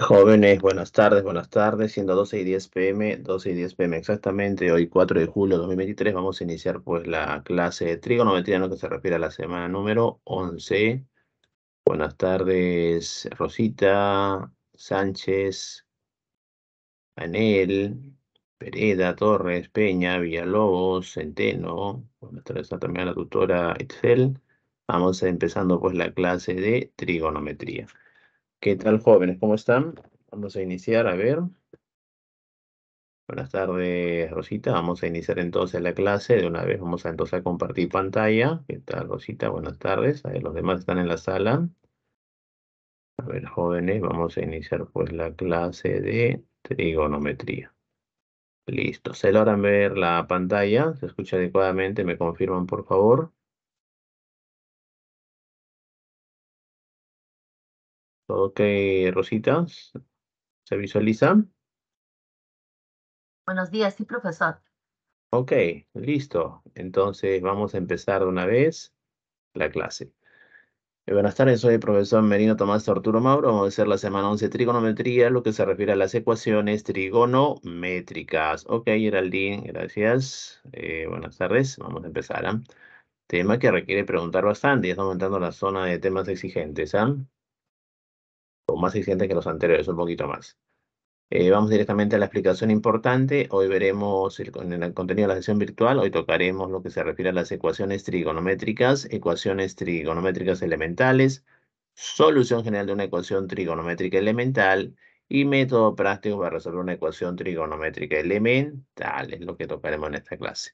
Jóvenes, buenas tardes, buenas tardes, siendo 12 y 10 pm, 12 y 10 pm exactamente, hoy 4 de julio de 2023 vamos a iniciar pues la clase de trigonometría en lo que se refiere a la semana número 11. Buenas tardes Rosita, Sánchez, Anel, Pereda, Torres, Peña, Villalobos, Centeno, buenas tardes también a la tutora Excel. Vamos empezando pues la clase de trigonometría. ¿Qué tal jóvenes? ¿Cómo están? Vamos a iniciar, a ver. Buenas tardes, Rosita. Vamos a iniciar entonces la clase. De una vez vamos entonces a compartir pantalla. ¿Qué tal, Rosita? Buenas tardes. A ver, los demás están en la sala. A ver, jóvenes, vamos a iniciar pues la clase de trigonometría. Listo. ¿Se logran ver la pantalla? ¿Se escucha adecuadamente? ¿Me confirman, por favor? Ok, Rosita, ¿se visualiza? Buenos días, sí, profesor. Ok, listo. Entonces vamos a empezar de una vez la clase. Eh, buenas tardes, soy el profesor Merino Tomás Torturo Mauro. Vamos a hacer la semana 11 trigonometría, lo que se refiere a las ecuaciones trigonométricas. Ok, Geraldine, gracias. Eh, buenas tardes, vamos a empezar. ¿ah? Tema que requiere preguntar bastante, estamos entrando en la zona de temas exigentes. ¿ah? o más exigente que los anteriores, un poquito más. Eh, vamos directamente a la explicación importante. Hoy veremos en el contenido de la sesión virtual. Hoy tocaremos lo que se refiere a las ecuaciones trigonométricas, ecuaciones trigonométricas elementales, solución general de una ecuación trigonométrica elemental y método práctico para resolver una ecuación trigonométrica elemental. Es lo que tocaremos en esta clase.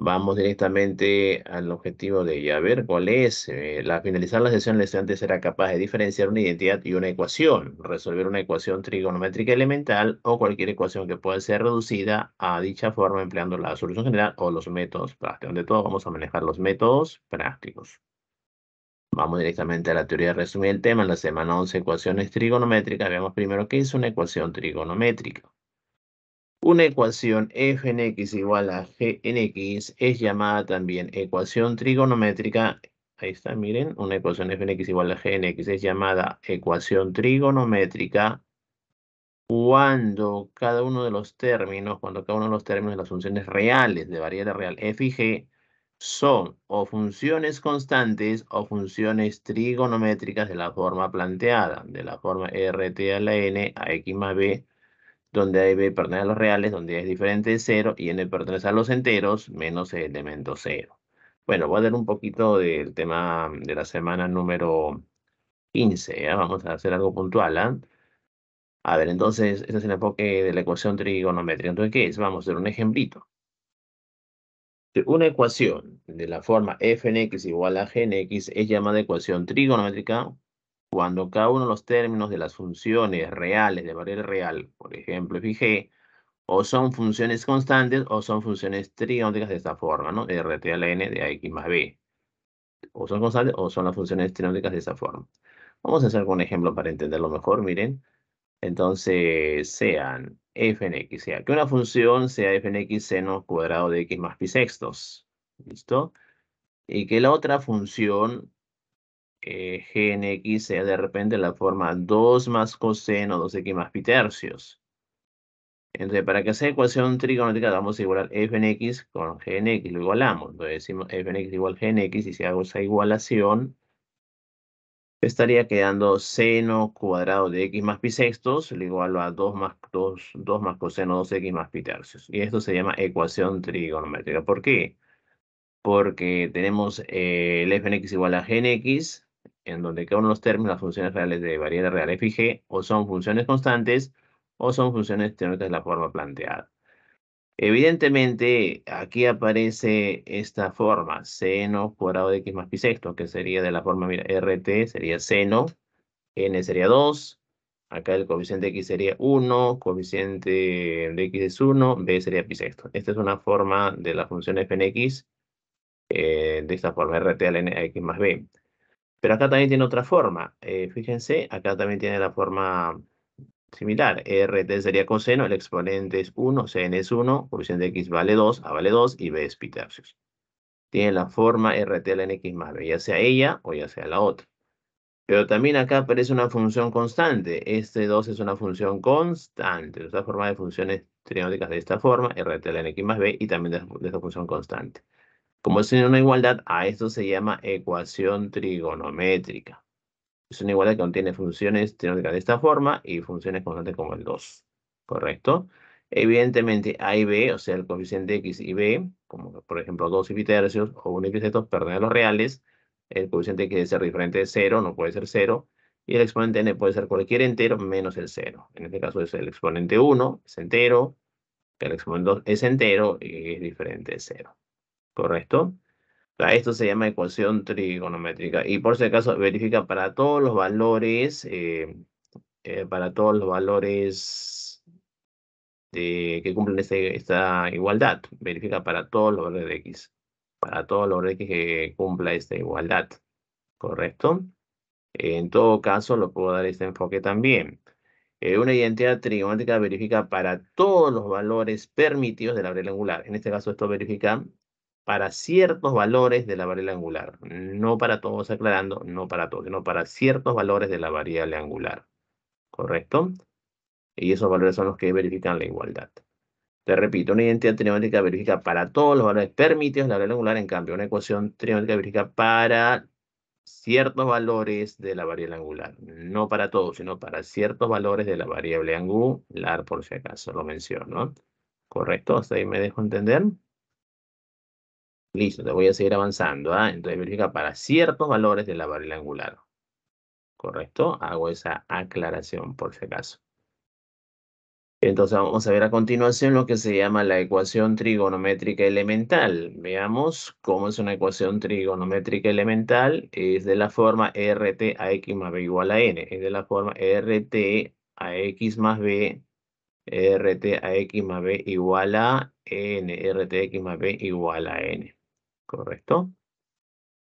Vamos directamente al objetivo de ya ver, ¿cuál es? Eh, al finalizar la sesión, el estudiante será capaz de diferenciar una identidad y una ecuación, resolver una ecuación trigonométrica elemental o cualquier ecuación que pueda ser reducida a dicha forma empleando la solución general o los métodos prácticos. De todo, vamos a manejar los métodos prácticos. Vamos directamente a la teoría de resumir el tema. En la semana 11, ecuaciones trigonométricas, veamos primero qué es una ecuación trigonométrica. Una ecuación f en x igual a g en x es llamada también ecuación trigonométrica. Ahí está, miren, una ecuación f en x igual a g en x es llamada ecuación trigonométrica cuando cada uno de los términos, cuando cada uno de los términos de las funciones reales de variedad real f y g son o funciones constantes o funciones trigonométricas de la forma planteada, de la forma rt a la n a x más b donde b pertenece a los reales, donde es diferente de 0, y n pertenece a los enteros, menos el elemento cero. Bueno, voy a dar un poquito del tema de la semana número 15, ¿eh? vamos a hacer algo puntual. ¿ah? A ver, entonces, este es el enfoque de la ecuación trigonométrica. Entonces, ¿qué es? Vamos a hacer un ejemplito. Una ecuación de la forma x igual a g x es llamada ecuación trigonométrica cuando cada uno de los términos de las funciones reales de variable real, por ejemplo, fijé, o son funciones constantes o son funciones trigonométricas de esta forma, ¿no? RT a la n de x, más b. O son constantes o son las funciones trigonométricas de esta forma. Vamos a hacer un ejemplo para entenderlo mejor, miren. Entonces, sean f en x, sea que una función sea f en x seno cuadrado de x más pi sextos. ¿Listo? Y que la otra función eh, g en x sea de repente la forma 2 más coseno 2x más pi tercios. Entonces, para que sea ecuación trigonométrica, vamos a igualar f en x con g en x, lo igualamos. Entonces decimos f en x igual g en x, y si hago esa igualación, estaría quedando seno cuadrado de x más pi sextos, lo igualo a 2 más, coseno 2x más pi tercios. Y esto se llama ecuación trigonométrica. ¿Por qué? Porque tenemos eh, el f en x igual a g en x, en donde cada uno de los términos, las funciones reales de variable real f g, o son funciones constantes, o son funciones teóricas de la forma planteada. Evidentemente, aquí aparece esta forma, seno cuadrado de x más pi sexto, que sería de la forma, mira, rt sería seno, n sería 2, acá el coeficiente de x sería 1, coeficiente de x es 1, b sería pi sexto. Esta es una forma de la función f en x, eh, de esta forma, rt al n a x más b. Pero acá también tiene otra forma. Eh, fíjense, acá también tiene la forma similar. RT sería coseno, el exponente es 1, Cn es 1, coeficiente de x vale 2, A vale 2 y B es tercios. Tiene la forma RT la x más B, ya sea ella o ya sea la otra. Pero también acá aparece una función constante. Este 2 es una función constante. Esta forma de funciones trióticas de esta forma, RT la x más B y también de esta función constante. Como es una igualdad, a esto se llama ecuación trigonométrica. Es una igualdad que contiene funciones trigonométricas de esta forma y funciones constantes como el 2. ¿Correcto? Evidentemente, A y B, o sea, el coeficiente X y B, como por ejemplo 2 y pi tercios o 1 y pi perdón, a los reales. El coeficiente X debe ser diferente de 0, no puede ser 0. Y el exponente n puede ser cualquier entero menos el 0. En este caso es el exponente 1, es entero. El exponente 2 es entero y es diferente de 0. ¿correcto? Esto se llama ecuación trigonométrica. Y por si acaso, verifica para todos los valores, eh, eh, para todos los valores que cumplen este, esta igualdad. Verifica para todos los valores de x. Para todos los valores de x que cumpla esta igualdad. ¿Correcto? En todo caso, lo puedo dar este enfoque también. Eh, una identidad trigonométrica verifica para todos los valores permitidos de la regla angular. En este caso, esto verifica para ciertos valores de la variable angular, no para todos aclarando, no para todos, sino para ciertos valores de la variable angular, ¿correcto? Y esos valores son los que verifican la igualdad. Te repito, una identidad trigonométrica verifica para todos los valores permitidos de la variable angular, en cambio, una ecuación trigonométrica verifica para ciertos valores de la variable angular, no para todos, sino para ciertos valores de la variable angular, por si acaso lo menciono, ¿correcto? Hasta ahí me dejo entender. Listo, te voy a seguir avanzando. ¿ah? Entonces verifica para ciertos valores de la variable angular. ¿Correcto? Hago esa aclaración por si acaso. Entonces vamos a ver a continuación lo que se llama la ecuación trigonométrica elemental. Veamos cómo es una ecuación trigonométrica elemental. Es de la forma RT a X más B igual a N. Es de la forma RT a X más B, RT a X más B igual a N. RT a X más B igual a N. ¿correcto?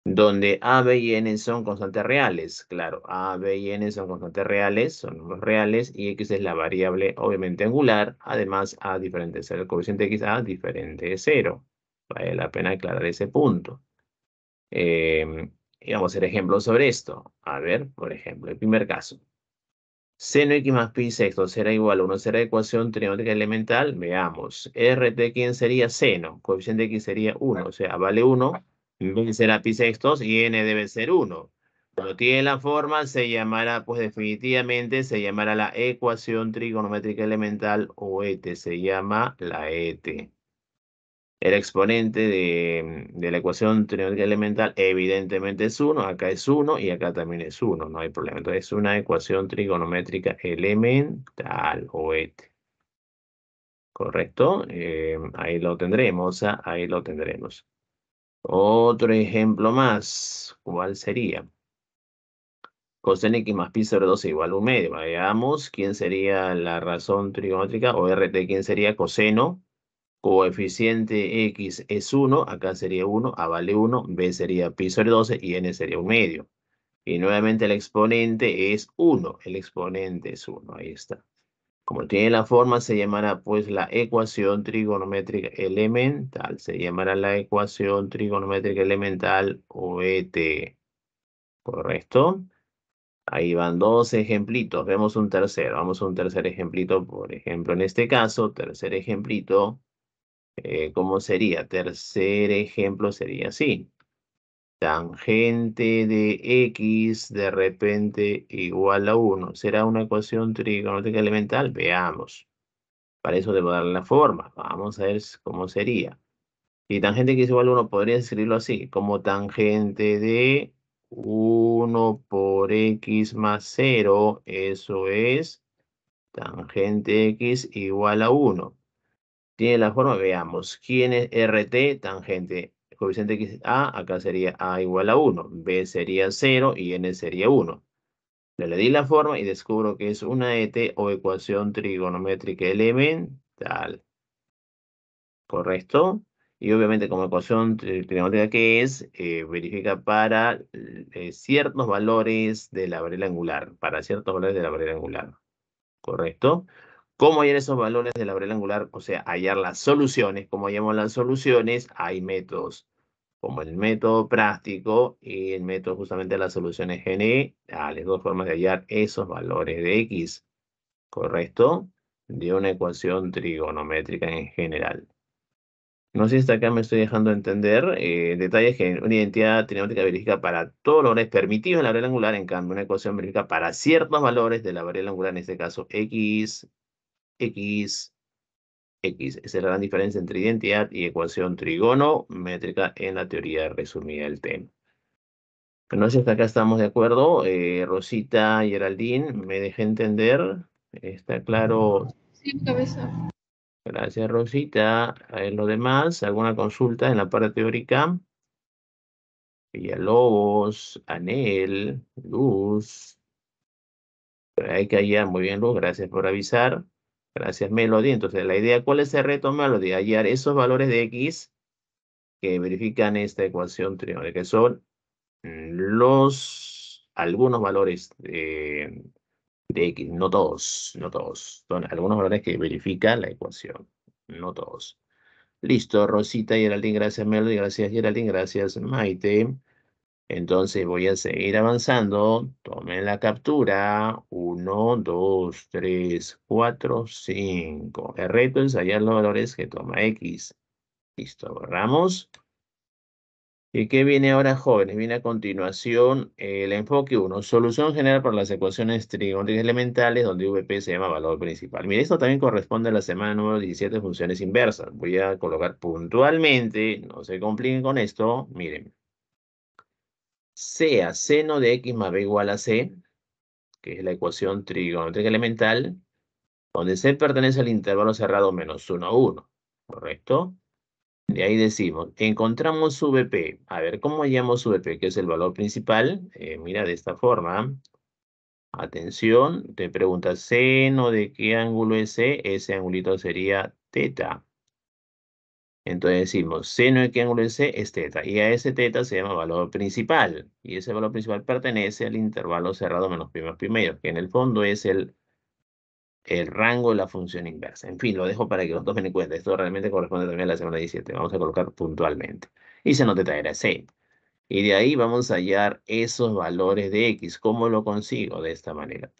Donde A, B y N son constantes reales. Claro, A, B y N son constantes reales, son números reales, y X es la variable obviamente angular. Además, A diferente de 0. El coeficiente X A diferente de 0. Vale la pena aclarar ese punto. Em, y vamos a hacer ejemplos sobre esto. A ver, por ejemplo, el primer caso. Seno x más pi sexto será igual a 1. Será ecuación trigonométrica elemental. Veamos. RT, ¿quién sería? Seno. Coeficiente x sería 1. O sea, vale 1. Será pi sextos y n debe ser 1. Cuando tiene la forma, se llamará, pues definitivamente, se llamará la ecuación trigonométrica elemental o ET. Se llama la ET. El exponente de, la ecuación trigonométrica elemental evidentemente es 1, acá es 1 y acá también es 1, no hay problema. Entonces es una ecuación trigonométrica elemental o ET. ¿Correcto? Eh, ahí lo tendremos, ah, ahí lo tendremos. Otro ejemplo más, ¿cuál sería? coseno x más pi sobre 2 igual a 1 medio. Veamos quién sería la razón trigonométrica o rt, quién sería coseno coeficiente x es 1, acá sería 1, a vale 1, b sería pi sobre 12 y n sería un medio. Y nuevamente el exponente es 1, el exponente es 1, ahí está. Como tiene la forma, se llamará pues la ecuación trigonométrica elemental, se llamará la ecuación trigonométrica elemental o ¿Correcto? Ahí van dos ejemplitos, vemos un tercero, vamos a un tercer ejemplito, por ejemplo, en este caso, tercer ejemplito, eh, ¿Cómo sería? Tercer ejemplo sería así. Tangente de x de repente igual a 1. ¿Será una ecuación trigonométrica elemental? Veamos. Para eso debo darle la forma. Vamos a ver cómo sería. Y tangente de x igual a 1 podría escribirlo así, como tangente de 1 por x más 0, eso es tangente de x igual a 1 tiene la forma, veamos, ¿quién es RT tangente? Coeficiente X A, acá sería A igual a 1, B sería 0 y N sería 1. Le, di la forma y descubro que es una ET o ecuación trigonométrica elemental. ¿Correcto? Y obviamente como ecuación trigonométrica que es, eh, verifica para eh, ciertos valores de la variable angular, para ciertos valores de la variable angular. ¿Correcto? ¿Cómo hallar esos valores de la variable angular? O sea, hallar las soluciones. ¿Cómo hallamos las soluciones? Hay métodos como el método práctico y el método justamente de las soluciones GNE. ah, las dos formas de hallar esos valores de X, ¿correcto? De una ecuación trigonométrica en general. No sé si hasta acá me estoy dejando entender. Eh, detalles que una identidad trigonométrica verifica para todos los valores permitidos en la variable angular, en cambio, una ecuación verifica para ciertos valores de la variable angular, en este caso X, x, x. Esa es la gran diferencia entre identidad y ecuación trigonométrica en la teoría resumida del tema. no sé si hasta acá estamos de acuerdo. Eh, Rosita, Geraldine, me dejé entender. ¿Está claro? Sí, cabeza. Gracias, Rosita. En eh, lo demás, ¿alguna consulta en la parte teórica? Villalobos, Anel, Luz. Hay que allá, muy bien, Luz, gracias por avisar. Gracias, Melody. Entonces, la idea, ¿cuál es el reto, Melody? Hallar esos valores de X que verifican esta ecuación triangular, que son mm, los, algunos valores de, eh, de X, no todos, no todos. Son algunos valores que verifican la ecuación, no todos. Listo, Rosita, Geraldine, gracias Melody, gracias Geraldine, gracias Maite. Entonces voy a seguir avanzando. Tomen la captura. 1, 2, 3, 4, 5. El reto ensayar los valores que toma X. Listo, borramos. ¿Y qué viene ahora, jóvenes? Viene a continuación el enfoque 1. Solución general para las ecuaciones trigonométricas elementales, donde VP se llama valor principal. Mire, esto también corresponde a la semana número 17 funciones inversas. Voy a colocar puntualmente, no se compliquen con esto, miren sea seno de x más b igual a c, que es la ecuación trigonométrica elemental, donde c pertenece al intervalo cerrado menos 1, 1, ¿correcto? De ahí decimos, encontramos su A ver, ¿cómo hallamos su Que es el valor principal. Eh, mira, de esta forma. Atención, te pregunta, ¿seno de qué ángulo es C? Ese angulito sería teta. Entonces decimos, seno de ángulo de C es teta. Y a ese teta se llama valor principal. Y ese valor principal pertenece al intervalo cerrado menos pi primero que en el fondo es el, el rango de la función inversa. En fin, lo dejo para que los tomen en cuenta. Esto realmente corresponde también a la semana 17. Vamos a colocar puntualmente. Y seno teta era C. Y de ahí vamos a hallar esos valores de X. ¿Cómo lo consigo? De esta manera.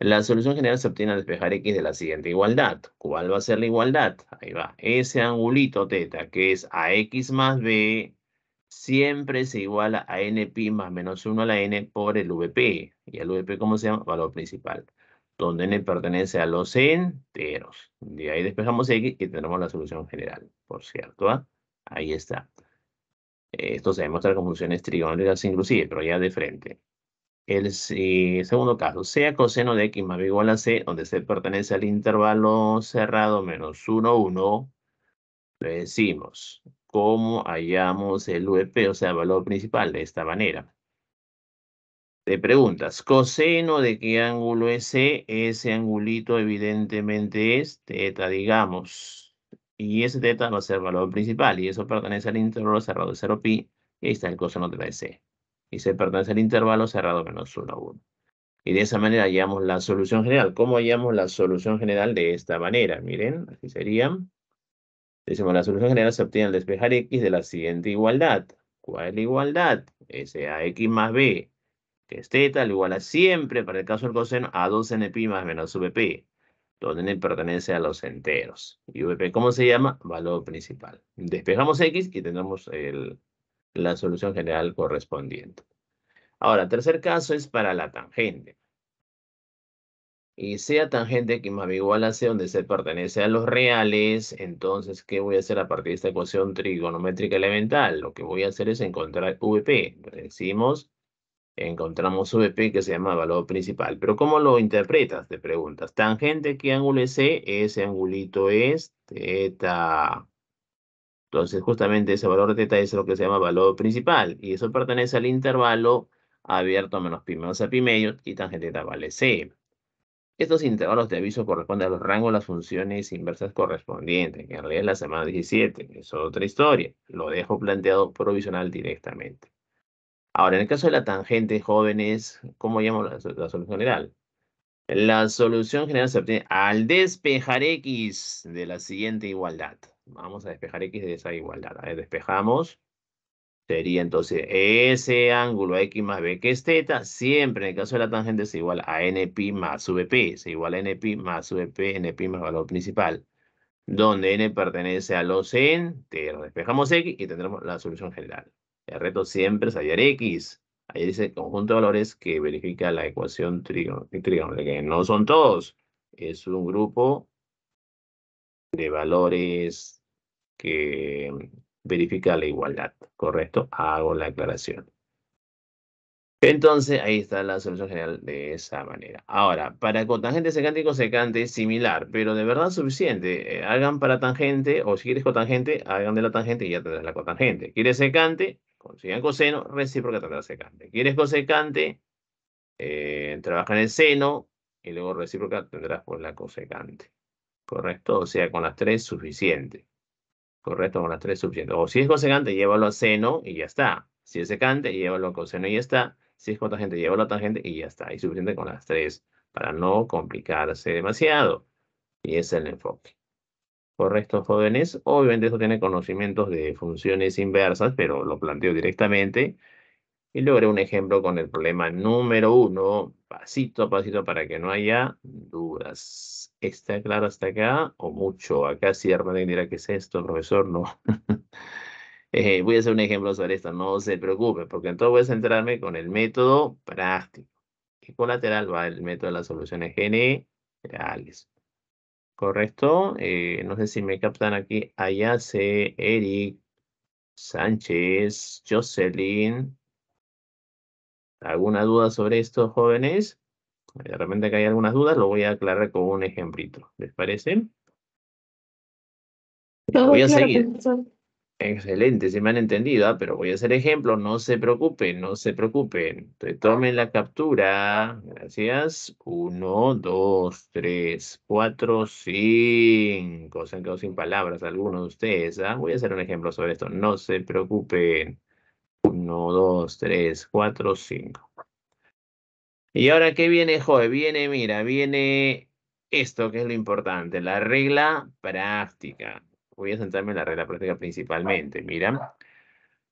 La solución general se obtiene al despejar x de la siguiente igualdad. ¿Cuál va a ser la igualdad? Ahí va. Ese angulito teta, que es a x más b, siempre se iguala a n pi más menos 1 a la n por el vp. ¿Y el vp cómo se llama? Valor principal. Donde n pertenece a los enteros. De ahí despejamos x y tenemos la solución general, por cierto. ¿ah? Ahí está. Esto se demuestra con funciones trigonométricas inclusive, pero ya de frente. El eh, segundo caso, sea coseno de x más b igual a c, donde c pertenece al intervalo cerrado menos 1, 1, le decimos cómo hallamos el VP, o sea, valor principal, de esta manera. Te preguntas, coseno de qué ángulo es C, ese angulito evidentemente es teta, digamos. Y ese teta va a ser valor principal, y eso pertenece al intervalo cerrado de 0pi, y está el coseno de C y se pertenece al intervalo cerrado menos 1, 1. Y de esa manera hallamos la solución general. ¿Cómo hallamos la solución general de esta manera? Miren, aquí sería. Decimos, la solución general se obtiene al despejar x de la siguiente igualdad. ¿Cuál es la igualdad? a x más b, que es teta, igual a siempre, para el caso del coseno, a 2 pi más menos vp, donde n pertenece a los enteros. Y vp, ¿cómo se llama? Valor principal. Despejamos x y tenemos el, la solución general correspondiente. Ahora, tercer caso es para la tangente. Y sea tangente que más igual a C donde C pertenece a los reales, entonces, ¿qué voy a hacer a partir de esta ecuación trigonométrica elemental? Lo que voy a hacer es encontrar VP. decimos, encontramos VP que se llama valor principal. Pero ¿cómo lo interpretas? Te preguntas. Tangente que ángulo es C, ese angulito es teta entonces, justamente ese valor de teta es lo que se llama valor principal y eso pertenece al intervalo abierto menos pi menos a pi medio y tangente teta vale c. Estos intervalos de aviso corresponden a los rangos de las funciones inversas correspondientes, que en realidad es la semana 17, que es otra historia. Lo dejo planteado provisional directamente. Ahora, en el caso de la tangente, jóvenes, ¿cómo llamo la solución general? La solución general se obtiene al despejar x de la siguiente igualdad. Vamos a despejar x de esa igualdad. A ver, despejamos. Sería entonces ese ángulo x más b que es teta, Siempre en el caso de la tangente es igual a pi más vp. Es igual a pi más vp, np más valor principal. Donde n pertenece a los n, Despejamos x y tendremos la solución general. El reto siempre es hallar x. Ahí dice conjunto de valores que verifica la ecuación trigonométrica. Que no son todos. Es un grupo de valores que mm, verifica la igualdad, ¿correcto? Hago la aclaración. Entonces, ahí está la solución general de esa manera. Ahora, para cotangente secante y cosecante es similar, pero de verdad suficiente. Eh, hagan para tangente, o si quieres cotangente, hagan de la tangente y ya tendrás la cotangente. ¿Quieres secante? Consigan coseno, recíproca tendrás secante. ¿Quieres cosecante? trabajan eh, trabaja en el seno y luego recíproca tendrás por pues la cosecante. ¿correcto? O sea, con las tres suficiente. ¿Correcto? Con las tres suficiente. O si es cosecante, llévalo a seno y ya está. Si es secante, llévalo a coseno y ya está. Si es cotangente, llévalo a tangente y ya está. Y suficiente con las tres para no complicarse demasiado. Y es el enfoque. ¿Correcto, jóvenes? Obviamente esto tiene conocimientos de funciones inversas, pero lo planteo directamente y logré un ejemplo con el problema número uno, pasito a pasito para que no haya dudas. ¿Está claro hasta acá o mucho? Acá sí, de dirá, ¿qué es esto, profesor? No. Eh, voy a hacer un ejemplo sobre esto, no se preocupe, porque entonces voy a centrarme con el método práctico. ¿Qué colateral va el método de las soluciones generales? ¿Correcto? Eh, no sé si me captan aquí. Ayase, Eric, Sánchez, Jocelyn, ¿Alguna duda sobre esto, jóvenes? De repente que hay algunas dudas, lo voy a aclarar con un ejemplito. ¿Les parece? voy a seguir. Excelente, si me han entendido, ah, pero voy a hacer ejemplo. no se preocupen, no se preocupen. tomen la captura, gracias. Uno, dos, tres, cuatro, cinco. Se han quedado sin palabras algunos de ustedes. Ah. Voy a hacer un ejemplo sobre esto, no se preocupen. 1, 2, 3, 4, 5. Y ahora, ¿qué viene, Joe? Viene, mira, viene esto que es lo importante, la regla práctica. Voy a centrarme en la regla práctica principalmente, mira.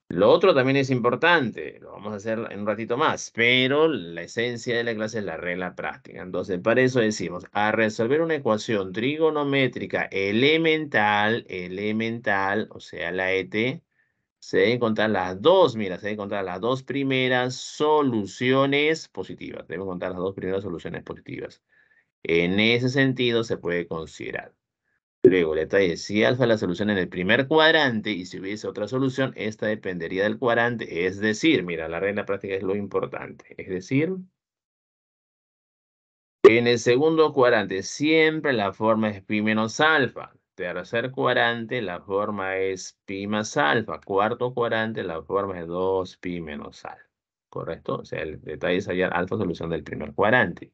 Lo otro también es importante, lo vamos a hacer en un ratito más, pero la esencia de la clase es la regla práctica. Entonces, para eso decimos, a resolver una ecuación trigonométrica elemental, elemental, o sea, la ET, se deben encontrar las dos, mira, se deben contar las dos primeras soluciones positivas. Deben contar las dos primeras soluciones positivas. En ese sentido se puede considerar. Luego, le trae si alfa la solución en el primer cuadrante y si hubiese otra solución, esta dependería del cuadrante. Es decir, mira, la regla práctica es lo importante. Es decir, en el segundo cuadrante siempre la forma es pi menos alfa. Tercer cuadrante, la forma es pi más alfa. Cuarto cuadrante, la forma es 2 pi menos alfa. ¿Correcto? O sea, el detalle es hallar alfa solución del primer cuadrante.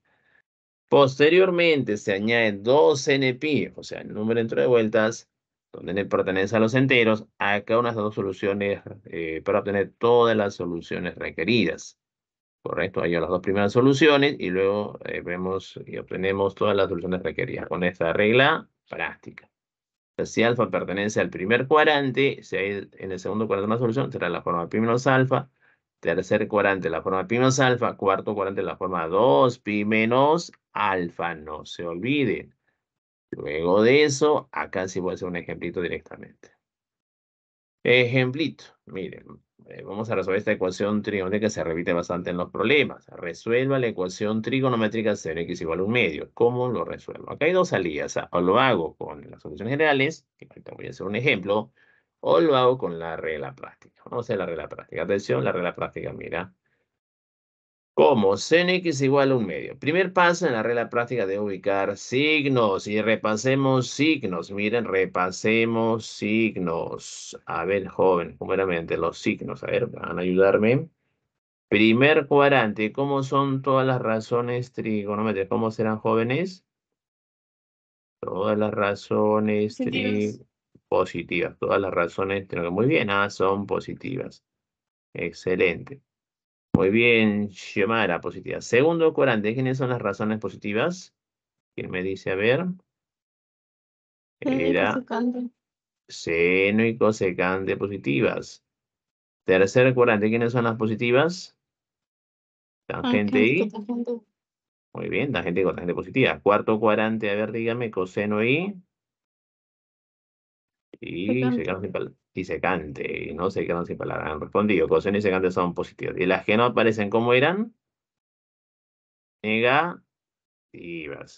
Posteriormente se añade 2 npi o sea, el número entre de vueltas, donde n pertenece a los enteros, Acá unas dos soluciones eh, para obtener todas las soluciones requeridas. Correcto, hay las dos primeras soluciones y luego eh, vemos y obtenemos todas las soluciones requeridas con esta regla práctica si alfa pertenece al primer cuadrante, si hay en el segundo cuadrante una solución, será la forma pi menos alfa. Tercer cuadrante, la forma pi menos alfa. Cuarto cuadrante, la forma 2 pi menos alfa. No se olviden. Luego de eso, acá sí voy a hacer un ejemplito directamente. Ejemplito, miren. Eh, vamos a resolver esta ecuación trigonométrica que se repite bastante en los problemas. Resuelva la ecuación trigonométrica 0x igual a un medio. ¿Cómo lo resuelvo? Acá hay dos salidas. Ah, o, lo hago con las soluciones generales, que ahorita voy a hacer un ejemplo, o lo hago con la regla práctica. Vamos a hacer la regla práctica. Atención, la regla práctica, mira. ¿Cómo? Sen x igual a un medio. Primer paso en la regla práctica de ubicar signos. Y repasemos signos. Miren, repasemos signos. A ver, joven, ¿cómo los signos? A ver, van a ayudarme. Primer cuadrante. ¿Cómo son todas las razones trigonométricas? ¿Cómo serán jóvenes? Todas las razones positivas. Todas las razones, muy bien, ah, son positivas. Excelente. Muy bien, Xiomara, positiva. Segundo cuadrante, ¿quiénes son las razones positivas? ¿Quién me dice? A ver. Era seno y cosecante positivas. Tercer cuadrante, ¿quiénes son las positivas? Tangente ah, y... Muy bien, tangente y cosecante positiva. Cuarto cuadrante, a ver, dígame, coseno y... Y y secante, y no se quedan sin palabras. Han respondido, coseno y secante son positivas, Y las que no aparecen, ¿cómo eran? Negativas.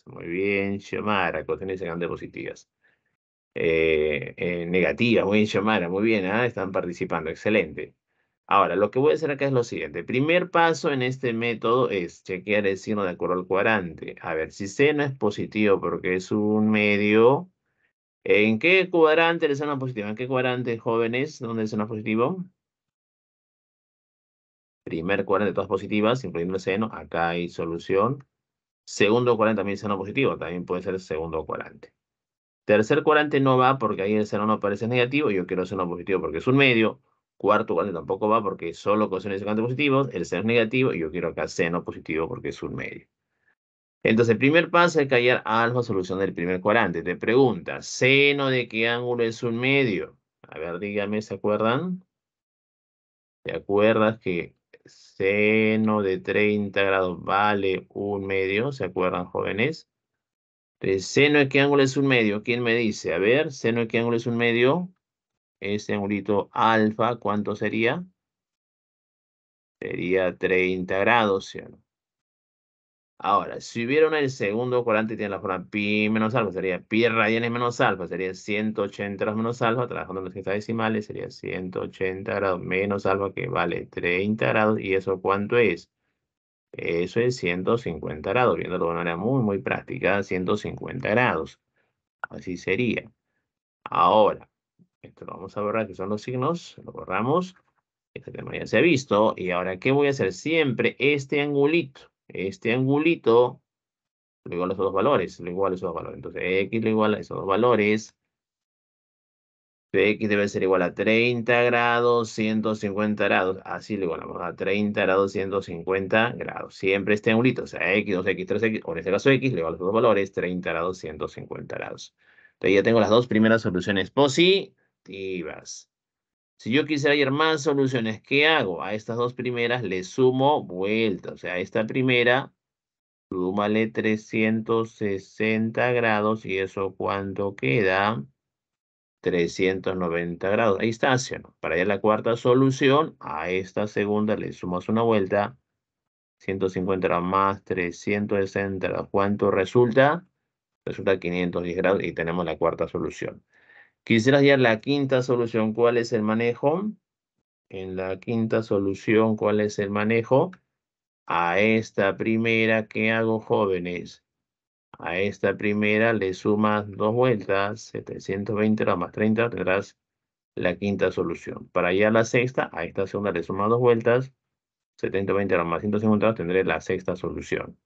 Muy bien, Xiomara, coseno y secante positivas. Eh, eh, negativas, muy bien, Xiomara, muy bien, ¿ah? están participando, excelente. Ahora, lo que voy a hacer acá es lo siguiente. primer paso en este método es chequear el signo de acuerdo al cuadrante. A ver, si seno es positivo porque es un medio, ¿En qué cuadrante seno seno positivo? ¿En qué cuadrante, jóvenes, donde es positivo? Primer cuadrante, todas positivas, incluyendo el seno. Acá hay solución. Segundo cuadrante también el seno positivo. También puede ser segundo cuadrante. Tercer cuadrante no va porque ahí el seno no aparece negativo. Yo quiero seno positivo porque es un medio. Cuarto cuadrante tampoco va porque solo coseno y secante positivos. El seno es negativo y yo quiero acá seno positivo porque es un medio. Entonces, el primer paso es callar alfa solución del primer cuadrante. Te pregunta, ¿seno de qué ángulo es un medio? A ver, dígame, ¿se acuerdan? ¿Te acuerdas que seno de 30 grados vale un medio? ¿Se acuerdan, jóvenes? Entonces, ¿seno de qué ángulo es un medio? ¿Quién me dice? A ver, ¿seno de qué ángulo es un medio? Ese angulito alfa, ¿cuánto sería? Sería 30 grados, ¿sí Ahora, si hubiera un segundo segundo cuadrante, tiene la forma pi menos alfa, sería pi radianes menos alfa, sería 180 grados menos alfa, trabajando en las hexadecimales, decimales, sería 180 grados menos alfa, que vale 30 grados, ¿y eso cuánto es? Eso es 150 grados, viéndolo de manera muy, muy práctica, 150 grados. Así sería. Ahora, esto lo vamos a borrar, que son los signos, lo borramos. Este tema ya se ha visto, y ahora, ¿qué voy a hacer? Siempre este angulito este angulito lo igual a esos dos valores, lo igual a esos dos valores. Entonces, x lo igual a esos dos valores. X debe ser igual a 30 grados 150 grados. Así lo igualamos a 30 grados 150 grados. Siempre este angulito, o sea, x, 2x, 3x, o en este caso x, lo igual a esos dos valores, 30 grados 150 grados. Entonces ya tengo las dos primeras soluciones positivas. Si yo quisiera ir más soluciones, ¿qué hago? A estas dos primeras le sumo vueltas. O sea, a esta primera, súmale 360 grados y eso cuánto queda? 390 grados. Ahí está, ¿no? Para hallar la cuarta solución, a esta segunda le sumas una vuelta. 150 grados más 360 grados. ¿Cuánto resulta? Resulta 510 grados y tenemos la cuarta solución. Quisiera ya la quinta solución. ¿Cuál es el manejo? En la quinta solución, ¿cuál es el manejo? A esta primera, ¿qué hago, jóvenes? A esta primera le sumas dos vueltas, 720 la más 30, tendrás la quinta solución. Para ya la sexta, a esta segunda le sumas dos vueltas, 720 la más 150, tendré la sexta solución.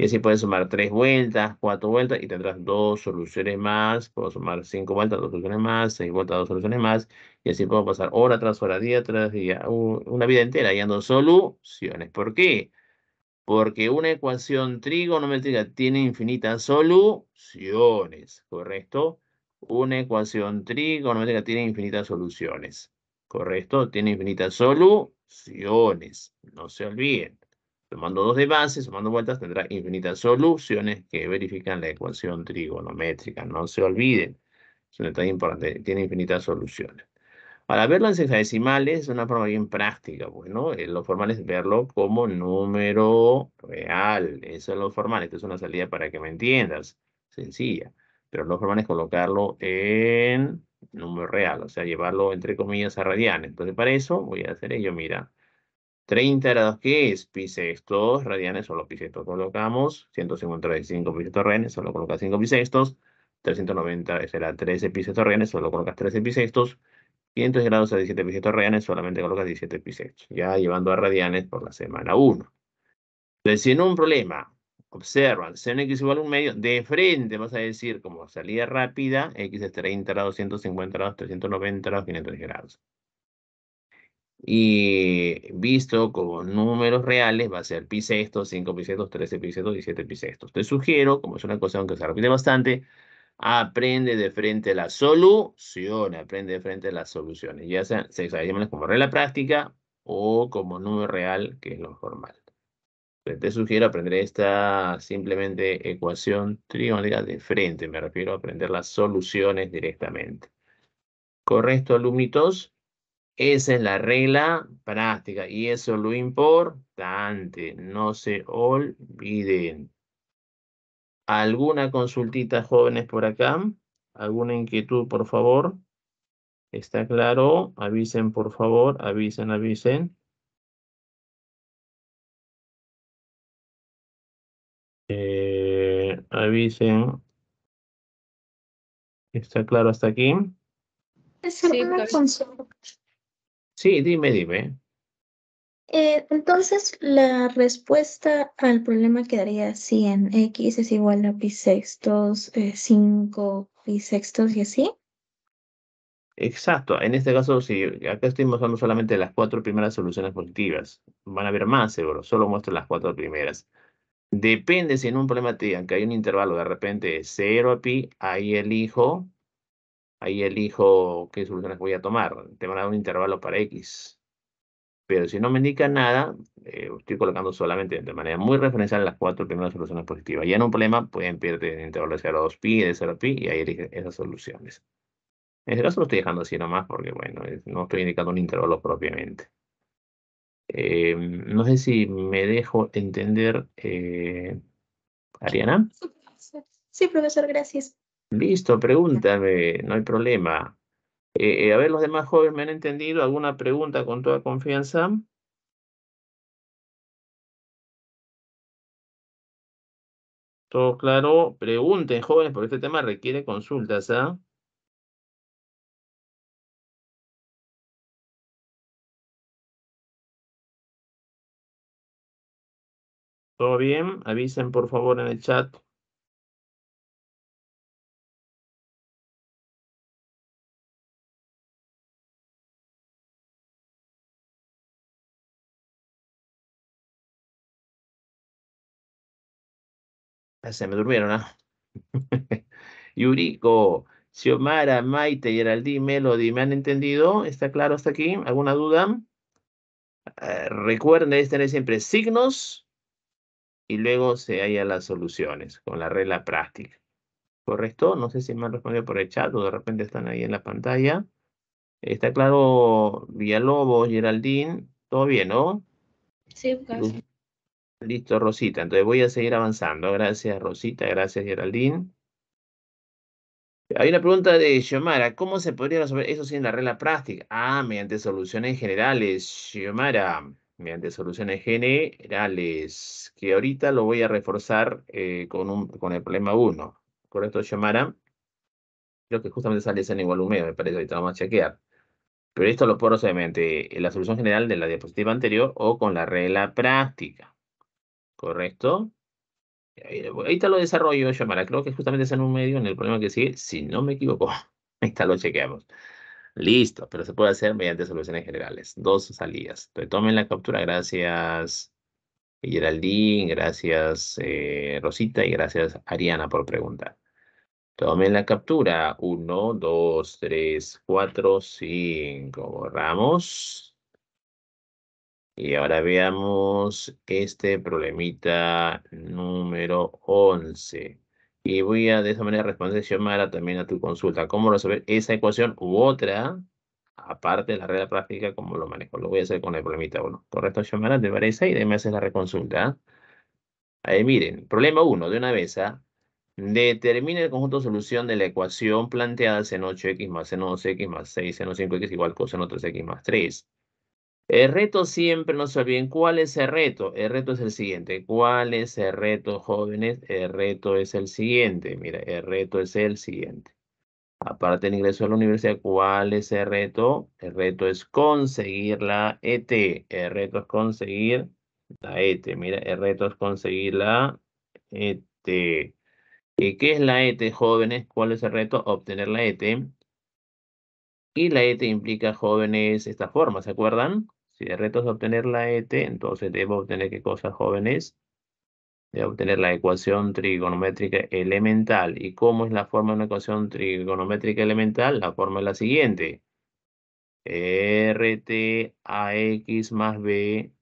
Y así puedes sumar tres vueltas, cuatro vueltas y tendrás dos soluciones más. Puedo sumar cinco vueltas, dos soluciones más, seis vueltas, dos soluciones más. Y así puedo pasar hora tras hora, día tras día, una vida entera hallando soluciones. ¿Por qué? Porque una ecuación trigonométrica tiene infinitas soluciones, ¿correcto? Una ecuación trigonométrica tiene infinitas soluciones, ¿correcto? Tiene infinitas soluciones, no se olviden. Tomando dos de base, sumando vueltas, tendrá infinitas soluciones que verifican la ecuación trigonométrica. No se olviden, es un detalle importante, tiene infinitas soluciones. Para verlo en sexadecimales es una forma bien práctica, Bueno, pues, eh, Lo formal es verlo como número real. Eso es lo formal. Esta es una salida para que me entiendas. Sencilla. Pero lo formal es colocarlo en número real, o sea, llevarlo entre comillas a radianes. Entonces, para eso voy a hacer ello, mira. 30 grados, ¿qué es? Pisextos, radianes, solo pisextos colocamos. 155 pisextos radianes, solo colocas 5 pisextos. 390 será 13 pisextos radianes, solo colocas 13 pisextos. 500 grados a 17 pisextos radianes, solamente colocas 17 pisextos. Ya llevando a radianes por la semana 1. Entonces, si en un problema observan en x igual a un medio, de frente vas a decir como salida rápida, x es 30 grados, 150 grados, 390 grados, 500 grados y visto como números reales va a ser pi sexto, 5 pi sextos, 13 pi y 17 pi sextos. Te sugiero, como es una cosa que se repite bastante, aprende de frente la solución, aprende de frente las soluciones, ya sea, se como regla práctica o como número real, que es lo formal. Te sugiero aprender esta simplemente ecuación triónica de frente, me refiero a aprender las soluciones directamente. ¿Correcto, alumnitos? Esa es la regla práctica y eso es lo importante. No se olviden. ¿Alguna consultita, jóvenes, por acá? ¿Alguna inquietud, por favor? ¿Está claro? Avisen, por favor. Avisen, avisen. Eh, avisen. ¿Está claro hasta aquí? Sí, dime, dime. Eh, entonces, la respuesta al problema quedaría así en x es igual a pi sextos, 5 eh, pi sextos y así. Exacto. En este caso, sí. acá estoy mostrando solamente las cuatro primeras soluciones positivas, van a haber más seguro, solo muestro las cuatro primeras. Depende si en un problema te digan que hay un intervalo de repente de 0 a pi, ahí elijo ahí elijo qué soluciones voy a tomar. Te van a dar un intervalo para X. Pero si no me indica nada, eh, estoy colocando solamente de manera muy referencial las cuatro primeras soluciones positivas. y en un problema pueden pedir el intervalo de 0 a 2pi, de 0 a pi, y ahí elige esas soluciones. En este caso lo estoy dejando así nomás porque, bueno, no estoy indicando un intervalo propiamente. Eh, no sé si me dejo entender, eh, Ariana. Sí, profesor, gracias. Listo, pregúntame, no hay problema. Eh, eh, a ver, los demás jóvenes me han entendido. ¿Alguna pregunta con toda confianza? Todo claro. Pregunten, jóvenes, porque este tema requiere consultas, ¿ah? ¿Todo bien? Avisen, por favor, en el chat. Ah, se me durmieron, ¿ah? Yuriko, Xiomara, Maite, Geraldine, Melody, ¿me han entendido? ¿Está claro hasta aquí? ¿Alguna duda? Eh, recuerden tener siempre signos y luego se halla las soluciones con la regla práctica. ¿Correcto? No sé si me han respondido por el chat o de repente están ahí en la pantalla. ¿Está claro Villalobos, Geraldine? Todo bien, ¿no? Sí, casi. Listo, Rosita. Entonces voy a seguir avanzando. Gracias, Rosita. Gracias, Geraldine. Hay una pregunta de Xiomara. ¿Cómo se podría resolver eso sin la regla práctica? Ah, mediante soluciones generales, Xiomara. Mediante soluciones generales. Que ahorita lo voy a reforzar eh, con, con el problema 1. ¿Correcto, Xiomara? Creo que justamente sale ese igual medio, me parece. Ahorita vamos a chequear. Pero esto lo puedo resolver mediante la solución general de la diapositiva anterior o con la regla práctica. ¿correcto? Ahí, está lo desarrollo, Yamara. Creo que justamente es en un medio en el problema que sigue, si no me equivoco. ahí está, lo chequeamos. Listo, pero se puede hacer mediante soluciones generales. Dos salidas. Tomen la captura. Gracias, Geraldine. Gracias, eh, Rosita. Y gracias, Ariana, por preguntar. Tomen la captura. Uno, dos, tres, cuatro, cinco. Borramos. Y ahora veamos este problemita número 11. Y voy a de esa manera responder, Xiomara, también a tu consulta. ¿Cómo resolver esa ecuación u otra, aparte de la regla práctica, cómo lo manejo? Lo voy a hacer con el problemita 1. ¿Correcto, Xiomara? ¿Te parece? Y de ahí me haces la reconsulta. Ahí miren, problema 1, de una vez, ¿ah? Determina el conjunto de solución de la ecuación planteada seno 8x más seno 2x más 6, seno 5x igual coseno 3x más 3. El eh, reto siempre, no se olviden, ¿cuál es el reto? El reto es el siguiente. ¿Cuál es el reto, jóvenes? El reto es el siguiente. Mira, el reto es el siguiente. Aparte del ingreso a la universidad, ¿cuál es el reto? El reto es conseguir la ET. El reto es conseguir la ET. Mira, el reto es conseguir la ET. ¿Y qué es la ET, jóvenes? ¿Cuál es el reto? Obtener la ET. Y la ET implica, jóvenes, esta forma, ¿se acuerdan? Si el reto es obtener la ET, entonces debo obtener qué cosas jóvenes. Debo obtener la ecuación trigonométrica elemental. ¿Y cómo es la forma de una ecuación trigonométrica elemental? La forma es la siguiente. RT más B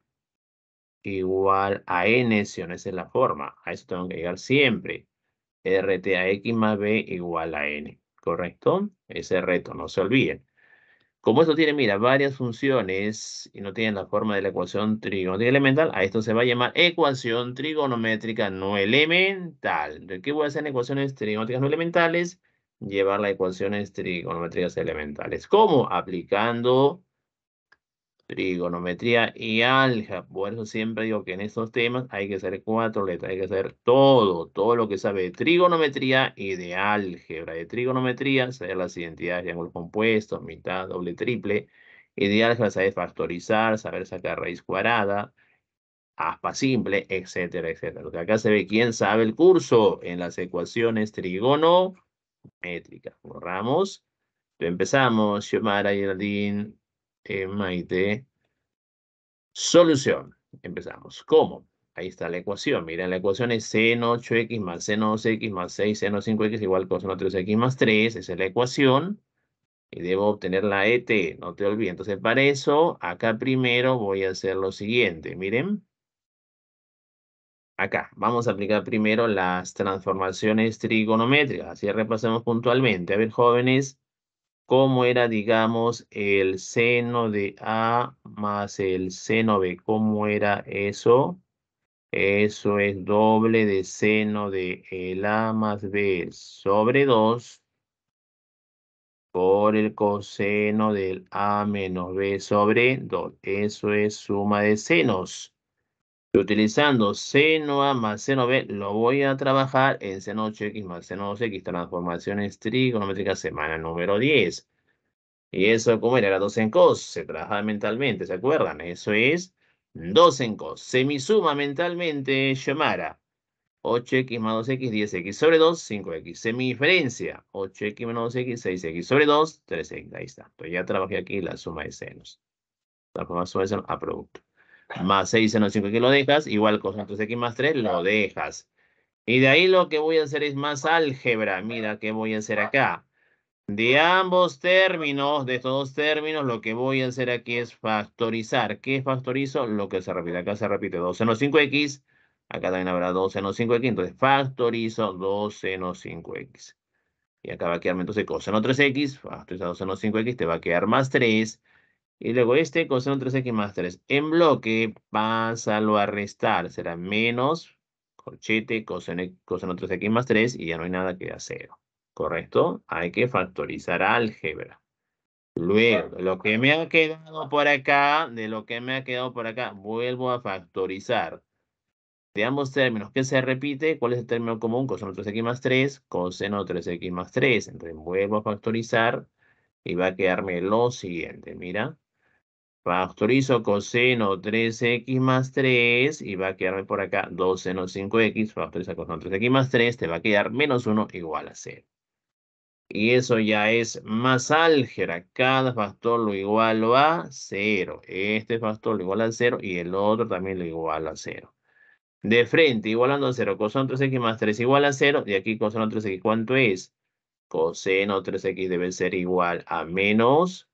igual a N, si no, esa es la forma. A eso tengo que llegar siempre. RT a X más B igual a N. ¿Correcto? Ese reto, no se olviden. Como esto tiene, mira, varias funciones y no tienen la forma de la ecuación trigonométrica elemental, a esto se va a llamar ecuación trigonométrica no elemental. ¿De qué voy a hacer en ecuaciones trigonométricas no elementales? Llevar las ecuaciones trigonométricas elementales. ¿Cómo? Aplicando trigonometría y álgebra. Por eso siempre digo que en estos temas hay que hacer cuatro letras, hay que hacer todo, todo lo que sabe de trigonometría y de álgebra. De trigonometría, saber las identidades de ángulos compuestos, mitad, doble, triple. Y de álgebra, saber factorizar, saber sacar raíz cuadrada, aspa simple, etcétera, etcétera. que acá se ve quién sabe el curso en las ecuaciones trigonométricas. Borramos. Empezamos, Xiomara, Geraldine m y solución. Empezamos. ¿Cómo? Ahí está la ecuación. Miren, la ecuación es seno 8x más seno 2x más 6, seno 5x igual coseno 3x más 3. Esa es la ecuación. Y debo obtener la ET, no te olvides. Entonces, para eso, acá primero voy a hacer lo siguiente. Miren. Acá, vamos a aplicar primero las transformaciones trigonométricas. Así repasemos puntualmente. A ver, jóvenes, cómo era, digamos, el seno de A más el seno B. ¿Cómo era eso? Eso es doble de seno de A más B sobre 2 por el coseno del A menos B sobre 2. Eso es suma de senos utilizando seno A más seno B, lo voy a trabajar en seno 8X más seno 2X, transformaciones trigonométricas, semana número 10. Y eso, como era? Era 2 en cos, se trabajaba mentalmente, ¿se acuerdan? Eso es 2 en cos. Semisuma mentalmente, llamara 8x más 2x, 10x sobre 2, 5x. Semi-diferencia, 8x menos 2x, 6x sobre 2, 3x. Ahí está. Entonces ya trabajé aquí la suma de senos. La suma de senos a producto más 6 seno 5 x lo dejas, igual coseno 3 x más 3 lo dejas. Y de ahí lo que voy a hacer es más álgebra. Mira qué voy a hacer acá. De ambos términos, de estos dos términos, lo que voy a hacer aquí es factorizar. ¿Qué factorizo? Lo que se repite. Acá se repite 2 seno 5x. Acá también habrá 2 seno 5x. Entonces factorizo 2 seno 5x. Y acá va a quedarme entonces coseno 3x. Factoriza 2 seno 5x. Te va a quedar más 3 y luego este coseno 3x más 3. En bloque, pásalo a restar. Será menos corchete coseno, coseno 3x más 3 y ya no hay nada que hacer. ¿Correcto? Hay que factorizar álgebra. Luego, lo que me ha quedado por acá, de lo que me ha quedado por acá, vuelvo a factorizar. De ambos términos, ¿qué se repite? ¿Cuál es el término común? Coseno 3x más 3, coseno 3x más 3. Entonces vuelvo a factorizar y va a quedarme lo siguiente. Mira, Factorizo coseno 3x más 3 y va a quedarme por acá 2 seno 5x. Factoriza coseno 3x más 3 te va a quedar menos 1 igual a 0. Y eso ya es más álgebra. Cada factor lo igualo a 0. Este factor lo igual a 0 y el otro también lo igualo a 0. De frente, igualando a 0, coseno 3x más 3 igual a 0. Y aquí coseno 3x, ¿cuánto es? Coseno 3x debe ser igual a menos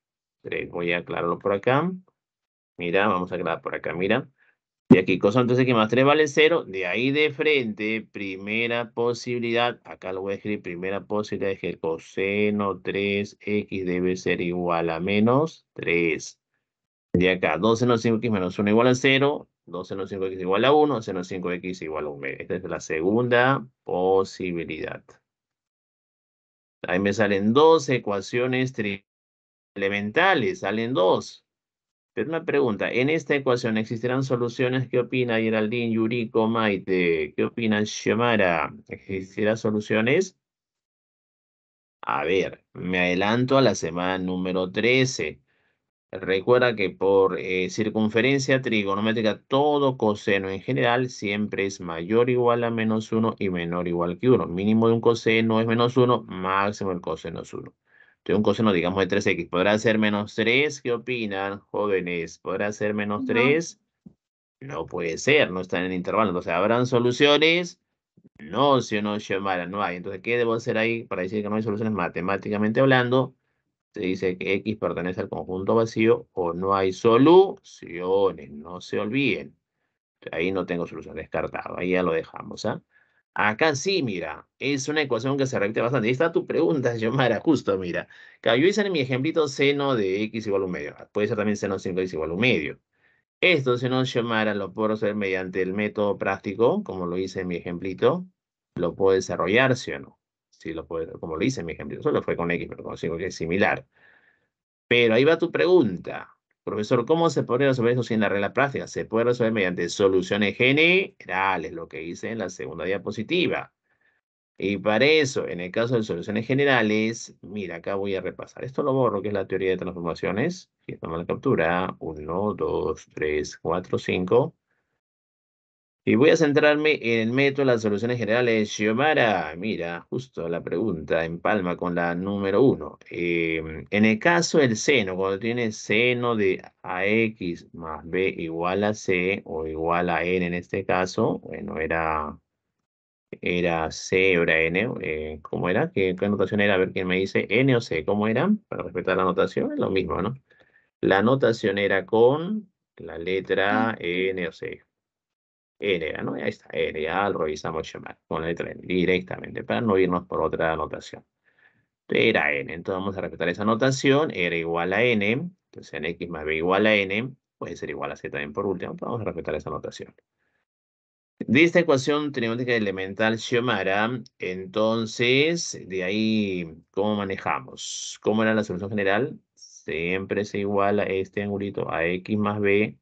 Voy a aclararlo por acá. Mira, vamos a aclarar por acá, mira. Y aquí coseno 3x más 3 vale 0. De ahí de frente, primera posibilidad, acá lo voy a escribir, primera posibilidad es que el coseno 3x debe ser igual a menos 3. De acá, 2 seno 5x menos 1 igual a 0. 2 seno 5x igual a 1, seno 5x igual a 1. Esta es la segunda posibilidad. Ahí me salen dos ecuaciones 3 elementales, salen dos. Pero una pregunta, en esta ecuación existirán soluciones, ¿qué opina Geraldine, Yuriko, Maite? ¿Qué opina Xiomara? ¿Existirán soluciones? A ver, me adelanto a la semana número 13. Recuerda que por eh, circunferencia trigonométrica todo coseno en general siempre es mayor o igual a menos 1 y menor o igual que 1. Mínimo de un coseno es menos 1, máximo el coseno es 1 de un coseno, digamos, de 3x. ¿Podrá ser menos 3? ¿Qué opinan, jóvenes? ¿Podrá ser menos 3? No. puede ser, no está en el intervalo. Entonces, ¿habrán soluciones? No, si no, Xiomara, no hay. Entonces, ¿qué debo hacer ahí para decir que no hay soluciones matemáticamente hablando? Se dice que X pertenece al conjunto vacío o no hay soluciones, no se olviden. Ahí no tengo solución, descartada. ahí ya lo dejamos. ¿ah? Acá sí, mira, es una ecuación que se repite bastante. Ahí está tu pregunta, Yomara, justo, mira. yo hice en mi ejemplito seno de x igual a un medio. Ah, puede ser también seno 5x igual a un medio. Esto, seno Yomara, lo puedo hacer mediante el método práctico, como lo hice en mi ejemplito. Lo puedo desarrollar, ¿sí o no? Sí, lo puedo, como lo hice en mi ejemplito. Solo fue con x, pero con 5 que es similar. Pero ahí va tu pregunta. Profesor, ¿cómo se podría resolver eso sin la regla práctica? Se puede resolver mediante soluciones generales, lo que hice en la segunda diapositiva. Y para eso, en el caso de soluciones generales, mira, acá voy a repasar. Esto lo borro, que es la teoría de transformaciones. Si toma la captura, 1, 2, 3, 4, 5. Y voy a centrarme en el método de las soluciones generales. Xiomara, mira, justo la pregunta en palma con la número uno. Em, en el caso del seno, cuando tiene seno de AX más B igual a C o igual a N en este caso, bueno, era, era C era N. Eh, ¿Cómo era? ¿Qué, ¿Qué notación era? A ver quién me dice N o C. ¿Cómo era? Para respetar la notación, es lo mismo, ¿no? La notación era con la letra ah, N o C era ¿no? Ahí está, LA, lo revisamos Xiomara con letra N, directamente, para no irnos por otra anotación. Era N, entonces vamos a respetar esa anotación, era igual a N, entonces en X más B igual a N, puede ser igual a Z también por último, vamos a respetar esa anotación. De esta ecuación tenemos que elemental Xiomara, entonces, de ahí, ¿cómo manejamos? ¿Cómo era la solución general? Siempre es igual a este angulito, a X más B,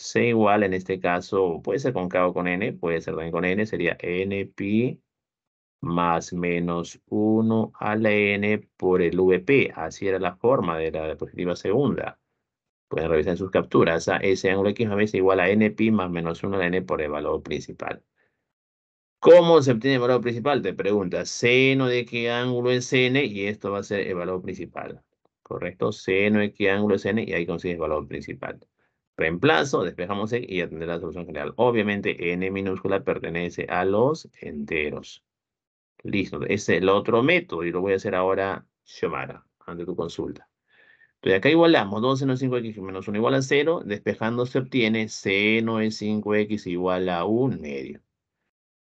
C igual, en este caso, puede ser con K o con N, puede ser también con N, sería NP más menos 1 a la N por el VP. Así era la forma de la diapositiva segunda. Pueden revisar sus capturas. ese ángulo X es igual a NP más menos 1 a la N por el valor principal. ¿Cómo se obtiene el valor principal? Te pregunta, seno de qué ángulo es n y esto va a ser el valor principal. ¿Correcto? Seno de qué ángulo es n y ahí consigues el valor principal reemplazo, despejamos e y y tendré la solución general. Obviamente, n minúscula pertenece a los enteros. Listo, es el otro método y lo voy a hacer ahora, Xiomara, ante tu consulta. Entonces, acá igualamos 2 seno es 5x menos 1 igual a 0. Despejando se obtiene seno de 5x igual a 1 medio.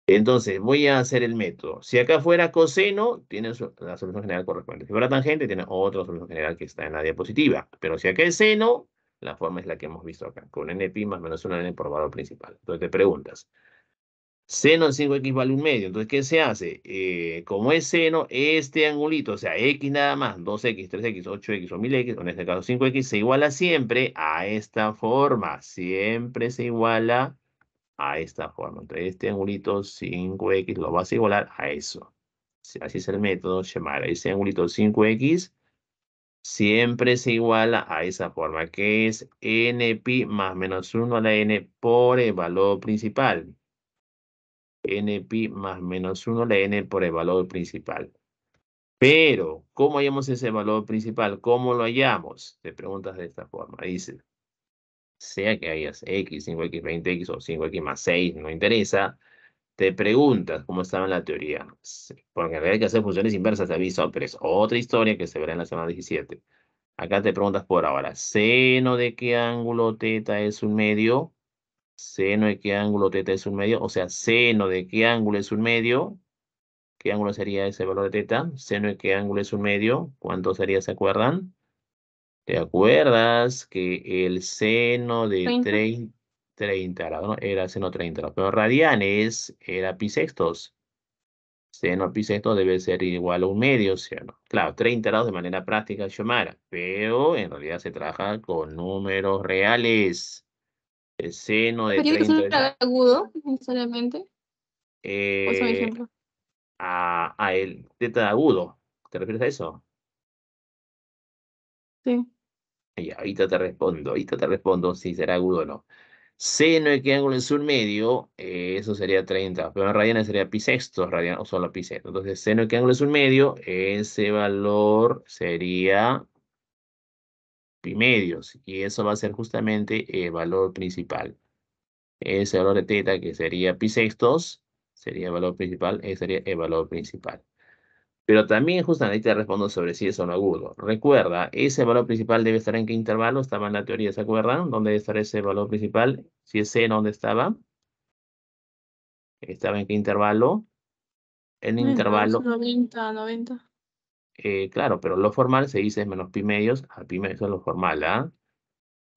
Entonces, voy a hacer el método. Si acá fuera coseno, tiene la solución general correspondiente. Si fuera tangente, tiene otra solución general que está en la diapositiva. Pero si acá es seno, la forma es la que hemos visto acá, con n pi más menos 1 n por valor principal. Entonces te preguntas, seno de 5x vale un medio. Entonces, ¿qué se hace? Eh, como es seno, este angulito, o sea, x nada más, 2x, 3x, 8x o 1000x, o en este caso 5x, se iguala siempre a esta forma. Siempre se iguala a esta forma. Entonces, este angulito 5x lo vas a igualar a eso. Así es el método llamar a Ese angulito 5x siempre se iguala a esa forma que es n pi más menos 1 a la n por el valor principal. n pi más menos 1 a la n por el valor principal. Pero, ¿cómo hallamos ese valor principal? ¿Cómo lo hallamos? Te preguntas de esta forma. Dice, sea que hayas x, 5x, 20x o 5x más 6, no interesa te preguntas cómo estaba en la teoría, porque en realidad hay que hacer funciones inversas, te aviso, pero es otra historia que se verá en la semana 17. Acá te preguntas por ahora, ¿seno de qué ángulo teta es un medio? ¿Seno de qué ángulo teta es un medio? O sea, ¿seno de qué ángulo es un medio? ¿Qué ángulo sería ese valor de teta? ¿Seno de qué ángulo es un medio? ¿Cuánto sería, se acuerdan? ¿Te acuerdas que el seno de 30 30 grados, ¿no? Era seno 30 grados. Pero radianes era eh, pi sextos. Seno pi sextos debe ser igual a un medio, ¿sí Claro, 30 grados de manera práctica, Xiomara. Pero en realidad se trabaja con números reales. El seno de ¿Pero es un agudo, necesariamente? Eh, ejemplo. A, a el teta agudo. ¿Te refieres a eso? Sí. ahí ahorita te respondo, ahorita te respondo si será agudo o no. Seno de qué ángulo es un medio, eh, eso sería 30. Pero en radianes sería pi sextos, radianes, o solo pi sexto. Entonces, seno de qué ángulo es un medio, ese valor sería pi medios. Y eso va a ser justamente el valor principal. Ese valor de teta, que sería pi sextos, sería el valor principal, ese sería el valor principal. Pero también justamente te respondo sobre si es o no agudo. Recuerda, ese valor principal debe estar en qué intervalo, estaba en la teoría, ¿se acuerdan? ¿Dónde debe estar ese valor principal? Si es seno, ¿dónde estaba? ¿Estaba en qué intervalo? En intervalo... 90, 90. Eh, claro, pero lo formal se dice menos pi medios a pi medios es lo formal, ¿ah?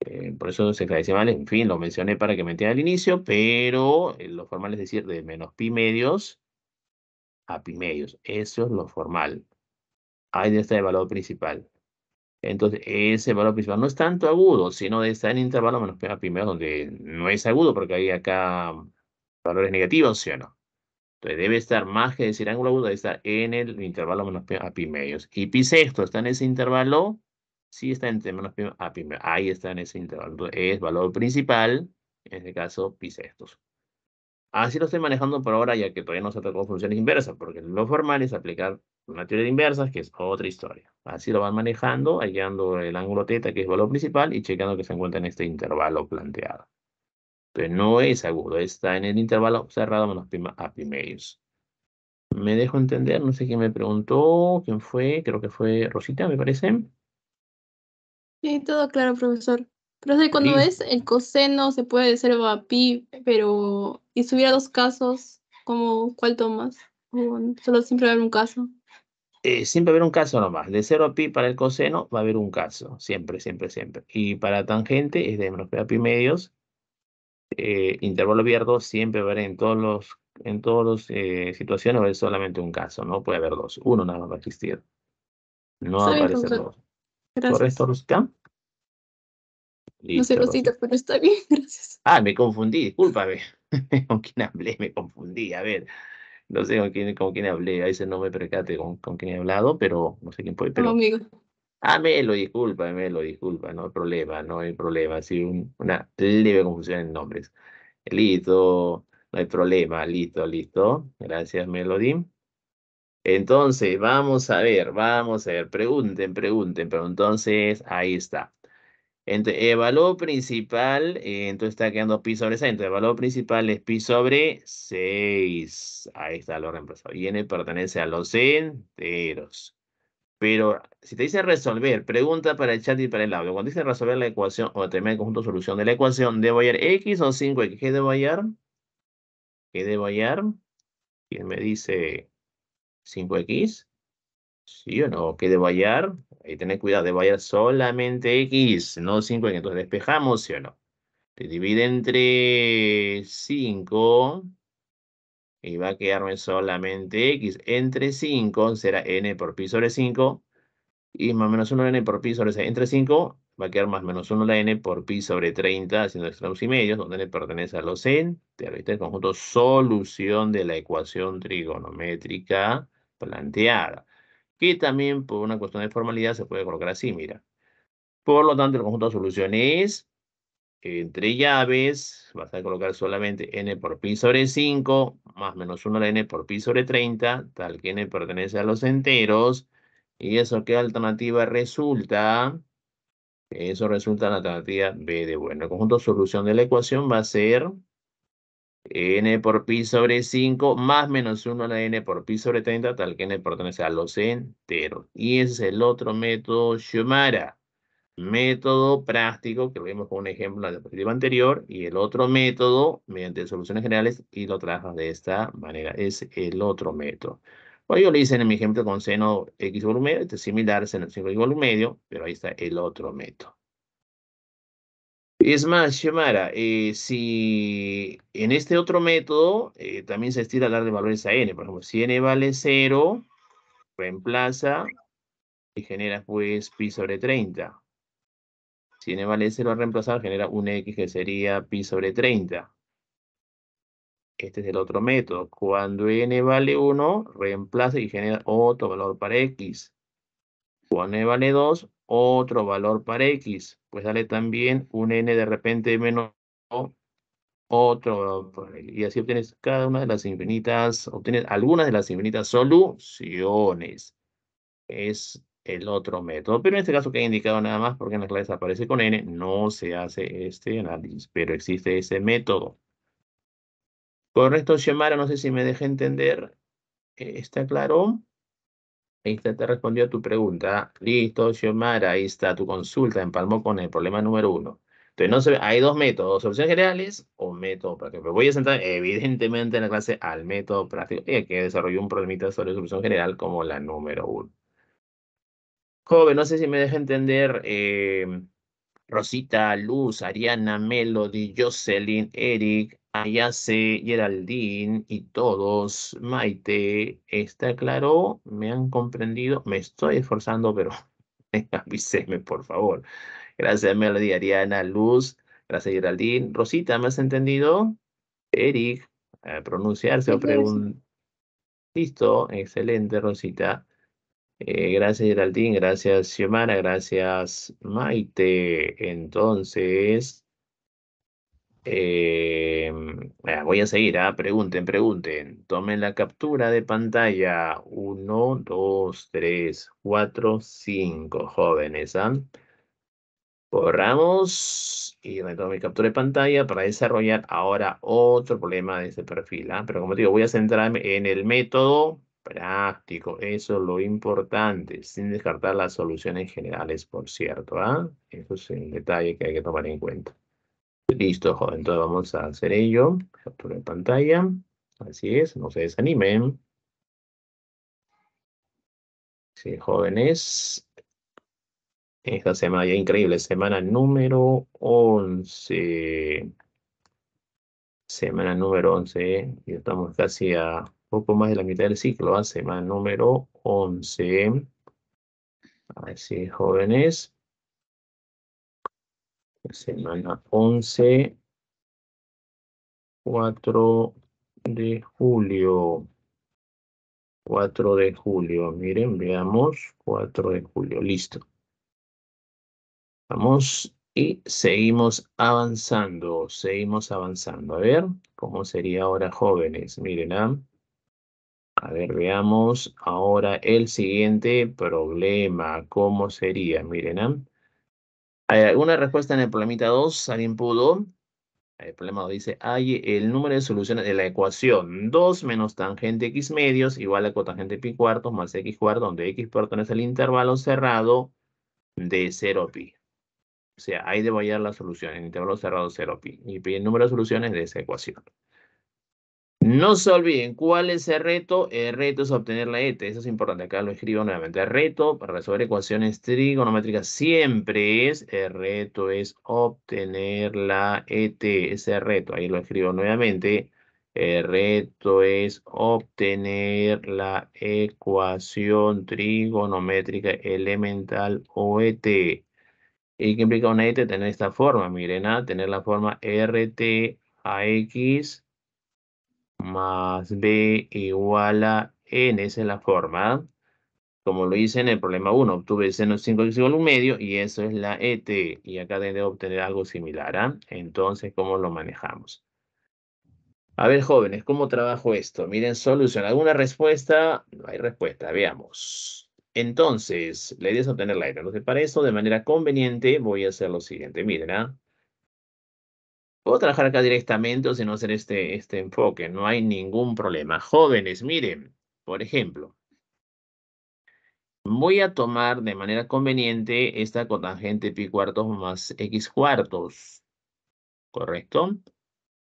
Eh, por eso se mal. en fin, lo mencioné para que me entiendan al inicio, pero eh, lo formal es decir de menos pi medios a medios. Eso es lo formal. Ahí está el valor principal. Entonces, ese valor principal no es tanto agudo, sino estar en intervalo menos pi medios, donde no es agudo, porque hay acá valores negativos, ¿sí o no? Entonces, debe estar más que decir ángulo agudo, debe estar en el intervalo menos pi a pi medios. Y pi sexto está en ese intervalo, sí está entre menos pi a pi medios. Ahí está en ese intervalo. Entonces, es valor principal, en este caso, pi sextos. Así lo estoy manejando por ahora, ya que todavía no se de funciones inversas, porque lo formal es aplicar una teoría de inversas, que es otra historia. Así lo van manejando, hallando el ángulo teta, que es el valor principal, y checando que se encuentra en este intervalo planteado. Pero no es agudo, está en el intervalo cerrado menos prima a pi Me dejo entender, no sé quién me preguntó, quién fue, creo que fue Rosita, me parece. Sí, todo claro, profesor. Pero sé cuando es el coseno, se puede ser a pi, pero y si hubiera dos casos, como ¿cuál tomas? ¿O solo siempre va a haber un caso. Eh, siempre va a haber un caso nomás. De 0 a pi para el coseno va a haber un caso. Siempre, siempre, siempre. Y para tangente es de menos pi a pi medios. Eh, intervalo abierto siempre va a haber en todos los en todas las eh, situaciones va solamente un caso, no puede haber dos. Uno nada más va a existir. No va a aparecer dos. Gracias. ¿Correcto, no sé Rosita, pero está bien, gracias. Ah, me confundí, discúlpame. ¿Con quién hablé? Me confundí, a ver. No sé con quién, con quién hablé, a veces no me percate con, con quién he hablado, pero no sé quién puede. Pero... Ah, Melo, lo disculpa, Melo, disculpa, no hay problema, no hay problema. Sí, una leve confusión en nombres. Listo, no hay problema, listo, listo. Gracias, Melody. Entonces, vamos a ver, vamos a ver, pregunten, pregunten, pero entonces ahí está. Entre, el eh, valor principal, eh, entonces está quedando pi sobre 6. Entonces el valor principal es pi sobre 6. Ahí está, lo reemplazado. Y n pertenece a los enteros. Pero si te dice resolver, pregunta para el chat y para el audio. Cuando dice resolver la ecuación o determinar el conjunto de solución de la ecuación, ¿debo hallar x o 5x? ¿Qué debo hallar? ¿Qué debo hallar? ¿Quién me dice 5x? ¿Sí o no? ¿Qué debo hallar? Ahí eh, tenés cuidado, de hallar solamente X, no 5, entonces despejamos, ¿sí o no? Te divide entre 5 y va a quedarme solamente X. Entre 5 será N por pi sobre 5 y más menos 1 N por pi sobre 6. Entre 5 va a quedar más menos 1 la N por pi sobre 30, haciendo extremos y medios, donde N pertenece a los n, te el conjunto solución de la ecuación trigonométrica planteada que también por una cuestión de formalidad se puede colocar así, mira. Por lo tanto, el conjunto de soluciones entre llaves, vas a colocar solamente n por pi sobre 5, más menos 1 la n por pi sobre 30, tal que n pertenece a los enteros. ¿Y eso qué alternativa resulta? Eso resulta en la alternativa B de bueno. El conjunto de solución de la ecuación va a ser n por pi sobre 5 más menos 1 a la n por pi sobre 30, tal que n pertenece a los enteros. Y ese es el otro método Shumara. Método práctico, que lo vimos con un ejemplo en la diapositiva anterior, y el otro método, mediante soluciones generales, y lo trajo de esta manera. Es el otro método. Pues yo lo hice en mi ejemplo con seno x igual medio, este es similar seno x igual medio, pero ahí está el otro método. Es más, Shemara, eh, si en este otro método eh, también se estira a de valores a n, por ejemplo, si n vale 0, reemplaza y genera pues pi sobre 30. Si n vale 0 reemplaza, reemplazar, genera un x que sería pi sobre 30. Este es el otro método. Cuando n vale 1, reemplaza y genera otro valor para x. Cuando n vale 2, otro valor para x. Pues dale también un n de repente menos otro valor para x. Y así obtienes cada una de las infinitas, obtienes algunas de las infinitas soluciones. Es el otro método. Pero en este caso que he indicado nada más, porque en la clase aparece con n, no se hace este análisis, pero existe ese método. Correcto, Shemara. no sé si me deja entender. ¿Está claro? Ahí está, te respondió a tu pregunta. Listo, Xiomara, ahí está tu consulta, empalmó con el problema número uno. Entonces, no se, hay dos métodos, soluciones generales o método práctico. me voy a sentar, evidentemente en la clase al método práctico y que desarrolló un problemita sobre solución general como la número uno. Joven, no sé si me deja entender, eh, Rosita, Luz, Ariana, Melody, Jocelyn, Eric, Ayase, Geraldine y todos, Maite, ¿está claro? ¿Me han comprendido? Me estoy esforzando, pero avíseme, por favor. Gracias, Melody, Ariana, Luz, gracias, Geraldine. Rosita, ¿me has entendido? Eric, pronunciarse o preguntar. Listo, excelente, Rosita. Eh, gracias, Geraldine, gracias, Xiomara, gracias, Maite. Entonces, eh, voy a seguir, ¿ah? pregunten, pregunten. Tomen la captura de pantalla. Uno, dos, tres, cuatro, cinco jóvenes. ¿ah? Borramos y me mi captura de pantalla para desarrollar ahora otro problema de ese perfil. ¿ah? Pero como te digo, voy a centrarme en el método práctico. Eso es lo importante, sin descartar las soluciones generales, por cierto. ¿ah? Eso es un detalle que hay que tomar en cuenta. Listo, joven. Entonces vamos a hacer ello. Captura de pantalla. Así es, no se desanimen. Sí, jóvenes. Esta semana ya increíble, semana número 11. Semana número 11, ya estamos casi a poco más de la mitad del ciclo, ¿ah? semana número 11. Así, jóvenes semana 11, 4 de julio. 4 de julio, miren, veamos, 4 de julio, listo. Vamos y seguimos avanzando, seguimos avanzando. A ver, ¿cómo sería ahora jóvenes? Miren, ¿ah? A ver, veamos ahora el siguiente problema, ¿cómo sería? Miren, ¿ah? ¿Hay alguna respuesta en el problemita 2? ¿Alguien pudo? El problema dice, hay el número de soluciones de la ecuación 2 menos tangente x medios igual a cotangente pi cuartos más x cuarto, donde x pertenece al intervalo cerrado de 0 pi. O sea, hay de hallar la solución el intervalo cerrado 0 pi. Y el número de soluciones de esa ecuación. No se olviden, ¿cuál es el reto? El reto es obtener la et. Eso es importante. Acá lo escribo nuevamente. El reto para resolver ecuaciones trigonométricas siempre es, el reto es obtener la ET. Ese reto, ahí lo escribo nuevamente. El reto es obtener la ecuación trigonométrica elemental o e ¿Y qué implica una ET? Tener esta forma, miren, ¿ah? tener la forma RT a X más B igual a N. Esa es la forma. Como lo hice en el problema 1, obtuve seno 5x igual a un medio y eso es la ET. E, y acá debe obtener algo similar. ¿ah? Entonces, ¿cómo lo manejamos? A ver, jóvenes, ¿cómo trabajo esto? Miren, solución. ¿Alguna respuesta? No hay respuesta. Veamos. Entonces, la idea es obtener la ETA. Entonces, para eso, de manera conveniente, voy a hacer lo siguiente. Miren, ¿ah? Puedo trabajar acá directamente o no hacer este, este enfoque, no hay ningún problema. Jóvenes, miren, por ejemplo, voy a tomar de manera conveniente esta cotangente pi cuartos más x cuartos, ¿correcto?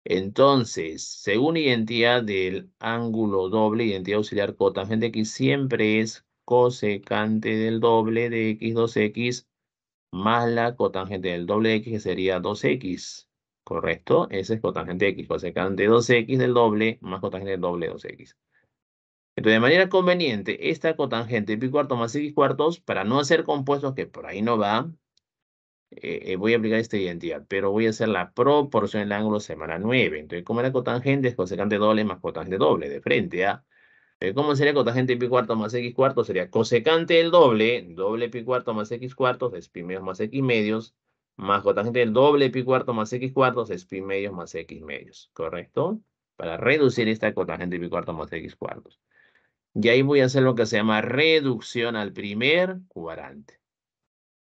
Entonces, según identidad del ángulo doble, identidad auxiliar cotangente x siempre es cosecante del doble de x 2x más la cotangente del doble de x que sería 2x. ¿correcto? Ese es cotangente de x, cosecante de 2x del doble más cotangente del doble de 2x. Entonces, de manera conveniente, esta cotangente de pi cuarto más x cuartos, para no hacer compuestos que por ahí no va, eh, eh, voy a aplicar esta identidad, pero voy a hacer la proporción del ángulo semana 9. Entonces, ¿cómo era cotangente? Es cosecante doble más cotangente doble, de frente a... ¿ah? ¿Cómo sería cotangente pi cuarto más x cuarto? Sería cosecante del doble, doble pi cuarto más x cuartos, es pi medios más x medios, más cotangente del doble pi cuarto más x cuartos es pi medios más x medios, ¿correcto? Para reducir esta cotangente de pi cuarto más x cuartos. Y ahí voy a hacer lo que se llama reducción al primer cuadrante.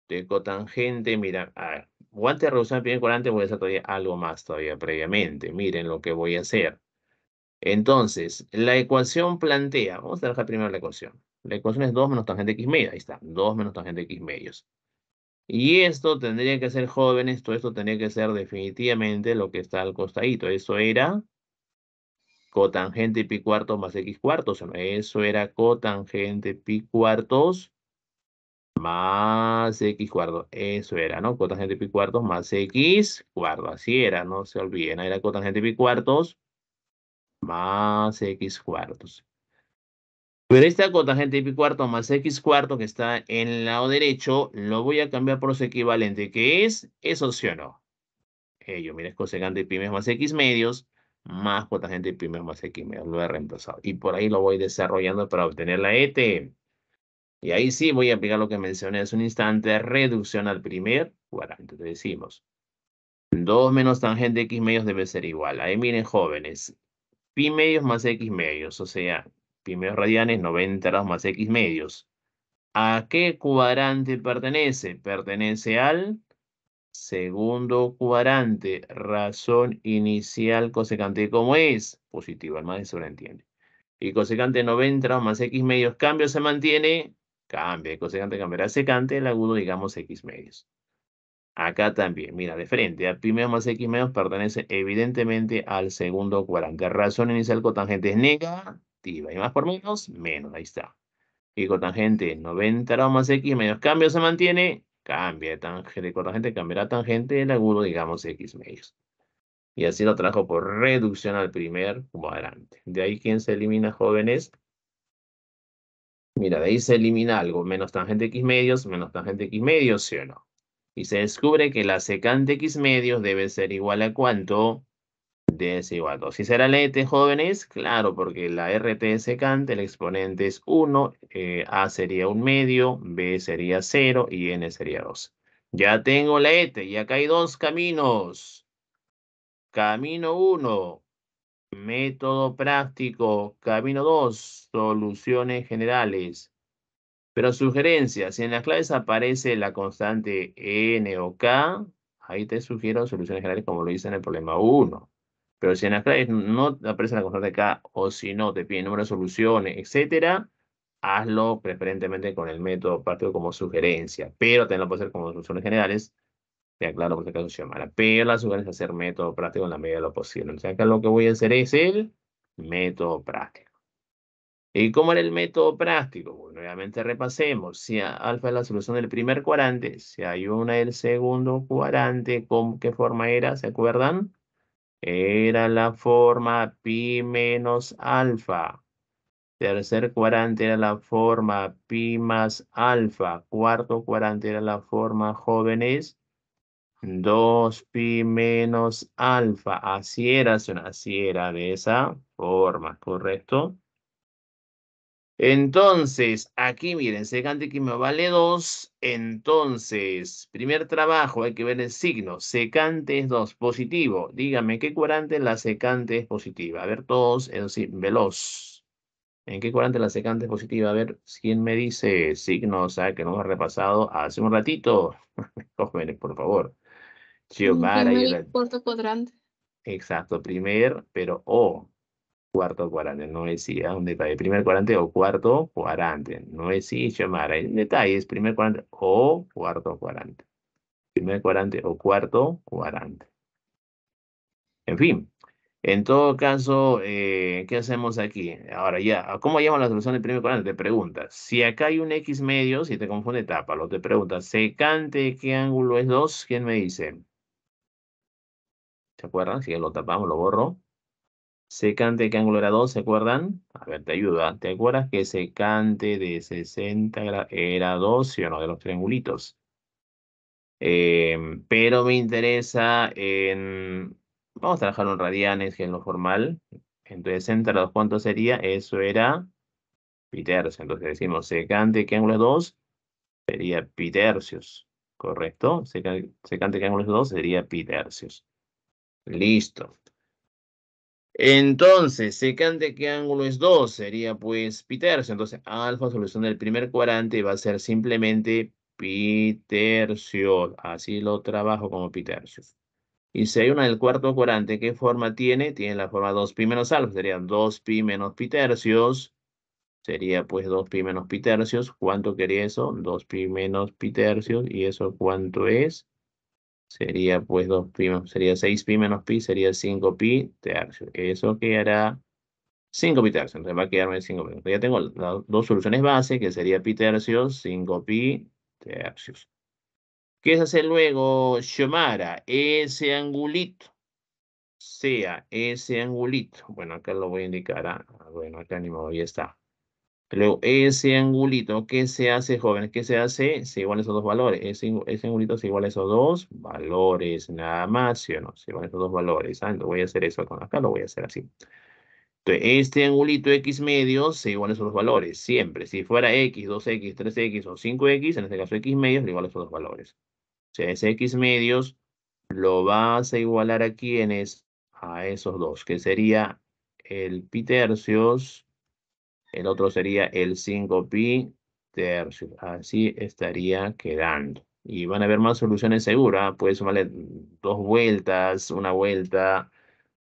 De cotangente, mira, a ver, antes de reducción al primer cuadrante voy a hacer todavía algo más todavía previamente. Miren lo que voy a hacer. Entonces, la ecuación plantea, vamos a dejar primero la ecuación. La ecuación es 2 menos tangente x medios, ahí está, 2 menos tangente x medios y esto tendría que ser jóvenes, todo esto tendría que ser definitivamente lo que está al costadito. Eso era cotangente pi cuartos más x cuartos. Eso era cotangente pi cuartos más x cuartos. Eso era, ¿no? Cotangente pi cuartos más x cuartos. Así era, no se olviden. Era cotangente pi cuartos más x cuartos. Pero esta cotangente de pi cuarto más x cuarto que está en el lado derecho, lo voy a cambiar por su equivalente, que es eso sí o no. Ello, eh, miren, es cosecante de pi más x medios más cotangente de pi más x medios. Lo he reemplazado. Y por ahí lo voy desarrollando para obtener la ET. Y ahí sí voy a aplicar lo que mencioné hace un instante, reducción al primer cuadrante. Entonces decimos, 2 menos tangente x medios debe ser igual. Ahí miren, jóvenes, pi medios más x medios, o sea, pi radianes, 90 grados más x medios. ¿A qué cuadrante pertenece? Pertenece al segundo cuadrante, razón inicial cosecante ¿Cómo es, positivo, más se entiende. Y cosecante 90 grados más x medios, cambio se mantiene, cambia, cosecante cambiará secante, el agudo digamos x medios. Acá también, mira, de frente, pi más x medios pertenece evidentemente al segundo cuadrante. Razón inicial cotangente es nega, y más por menos, menos. Ahí está. Y cotangente 90 grados más X menos cambio se mantiene. Cambia de tangente, cotangente cambiará tangente en agudo, digamos, X medios. Y así lo trajo por reducción al primer cuadrante. De ahí, ¿quién se elimina, jóvenes? Mira, de ahí se elimina algo. Menos tangente X medios, menos tangente X medios, ¿sí o no? Y se descubre que la secante X medios debe ser igual a cuánto? 2. Si será la ET jóvenes, claro, porque la RT secante, el exponente es 1, eh, A sería un medio, B sería 0 y N sería 2. Ya tengo la ET y acá hay dos caminos. Camino 1, método práctico. Camino 2, soluciones generales. Pero sugerencia. si en las claves aparece la constante N o K, ahí te sugiero soluciones generales como lo hice en el problema 1. Pero si en las claves no aparece la de K o si no te piden número de soluciones, etcétera, hazlo preferentemente con el método práctico como sugerencia. Pero también lo puedes hacer como soluciones generales. Te aclaro por si acaso se mala. Pero la sugerencia es hacer método práctico en la medida de lo posible. O sea, acá lo que voy a hacer es el método práctico. ¿Y cómo era el método práctico? Nuevamente repasemos. Si alfa es la solución del primer cuadrante, si hay una del segundo cuadrante, ¿con qué forma era? ¿Se acuerdan? Era la forma pi menos alfa. Tercer cuadrante era la forma pi más alfa. Cuarto cuadrante era la forma jóvenes. Dos pi menos alfa. Así era, así era de esa forma, ¿correcto? Entonces, aquí miren, secante que me vale 2. Entonces, primer trabajo, hay que ver el signo. Secante es 2, positivo. Dígame, ¿qué cuadrante la secante es positiva? A ver, todos, es decir, veloz. ¿En qué cuadrante la secante es positiva? A ver, ¿quién me dice? Signo, o sea, que nos ha repasado hace un ratito. Jóvenes, por favor. Mm, Chiomara. Exacto, primer, pero O cuarto cuadrante, no es si un detalle, primer cuadrante o cuarto cuadrante, no es si llamar, un detalle, es primer cuadrante o cuarto cuadrante, primer cuadrante o cuarto cuadrante. En fin, en todo caso, eh, ¿qué hacemos aquí? Ahora ya, ¿cómo llaman la solución del primer cuadrante? Te pregunta, si acá hay un X medio, si te confunde, lo te pregunta, secante, ¿qué ángulo es 2? ¿Quién me dice? ¿Se acuerdan? Si ya lo tapamos, lo borro. Secante de qué ángulo era 2, ¿se acuerdan? A ver, te ayuda. ¿Te acuerdas que secante de 60 era 2, sí o no, de los triangulitos? Em, pero me interesa en... Vamos a trabajar en radianes, que es lo formal. Entonces, 60 grados, ¿cuánto sería? Eso era pi tercios. Entonces decimos secante de qué ángulo es 2, sería pi tercios. ¿Correcto? Secante de qué ángulo es 2 sería pi tercios. Listo. Entonces, secante ¿qué ángulo es 2, sería pues pi tercio. Entonces, alfa solución del primer cuadrante va a ser simplemente pi tercio. Así lo trabajo como pi tercio. Y si hay una del cuarto cuadrante, ¿qué forma tiene? Tiene la forma 2pi menos alfa, sería 2pi menos pi tercios. Sería pues 2pi menos pi tercios. ¿Cuánto quería eso? 2pi menos pi tercios. ¿Y eso cuánto es? sería pues 2 pi, sería 6 pi menos pi, sería 5 pi tercio. Eso quedará 5 pi tercio, entonces va a quedarme 5 pi. ya tengo las dos soluciones base, que sería pi tercios, 5 pi tercios. ¿Qué es hacer luego, a Ese angulito. Sea ese angulito. Bueno, acá lo voy a indicar. ¿ah? Ah, bueno, acá ni modo, está. Luego, ese angulito que se hace, jóvenes, que se hace, se igualan esos dos valores. Ese, angulito se iguala a esos dos valores, nada más, ¿sí o no? Se igualan esos dos valores. Ah, voy a hacer eso con acá, lo voy a hacer así. Entonces, este angulito x medios se igualan esos dos valores, siempre. Si fuera x, 2x, 3x o 5x, en este caso x medios, se igualan a esos dos valores. O sea, ese x medios lo vas a igualar a quiénes? a esos dos, que sería el pi tercios el otro sería el 5pi tercio. Así estaría quedando. Y van a haber más soluciones seguras. Puedes sumarle dos vueltas, una vuelta,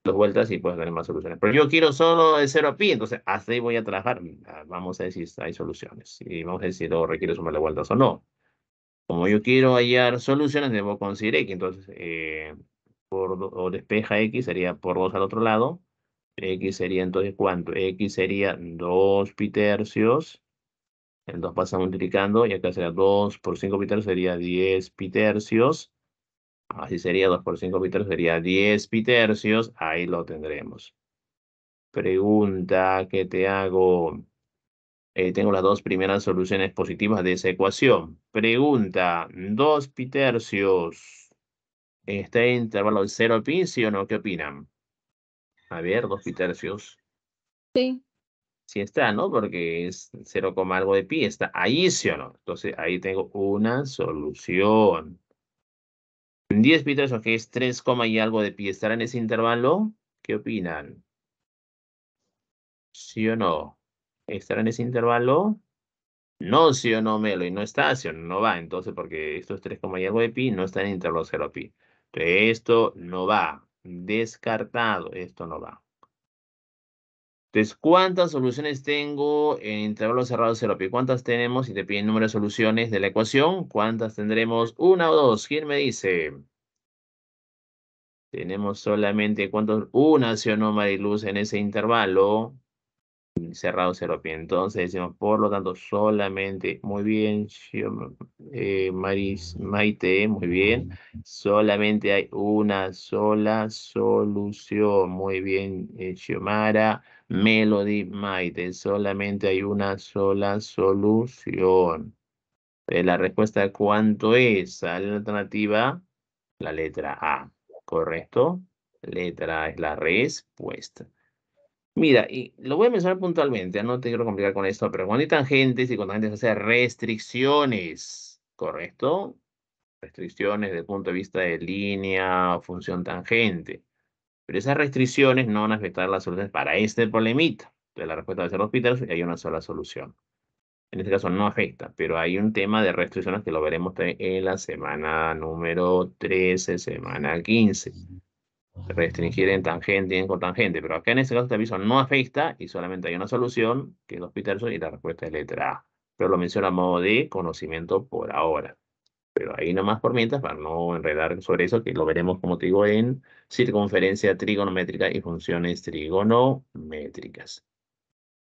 dos vueltas y puedes tener más soluciones. Pero yo quiero solo el 0pi, entonces así voy a trabajar. Ah, vamos a ver si hay soluciones. Y vamos a decir si lo requiere sumarle vueltas o no. Como yo quiero hallar soluciones, debo considerar que entonces eh, por, o despeja x sería por dos al otro lado X sería entonces cuánto? X sería 2 pi tercios. El 2 pasa multiplicando y acá será 2 por 5 pi tercios sería 10 pi tercios. Así sería 2 por 5 pi tercios sería 10 pi tercios. Ahí lo tendremos. Pregunta que te hago. Eh, tengo las dos primeras soluciones positivas de esa ecuación. Pregunta, 2 pi tercios está en intervalo de 0 pi, ¿sí o no? ¿Qué opinan? A ver, 2 pi tercios. Sí. Sí está, ¿no? Porque es 0, algo de pi. Está ahí, sí o no. Entonces, ahí tengo una solución. 10 pi tercios, que es 3, y algo de pi. ¿Estará en ese intervalo? ¿Qué opinan? ¿Sí o no? ¿Estará en ese intervalo? No, sí o no, Melo. Y no está, sí o no, no va. Entonces, porque esto es 3, y algo de pi no está en el intervalo 0 pi. Entonces, esto no va. Descartado. Esto no va. Entonces, ¿cuántas soluciones tengo en intervalo cerrado 0 pi? ¿Cuántas tenemos? Si te piden número de soluciones de la ecuación, ¿cuántas tendremos? Una o dos. ¿Quién me dice? Tenemos solamente cuántos, una, ¿sí o no, Mariluz, en ese intervalo cerrado 0 pi. Entonces decimos, por lo tanto, solamente, muy bien, eh, Maris, Maite, muy bien. Solamente hay una sola solución. Muy bien, eh, Xiomara, Melody, Maite. Solamente hay una sola solución. Eh, la respuesta, ¿cuánto es? La alternativa, la letra A. ¿Correcto? Letra A es la respuesta. Mira, y lo voy a mencionar puntualmente, no te quiero complicar con esto, pero cuando hay tangentes y cuando tangentes hace restricciones, ¿correcto? Restricciones desde el punto de vista de línea función tangente. Pero esas restricciones no van a afectar las soluciones para este problemita. Entonces la respuesta va a ser los y hay una sola solución. En este caso no afecta, pero hay un tema de restricciones que lo veremos en la semana número 13, semana 15. Restringir en tangente y en cotangente, pero acá en este caso te aviso no afecta y solamente hay una solución que es los pítalos y la respuesta es letra A pero lo menciona a modo de conocimiento por ahora. Pero ahí nomás por mientras, para no enredar sobre eso, que lo veremos, como te digo, en circunferencia trigonométrica y funciones trigonométricas.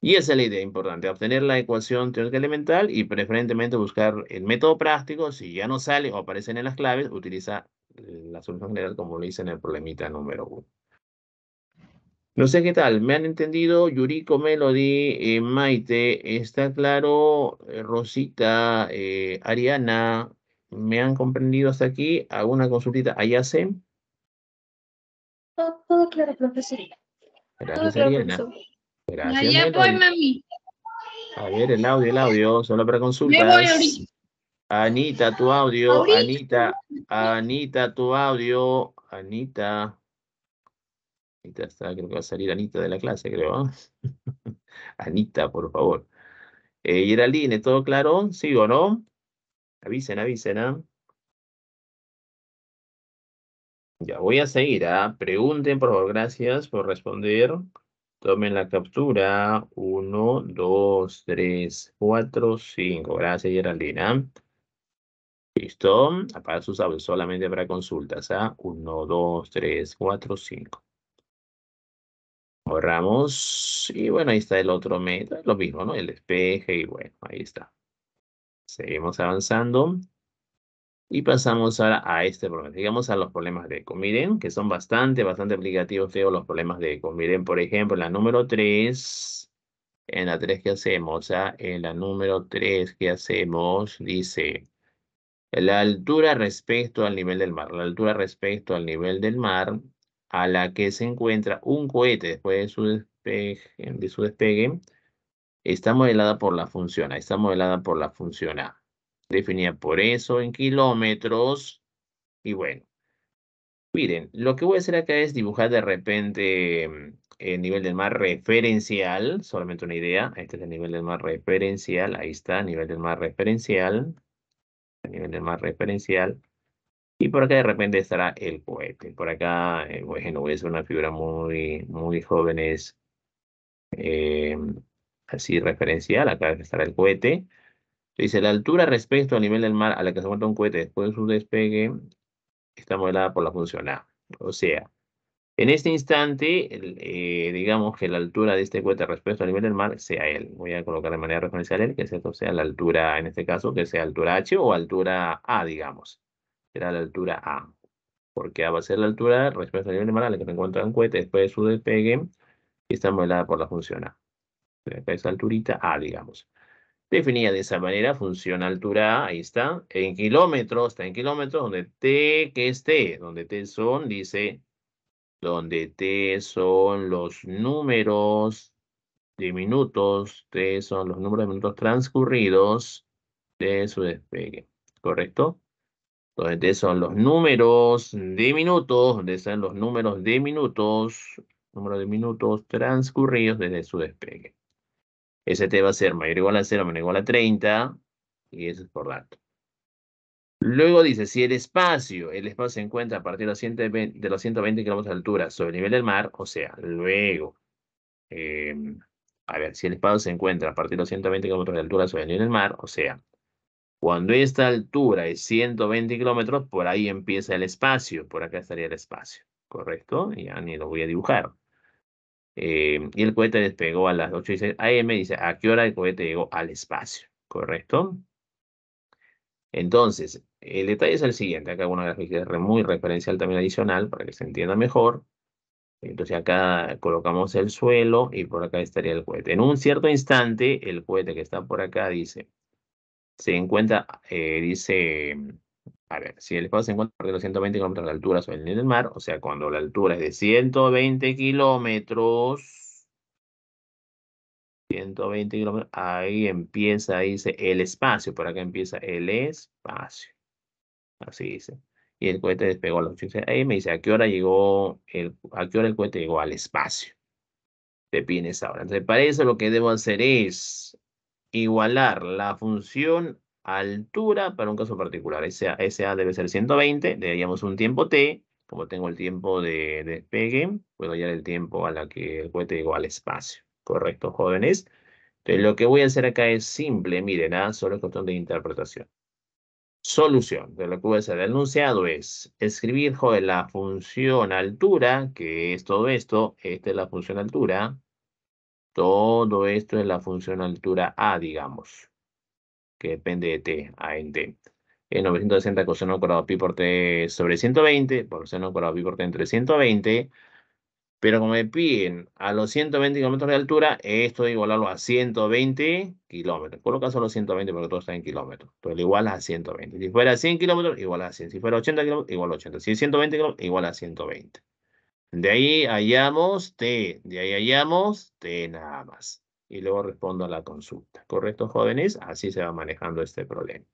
Y esa es la idea importante, obtener la ecuación teórica elemental y preferentemente buscar el método práctico. Si ya no sale o aparecen en las claves, utiliza la solución general como lo hice en el problemita número 1. No sé qué tal, me han entendido Yuriko Melody, eh, Maite, está claro, eh, Rosita, eh, Ariana, ¿me han comprendido hasta aquí? ¿Alguna consultita? ¿Allá sé? Todo, claro, profesor. Gracias, Ariana. Pues, mami. A ver, el audio, el audio, solo para consultas. Anita, tu audio, Anita, Anita, tu audio, Anita. Anita creo que va a salir Anita de la clase, creo. ¿ah? Anita, por favor. Eh, Geraldine, ¿todo claro? ¿Sí o no? Avisen, avisen, ¿ah? Ya voy a seguir, ¿ah? Pregunten, por favor, gracias por responder. Tomen la captura. Uno, dos, tres, cuatro, cinco. Gracias, Geraldina. ¿ah? Listo. Apaga sus audios solamente para consultas. ¿ah? Uno, dos, tres, cuatro, cinco ramos Y bueno, ahí está el otro meta, lo mismo, ¿no? El despeje y bueno, ahí está. Seguimos avanzando. Y pasamos ahora a este problema. Digamos a los problemas de eco. Miren, que son bastante, bastante aplicativos, los problemas de eco. Miren, por ejemplo, la número 3, en la 3 que hacemos, en la número 3 ¿ah? que hacemos, dice, la altura respecto al nivel del mar. La altura respecto al nivel del mar a la que se encuentra un cohete después de su despegue, está modelada por la función A, está modelada por la función A, definida por eso en kilómetros. Y bueno, miren, lo que voy a hacer acá es dibujar de repente mm, el nivel del mar referencial, solamente una idea, este es el nivel del mar referencial, ahí está, nivel del mar referencial, nivel del mar referencial. Y por acá de repente estará el cohete. Por acá, voy eh, a es una figura muy, muy joven, es eh, así referencial. Acá estará el cohete. Dice, la altura respecto al nivel del mar a la que se monta un cohete después de su despegue está modelada por la función A. O sea, en este instante, eh, digamos que la altura de este cohete respecto al nivel del mar sea él. Voy a colocar de manera referencial él, que es sea la altura, en este caso, que sea altura H o altura A, digamos. Era la altura A, porque A va a ser la altura respecto al nivel de mar la que se encuentra en cohete después de su despegue y está modelada por la función A. Acá es alturita A, digamos. Definida de esa manera, función altura A, ahí está, en kilómetros, está en kilómetros, donde T, que es T, donde T son, dice, donde T son los números de minutos, T son los números de minutos transcurridos de su despegue, ¿correcto? Entonces, son los números de minutos, donde están los números de minutos, número de minutos transcurridos desde su despegue. ST va a ser mayor o igual a 0 menos igual a 30, y eso es por dato. Luego dice, si el espacio, el espacio se encuentra a partir de los 120, de kilómetros de altura sobre el nivel del mar, o sea, luego, eh, a ver, si el espacio se encuentra a partir de los 120 kilómetros de altura sobre el nivel del mar, o sea, cuando esta altura es 120 kilómetros, por ahí empieza el espacio, por acá estaría el espacio, ¿correcto? Ya ni lo voy a dibujar. Eh, y el cohete despegó a las 8 y 6 AM, dice, ¿a qué hora el cohete llegó al espacio? ¿Correcto? Entonces, el detalle es el siguiente. Acá una gráfica muy referencial también adicional para que se entienda mejor. Entonces acá colocamos el suelo y por acá estaría el cohete. En un cierto instante, el cohete que está por acá dice se encuentra, eh, dice, a ver, si el espacio se encuentra porque los 120 kilómetros de altura sobre el nivel del mar, o sea, cuando la altura es de 120 kilómetros, 120 kilómetros, ahí empieza, dice, el espacio, por acá empieza el espacio. Así dice. Y el cohete despegó a dice ahí me dice, ¿a qué hora llegó, el, a qué hora el cohete llegó al espacio? Te pines ahora. Entonces, para eso lo que debo hacer es igualar la función altura para un caso particular. SA, debe ser 120, le daríamos un tiempo T. Como tengo el tiempo de despegue, puedo hallar el tiempo a la que el cohete igual al espacio. ¿Correcto, jóvenes? Entonces, lo que voy a hacer acá es simple, miren, nada, ¿ah? solo es cuestión de interpretación. Solución de lo que voy a hacer. enunciado es escribir la función altura, que es todo esto, esta es la función altura, todo esto es la función altura A, digamos, que depende de T, A en T. En 960 coseno cuadrado pi por T sobre 120, por seno cuadrado pi por T entre 120. Pero como me piden a los 120 kilómetros de altura, esto es igualarlo a 120 kilómetros. Coloca solo 120 porque todo está en kilómetros. Entonces igual igual a 120. Si fuera 100 kilómetros, igual a 100. Si fuera 80 kilómetros, igual a 80. Si es 120 kilómetros, igual a 120. De ahí hallamos T, de ahí hallamos T nada más. Y luego respondo a la consulta. ¿Correcto, jóvenes? Así se va manejando este problema.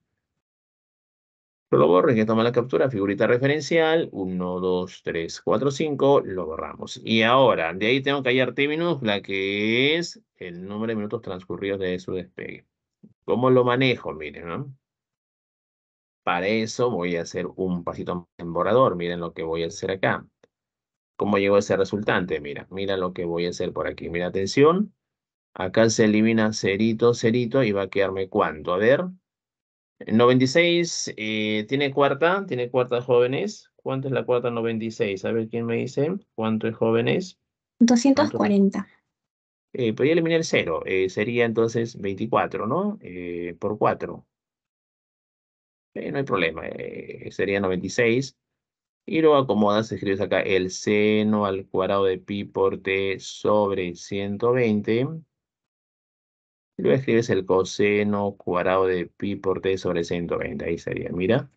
Lo borro, que toma la captura, figurita referencial, 1, 2, 3, 4, 5, lo borramos. Y ahora, de ahí tengo que hallar T la que es el número de minutos transcurridos de su despegue. ¿Cómo lo manejo? Miren, ¿no? Para eso voy a hacer un pasito en borrador. Miren lo que voy a hacer acá. ¿Cómo llegó a ese resultante? Mira, mira lo que voy a hacer por aquí. Mira, atención. Acá se elimina cerito, cerito y va a quedarme cuánto. A ver. 96 eh, tiene cuarta, tiene cuarta jóvenes. ¿Cuánto es la cuarta 96? A ver quién me dice. ¿Cuánto es jóvenes? 240. cuarenta. Eh, podría eliminar cero. Eh, sería entonces 24, ¿no? Eh, por 4. Eh, no hay problema. sería 96 y lo acomodas, escribes acá el seno al cuadrado de pi por t sobre 120. Y luego escribes el coseno cuadrado de pi por t sobre 120. Ahí sería, mira.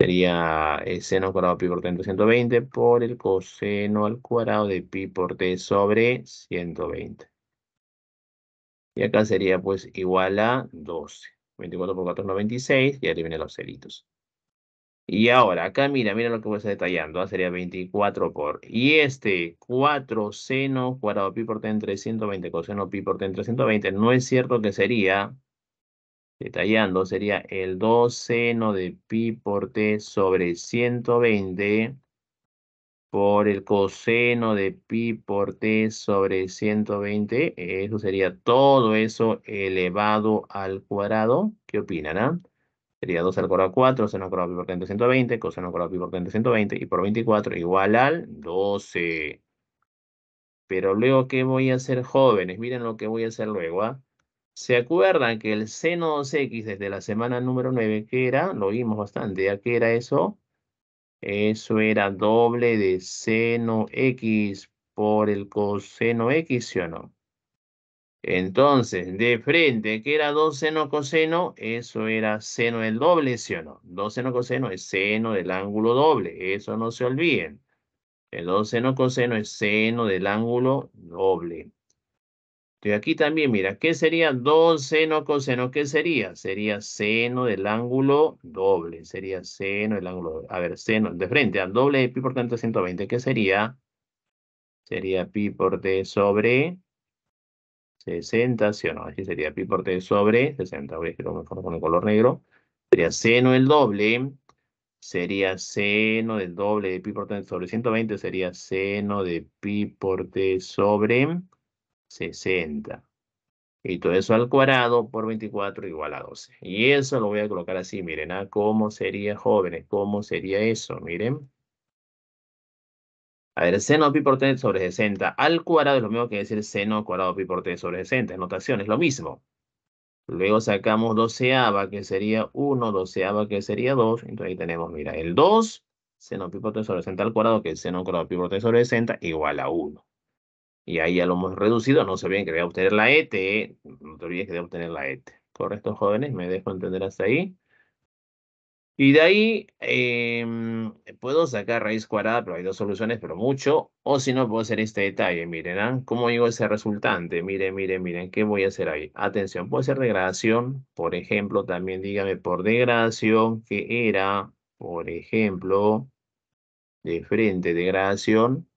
Sería el seno al cuadrado de pi por t sobre 120 por el coseno al cuadrado de pi por t sobre 120. Y acá sería pues igual a 12. 24 por 4 es 96 y ahí vienen los ceritos. Y ahora, acá mira, mira lo que voy a estar detallando. ¿ah? Sería 24 por. Y este 4 seno cuadrado pi por t entre 120 coseno pi por t entre 120. No es cierto que sería, detallando, sería el 2 seno de pi por t sobre 120 por el coseno de pi por t sobre 120. Eso sería todo eso elevado al cuadrado. ¿Qué opinan? Ah? sería 2 al cuadrado 4, seno al cuadrado pi por 30 120, coseno al cuadrado pi por 30 120 y por 24 igual al 12. Pero luego, ¿qué voy a hacer, jóvenes? Miren lo que voy a hacer luego, ¿ah? ¿Se acuerdan que el seno 2x desde la semana número 9, que era? Lo vimos bastante, ¿ya qué era eso? Eso era doble de seno x por el coseno x, ¿sí o no? Entonces, de frente, que era 2 seno coseno, eso era seno del doble, ¿sí o no? 2 seno coseno es seno del ángulo doble, eso no se olviden. El 2 seno coseno es seno del ángulo doble. entonces aquí también, mira, ¿qué sería 2 seno coseno? ¿Qué sería? Sería seno del ángulo doble, sería seno del ángulo doble. A ver, seno, de frente, al doble de pi por tanto 120, ¿qué sería? Sería pi por t sobre 60, ¿sí o no? Aquí sería pi por t sobre 60. Voy a escribirlo mejor con el color negro. Sería seno del doble. Sería seno del doble de pi por t sobre 120. Sería seno de pi por t sobre 60. Y todo eso al cuadrado por 24 igual a 12. Y eso lo voy a colocar así, miren, ¿ah? ¿Cómo sería, jóvenes? ¿Cómo sería eso? Miren. A ver, seno pi por t sobre 60 al cuadrado es lo mismo que decir seno cuadrado pi por t sobre 60. Es notación, es lo mismo. Luego sacamos doceava, que sería 1, doceava, que sería 2. Entonces ahí tenemos, mira, el 2, seno pi por t sobre 60 al cuadrado, que es seno cuadrado pi por t sobre 60, igual a 1. Y ahí ya lo hemos reducido. No se olviden que voy obtener la ET. ¿eh? No te olvides que voy obtener la ET. ¿Correcto, jóvenes? ¿Me dejo entender hasta ahí? Y de ahí em, puedo sacar raíz cuadrada, pero hay dos soluciones, pero mucho. O si no, puedo hacer este detalle. Miren, ¿ah? ¿cómo digo ese resultante? Miren, miren, miren, ¿qué voy a hacer ahí? Atención, puedo hacer degradación. Por ejemplo, también dígame por degradación, que era, por ejemplo, de frente, degradación,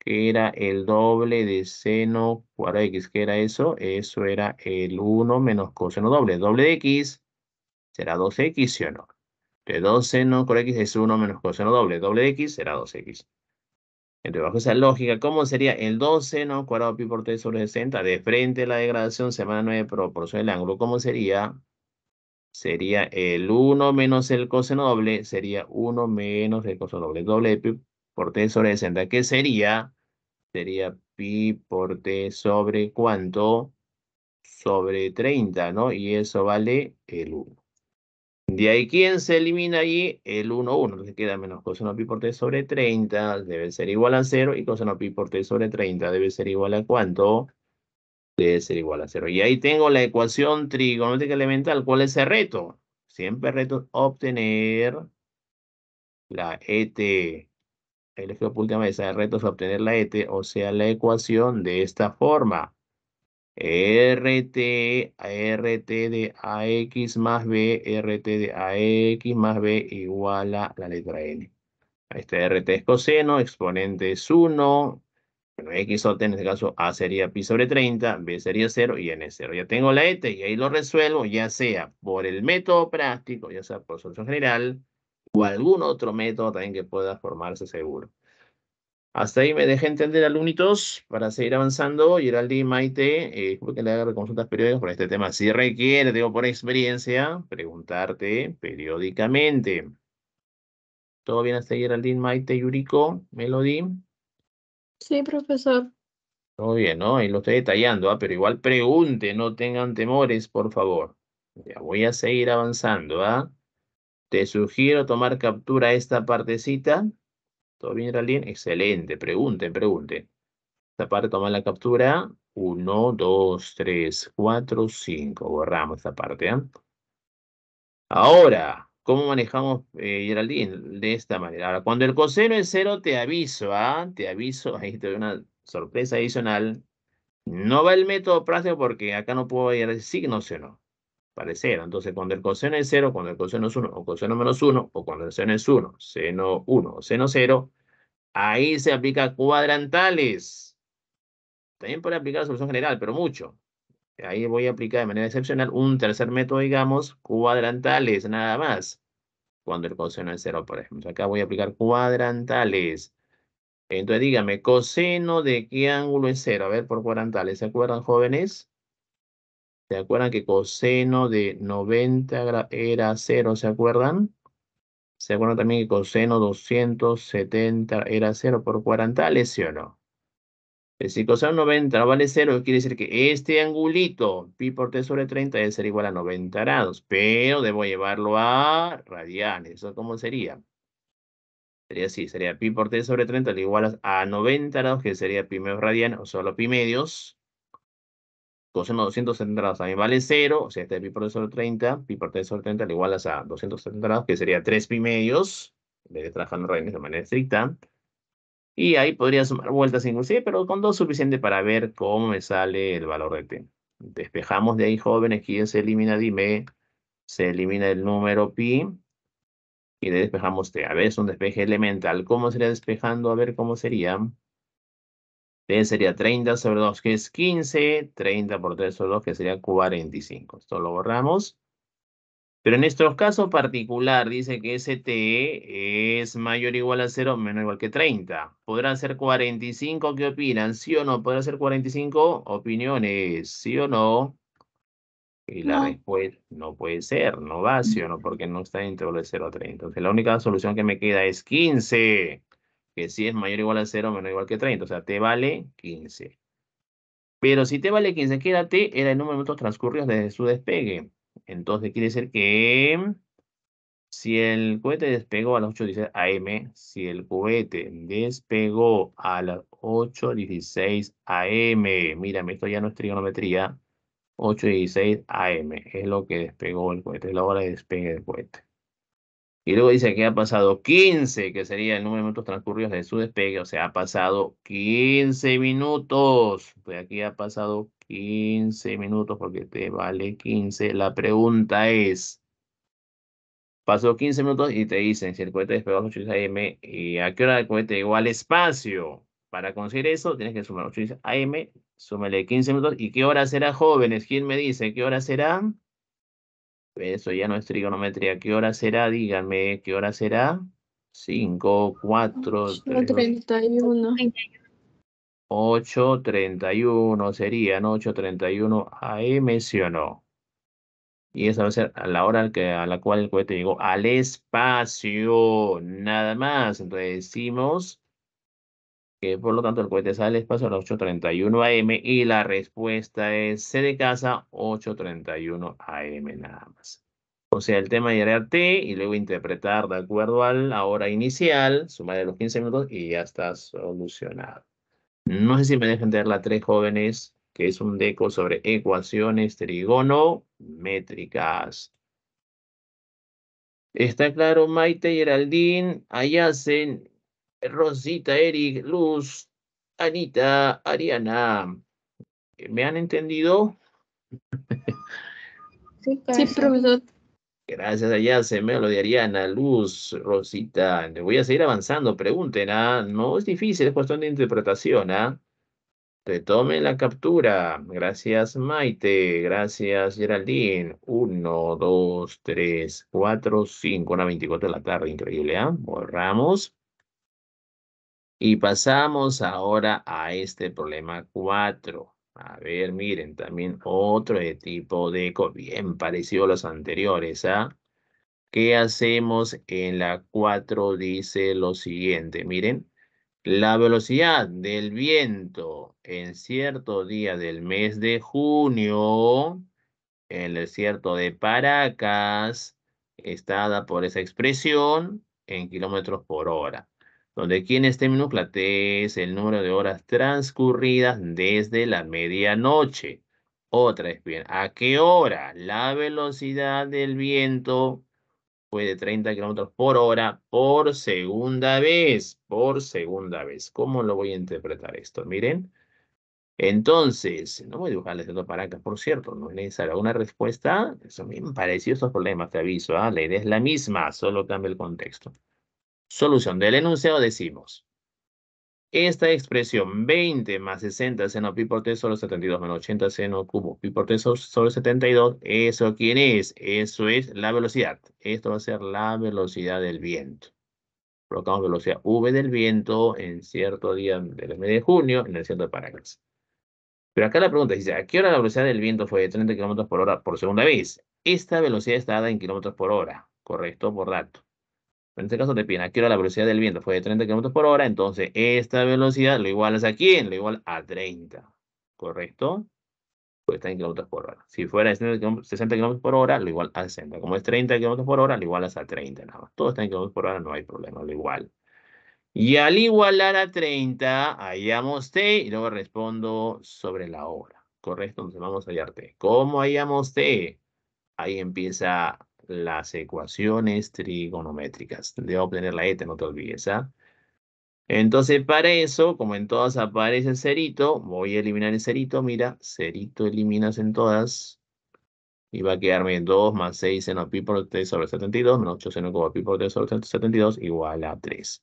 que era el doble de seno cuadrado de x. ¿Qué era eso? Eso era el 1 menos coseno doble. Doble de x será 2x, o no? que 2 seno con x es 1 menos coseno doble. Doble x será 2x. Entonces, bajo esa lógica, ¿cómo sería el 2 seno cuadrado pi por t sobre 60? De frente a la degradación, semana 9, proporción del ángulo. ¿Cómo sería? Sería el 1 menos el coseno doble, sería 1 menos el coseno doble. Doble de pi por t sobre 60. ¿Qué sería? Sería pi por t sobre cuánto? Sobre 30, ¿no? Y eso vale el 1. De ahí, ¿quién se elimina allí? El 1, 1, que queda menos coseno pi por t sobre 30, debe ser igual a 0, y coseno pi por t sobre 30 debe ser igual a cuánto? Debe ser igual a 0. Y ahí tengo la ecuación trigonométrica elemental. ¿Cuál es el reto? Siempre e el reto es obtener la ET. El eje oculta el reto es obtener la ET, o sea, la ecuación de esta forma. RT, RT de AX más B, RT de AX más B igual a la letra N. Este RT es coseno, exponente es 1, bueno, X en este caso A sería pi sobre 30, B sería 0 y N es 0. Ya tengo la ET y ahí lo resuelvo, ya sea por el método práctico, ya sea por solución general o algún otro método también que pueda formarse seguro. Hasta ahí me dejé entender, alumnitos, para seguir avanzando. Geraldine Maite, eh, que le haga consultas periódicas por este tema. Si requiere, digo por experiencia, preguntarte periódicamente. ¿Todo bien hasta ahí, Geraldine, Maite, Yuriko, Melody? Sí, profesor. Todo bien, ¿no? Ahí lo estoy detallando, ¿ah? pero igual pregunte, no tengan temores, por favor. Ya voy a seguir avanzando, ¿ah? Te sugiero tomar captura esta partecita ¿Todo bien, Geraldine? Excelente. Pregunten, pregunten. Esta parte toma la captura. 1, 2, 3, 4, 5. Borramos esta parte. ¿eh? Ahora, ¿cómo manejamos, eh, Geraldine? De esta manera. Ahora, cuando el coseno es cero, te aviso. ¿ah? Te aviso. Ahí te doy una sorpresa adicional. No va el método práctico porque acá no puedo ir signo, ¿sí o no? Parecerá, Entonces, cuando el coseno es cero cuando el coseno es uno o coseno menos uno o cuando el seno es uno seno 1, o seno 0, ahí se aplica cuadrantales. También puede aplicar la solución general, pero mucho. Ahí voy a aplicar de manera excepcional un tercer método, digamos, cuadrantales, nada más. Cuando el coseno es cero por ejemplo. Acá voy a aplicar cuadrantales. Entonces, dígame, ¿coseno de qué ángulo es cero A ver, por cuadrantales, ¿se acuerdan, jóvenes? ¿Se acuerdan que coseno de 90 era 0? ¿Se acuerdan? ¿Se acuerdan también que coseno 270 era 0 por 40? sí o no? Si coseno 90 no vale 0, quiere decir que este angulito, pi por t sobre 30, debe ser igual a 90 grados. Pero debo llevarlo a radianes. ¿Eso cómo sería? Sería así, sería pi por t sobre 30 igual a 90 grados, que sería pi medios radianes, o solo pi medios coseno 200 centrados también vale 0, o sea, este pi por 30, pi por 3 30 le igual a 200 centígrados, que sería 3 pi medios, de trabajar de manera estricta. Y ahí podría sumar vueltas sí, pero con 2 suficiente para ver cómo me sale el valor de t. Despejamos de ahí, jóvenes, que se elimina, dime, se elimina el número pi, y le despejamos t. A ver, es un despeje elemental. ¿Cómo sería despejando? A ver, ¿cómo sería? T sería 30 sobre 2, que es 15. 30 por 3 sobre 2, que sería 45. Esto lo borramos. Pero en nuestro caso particular dice que ST es mayor o igual a 0 menos o igual que 30. ¿Podrá ser 45? ¿Qué opinan? ¿Sí o no? ¿Podrá ser 45? Opiniones, ¿sí o no? Y la respuesta no puede ser, no va, ¿sí o no? Mm. Porque no está dentro de 0 a 30. Entonces la única solución que me queda es 15 que si es mayor o igual a 0 menor o igual que 30, o sea, t vale 15. Pero si t vale 15, quédate era t, era el número de minutos transcurridos desde su despegue. Entonces quiere decir que si el cohete despegó a las 8.16 am, si el cohete despegó a las 8.16 am, mírame, esto ya no es trigonometría, 8.16 am, es lo que despegó el cohete, es la hora de despegue del cohete. Y luego dice que ha pasado 15, que sería el número de minutos transcurridos de su despegue. O sea, ha pasado 15 minutos. Pues aquí ha pasado 15 minutos porque te vale 15. La pregunta es, pasó 15 minutos y te dicen si el cohete despegó a las 8 AM y eh, a qué hora el cohete igual al espacio. Para conseguir eso tienes que sumar 8 AM, súmele 15 minutos. ¿Y qué hora será, jóvenes? ¿Quién me dice qué hora será? Eso ya no es trigonometría. ¿Qué hora será? Díganme, ¿qué hora será? 5, 4, 31. 8.31 serían 8.31 AM, ¿sí o no? Y esa va a ser la hora a la cual el cohete llegó al espacio, nada más. Entonces decimos por lo tanto el cohete sale al espacio a las 8.31 am y la respuesta es C de casa 8.31 am nada más. O sea, el tema era T y luego interpretar de acuerdo a la hora inicial, de los 15 minutos y ya está solucionado. No sé si me dejan la tres jóvenes, que es un deco sobre ecuaciones trigonométricas. ¿Está claro, Maite y Geraldine? Allá hacen Rosita, Eric, Luz, Anita, Ariana. ¿Me han entendido? Sí, sí profesor. Gracias a me lo de Ariana, Luz, Rosita. Voy a seguir avanzando, pregunten, ¿ah? No es difícil, es cuestión de interpretación, ¿ah? Retomen la captura. Gracias, Maite. Gracias, Geraldine. Uno, dos, tres, cuatro, cinco. Una veinticuatro de la tarde, increíble, ¿ah? Borramos. Y pasamos ahora a este problema 4. A ver, miren, también otro tipo de eco, bien parecido a los anteriores. ¿ah? ¿Qué hacemos en la 4? Dice lo siguiente, miren. La velocidad del viento en cierto día del mes de junio en el desierto de Paracas está dada por esa expresión en kilómetros por hora donde aquí en este te es el número de horas transcurridas desde la medianoche. Otra es bien, ¿a qué hora? La velocidad del viento fue de 30 kilómetros por hora por segunda vez, por segunda vez. ¿Cómo lo voy a interpretar esto? Miren, entonces, no voy a dibujarles esto para acá, por cierto, no es necesaria una respuesta. Son bien parecidos los problemas, te aviso. ¿ah? La idea es la misma, solo cambia el contexto. Solución del enunciado decimos, esta expresión 20 más 60 seno pi por t sobre 72 menos 80 seno cubo pi por t sobre 72, ¿eso quién es? Eso es la velocidad. Esto va a ser la velocidad del viento. Colocamos velocidad v del viento en cierto día del mes de junio en el cierto de Pero acá la pregunta dice, ¿a qué hora la velocidad del viento fue de 30 kilómetros por hora por segunda vez? Esta velocidad está dada en kilómetros por hora, correcto, por dato en este caso te aquí era la velocidad del viento fue de 30 km por hora, entonces esta velocidad lo igualas a quién? Lo igual a 30, ¿correcto? Pues está en kilómetros por hora. Si fuera de 60 km por hora, lo igual a 60. Como es 30 km por hora, lo igualas a 30. Nada más. Todo está en kilómetros por hora, no hay problema, lo igual. Y al igualar a 30, hallamos T y luego respondo sobre la hora. ¿Correcto? Entonces vamos a hallar T. ¿Cómo hallamos T? Ahí empieza las ecuaciones trigonométricas. Debo obtener la ETA, no te olvides. ¿ah? Entonces, para eso, como en todas aparece cerito, voy a eliminar el cerito. Mira, cerito eliminas en todas. Y va a quedarme 2 más 6 seno pi por 3 sobre 72, menos 8 seno pi por 3 sobre 72, igual a 3.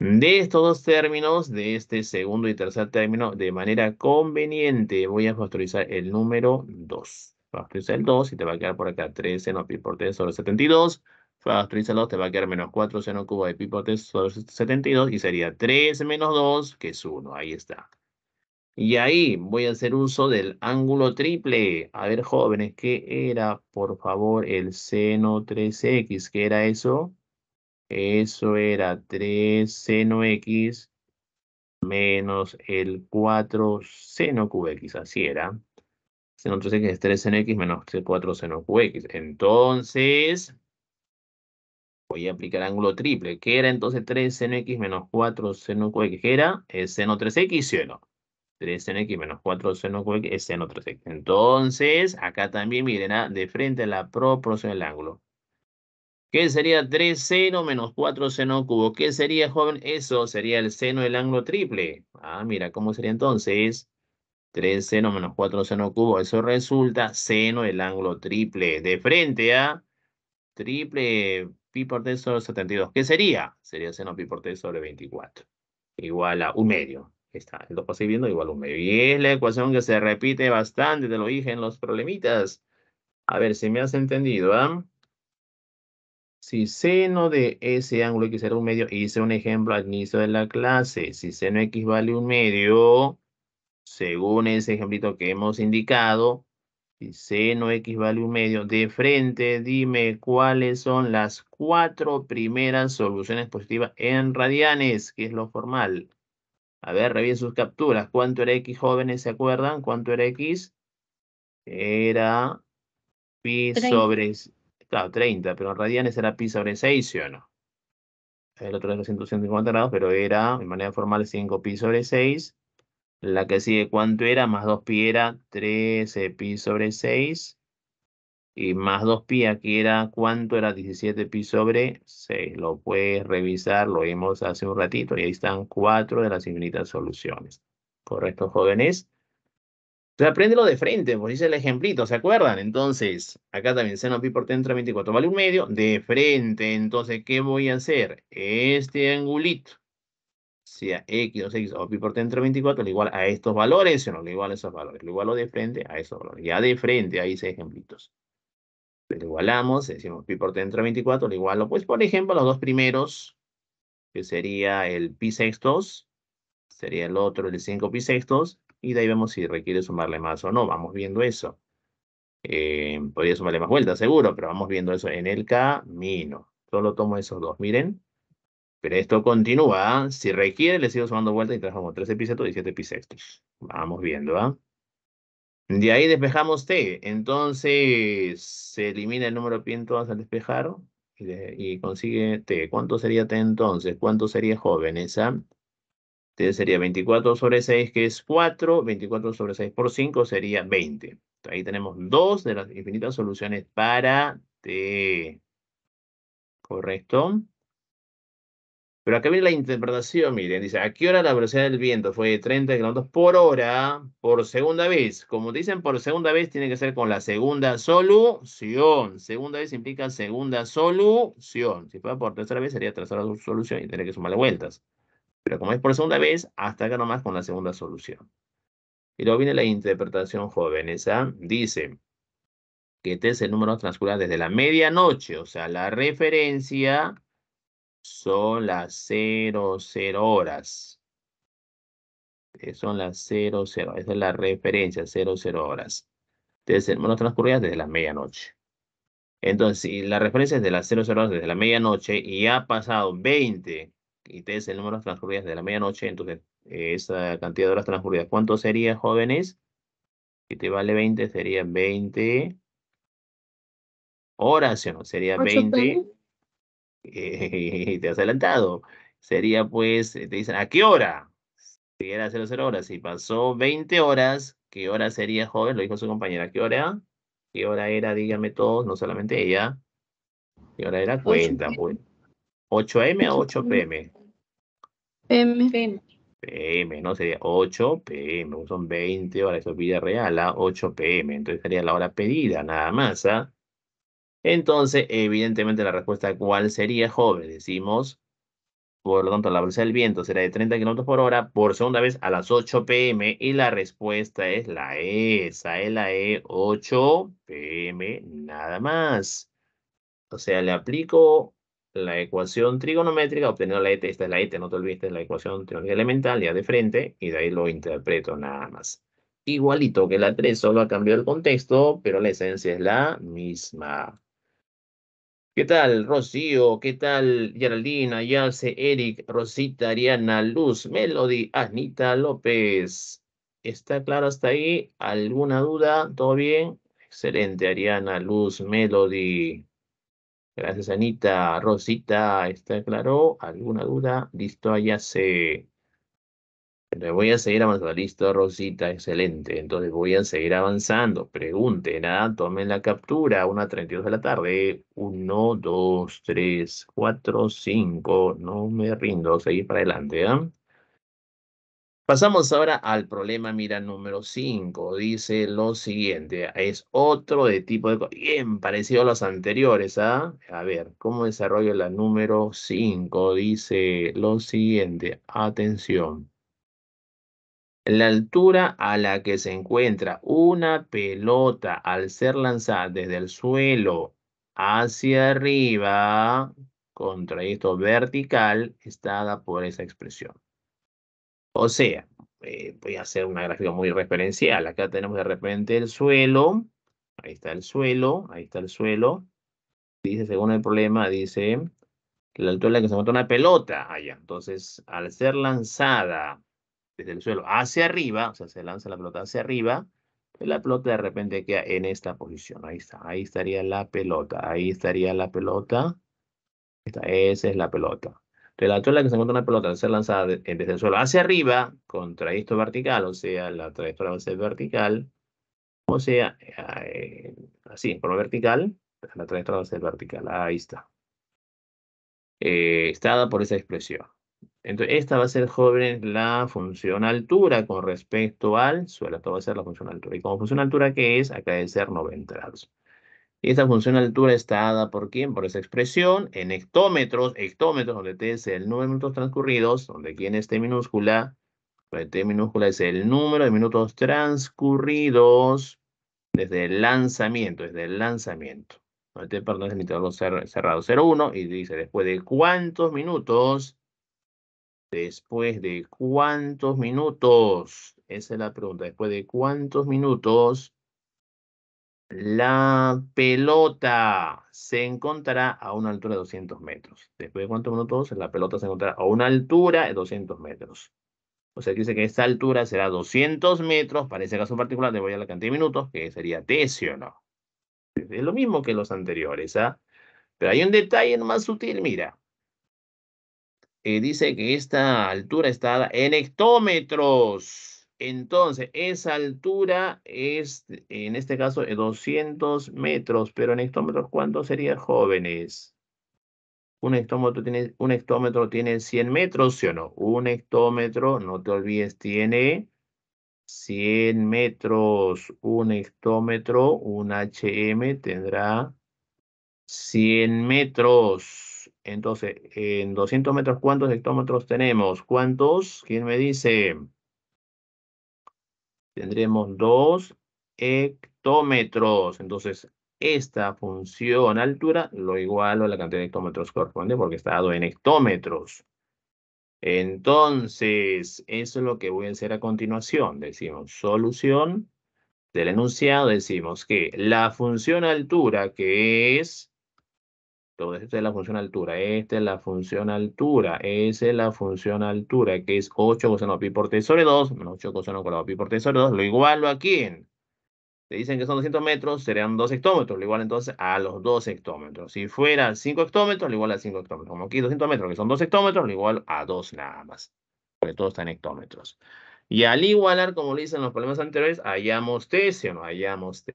De estos dos términos, de este segundo y tercer término, de manera conveniente, voy a factorizar el número 2. Factoriza el 2 y te va a quedar por acá 3 seno pi por 3 sobre 72. Factoriza el 2 te va a quedar menos 4 seno cubo de pi por 3 sobre 72 y sería 3 menos 2 que es 1. Ahí está. Y ahí voy a hacer uso del ángulo triple. A ver, jóvenes, ¿qué era, por favor, el seno 3x? ¿Qué era eso? Eso era 3 seno x menos el 4 seno x. Así era seno 3x es 3 x menos 4 seno qx. Entonces, voy a aplicar ángulo triple. ¿Qué era entonces 3 seno x menos 4 seno qx? ¿Qué era? Es seno 3x, ¿sí o no? 3 seno x menos 4 seno qx es seno 3x. Entonces, acá también miren, ah, de frente a la proporción del ángulo. ¿Qué sería 3 seno menos 4 seno cubo? ¿Qué sería, joven? Eso sería el seno del ángulo triple. Ah, mira, ¿cómo sería entonces? 3 seno menos 4 seno cubo. Eso resulta seno del ángulo triple de frente a triple pi por t sobre 72. ¿Qué sería? Sería seno pi por t sobre 24. Igual a un medio. Está, lo pasé viendo igual a un medio. Y es la ecuación que se repite bastante, te lo dije en los problemitas. A ver si me has entendido, ¿ah? Si seno de ese ángulo x era un medio, hice un ejemplo al inicio de la clase. Si seno x vale un medio, según ese ejemplito que hemos indicado, si seno x vale un medio, de frente dime cuáles son las cuatro primeras soluciones positivas en radianes, que es lo formal. A ver, revisen sus capturas. ¿Cuánto era x, jóvenes? ¿Se acuerdan? ¿Cuánto era x? Era pi sobre... Claro, 30, pero en radianes era pi sobre 6, ¿sí o no? El otro era 150 grados, pero era, de manera formal, 5 pi sobre 6 la que sigue, ¿cuánto era? Más 2pi era 13pi sobre 6. Y más 2pi aquí era, ¿cuánto era? 17pi sobre 6. Lo puedes revisar, lo vimos hace un ratito. Y ahí están cuatro de las infinitas soluciones. ¿Correcto, jóvenes? se aprende apréndelo de frente, pues hice el ejemplito, ¿se acuerdan? Entonces, acá también seno pi por ten 24 vale un medio, de frente. Entonces, ¿qué voy a hacer? Este angulito sea x, 2x o pi por dentro entre 24, lo igual a estos valores, o no lo igual a esos valores, lo igualo de frente a esos valores. Ya de frente, ahí seis ejemplitos. Pero igualamos, decimos pi por dentro entre 24, lo igualo, pues por ejemplo, los dos primeros, que sería el pi sextos, sería el otro, el 5 pi sextos, y de ahí vemos si requiere sumarle más o no, vamos viendo eso. Eh, podría sumarle más vueltas, seguro, pero vamos viendo eso en el camino. Solo tomo esos dos, miren. Pero esto continúa. Si requiere, le sigo sumando vueltas y trabajamos 13 pisetos y 7 sextos. Vamos viendo, ¿ah? De ahí despejamos T. Entonces, se elimina el número pi todas al despejar y, consigue T. ¿Cuánto sería T entonces? ¿Cuánto sería joven esa? Ah? T sería 24 sobre 6, que es 4. 24 sobre 6 por 5 sería 20. Ahí tenemos dos de las infinitas soluciones para T. ¿Correcto? Pero acá viene la interpretación, miren, dice, ¿a qué hora la velocidad del viento fue de 30 grados por hora por segunda vez? Como dicen por segunda vez, tiene que ser con la segunda solución. Segunda vez implica segunda solución. Si fuera por tercera vez, sería tercera solución y tendría que sumarle vueltas. Pero como es por segunda vez, hasta acá nomás con la segunda solución. Y luego viene la interpretación joven. Esa ¿ah? Dice que este es el número transcurrido desde la medianoche, o sea, la referencia son las 00 horas. Eh, son las 00, esa es la referencia, 00 horas. Desde transcurrido transcurridas desde la medianoche. Entonces, si la referencia es de las 00 horas desde la medianoche y ha pasado 20 y te es el número de transcurridas desde la medianoche, entonces eh, esa cantidad de horas transcurridas, ¿cuánto sería, jóvenes? Si te vale 20, sería 20 horas, ¿no? Sería 20 eh, te has adelantado. Sería pues, eh, te dicen, ¿a qué hora? Si era 00 horas, si pasó 20 horas, ¿qué hora sería, joven? Lo dijo su compañera, ¿qué hora? ¿Qué hora era? Dígame todos, no solamente ella. ¿Qué hora era? Cuenta, pues. ¿8M o 8 PM? PM. PM. PM, ¿no? Sería 8 PM, son 20 horas, eso es vida real, a 8 PM, entonces sería la hora pedida, nada más, ¿ah? Entonces, evidentemente la respuesta cuál sería, joven, decimos, por lo tanto, la velocidad del viento será de 30 km por hora por segunda vez a las 8 pm y la respuesta es la E, esa es la E, 8 pm, nada más. O sea, le aplico la ecuación trigonométrica, obteniendo la E, esta es la E, no te olvides, la ecuación trigonométrica elemental, ya de frente, y de ahí lo interpreto nada más. Igualito que la 3, solo ha cambiado el contexto, pero la esencia es la misma. ¿Qué tal Rocío? ¿Qué tal Geraldina, Yace, Eric, Rosita, Ariana, Luz, Melody, Anita López? ¿Está claro hasta ahí? ¿Alguna duda? ¿Todo bien? Excelente, Ariana, Luz, Melody. Gracias, Anita. Rosita, ¿está claro? ¿Alguna duda? Listo, se voy a seguir avanzando. Listo, Rosita, excelente. Entonces voy a seguir avanzando. Pregunten, ¿ah? tomen la captura. 1 a 32 de la tarde. 1, 2, 3, 4, 5. No me rindo, seguir para adelante. ¿ah? Pasamos ahora al problema, mira, número 5. Dice lo siguiente. Es otro de tipo de... Bien parecido a los anteriores, ¿ah? A ver, ¿cómo desarrollo la número 5? Dice lo siguiente. Atención. La altura a la que se encuentra una pelota al ser lanzada desde el suelo hacia arriba, contra esto vertical, está dada por esa expresión. O sea, eh, voy a hacer una gráfica muy referencial. Acá tenemos de repente el suelo. Ahí está el suelo, ahí está el suelo. Dice, según el problema, dice la altura a la que se encuentra una pelota allá. Ah, Entonces, al ser lanzada desde el suelo hacia arriba, o sea, se lanza la pelota hacia arriba, pues la pelota de repente queda en esta posición. Ahí está, ahí estaría la pelota, ahí estaría la pelota. Esta, esa es la pelota. Entonces la la que se encuentra una pelota al ser lanzada desde el suelo hacia arriba, contra esto vertical, o sea, la trayectoria va a ser vertical, o sea, eh, así, por vertical, la trayectoria va a ser vertical, ahí está. Eh, está dada por esa expresión. Entonces, esta va a ser, joven la función altura con respecto al suelo. Esto va a ser la función altura. Y como función altura, ¿qué es? Acá debe ser 90 grados. Y esta función altura está dada por quién? Por esa expresión en hectómetros, hectómetros, donde T es el número de minutos transcurridos, donde aquí en este minúscula, donde pues T minúscula es el número de minutos transcurridos desde el lanzamiento, desde el lanzamiento. T, perdón, es el intervalo cerrado 0,1 y dice después de cuántos minutos Después de cuántos minutos, esa es la pregunta, después de cuántos minutos la pelota se encontrará a una altura de 200 metros. Después de cuántos minutos la pelota se encontrará a una altura de 200 metros. O sea, dice que esta altura será 200 metros. Para ese caso particular, le voy a la cantidad de minutos, que sería no. Es lo mismo que los anteriores, ¿ah? Pero hay un detalle más sutil, mira. Eh, dice que esta altura está en hectómetros. Entonces, esa altura es, en este caso, 200 eh, metros, pero en hectómetros, ¿cuánto sería, jóvenes? Un hectómetro, tiene, un hectómetro tiene 100 metros, ¿sí o no? Un hectómetro, no te olvides, tiene 100 metros. Un hectómetro, un HM, tendrá 100 metros. Entonces, en 200 metros, ¿cuántos hectómetros tenemos? ¿Cuántos? ¿Quién me dice? Tendremos dos hectómetros. Entonces, esta función altura lo igualo a la cantidad de hectómetros corresponde porque está dado en hectómetros. Entonces, eso es lo que voy a hacer a continuación. Decimos solución del enunciado. Decimos que la función altura, que es esto, esta es la función altura, esta es la función altura, esa es la función altura, que es 8 coseno pi por t sobre 2, 8 coseno cuadrado pi por t sobre 2, lo igualo a quién? Te dicen que son 200 metros, serían 2 hectómetros, lo igual entonces a los 2 hectómetros. Si fuera 5 hectómetros, lo igual a 5 hectómetros. Como aquí 200 metros, que son 2 hectómetros, lo igual a 2 nada más, porque todo está en hectómetros. Y al igualar, como lo dicen los problemas anteriores, hallamos tesio, no hallamos T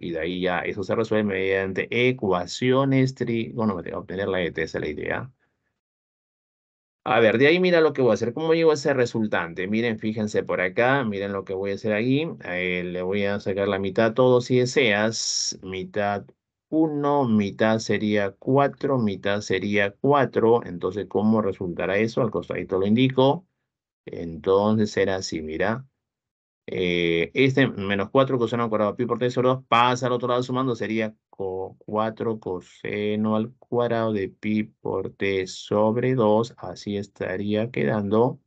Y de ahí ya eso se resuelve mediante ecuaciones trigonométricas. Obtener la ET es la idea. A ver, de ahí mira lo que voy a hacer. ¿Cómo llego a ese resultante? Miren, fíjense por acá. Miren lo que voy a hacer aquí. Eh, le voy a sacar la mitad todo si deseas. Mitad 1, mitad sería 4, mitad sería 4. Entonces, ¿cómo resultará eso? Al costadito lo indico. Entonces era así, mira. Eh, este menos 4 coseno al cuadrado pi por t sobre 2 pasa al otro lado sumando, sería 4 coseno al cuadrado de pi por t sobre 2, así estaría quedando.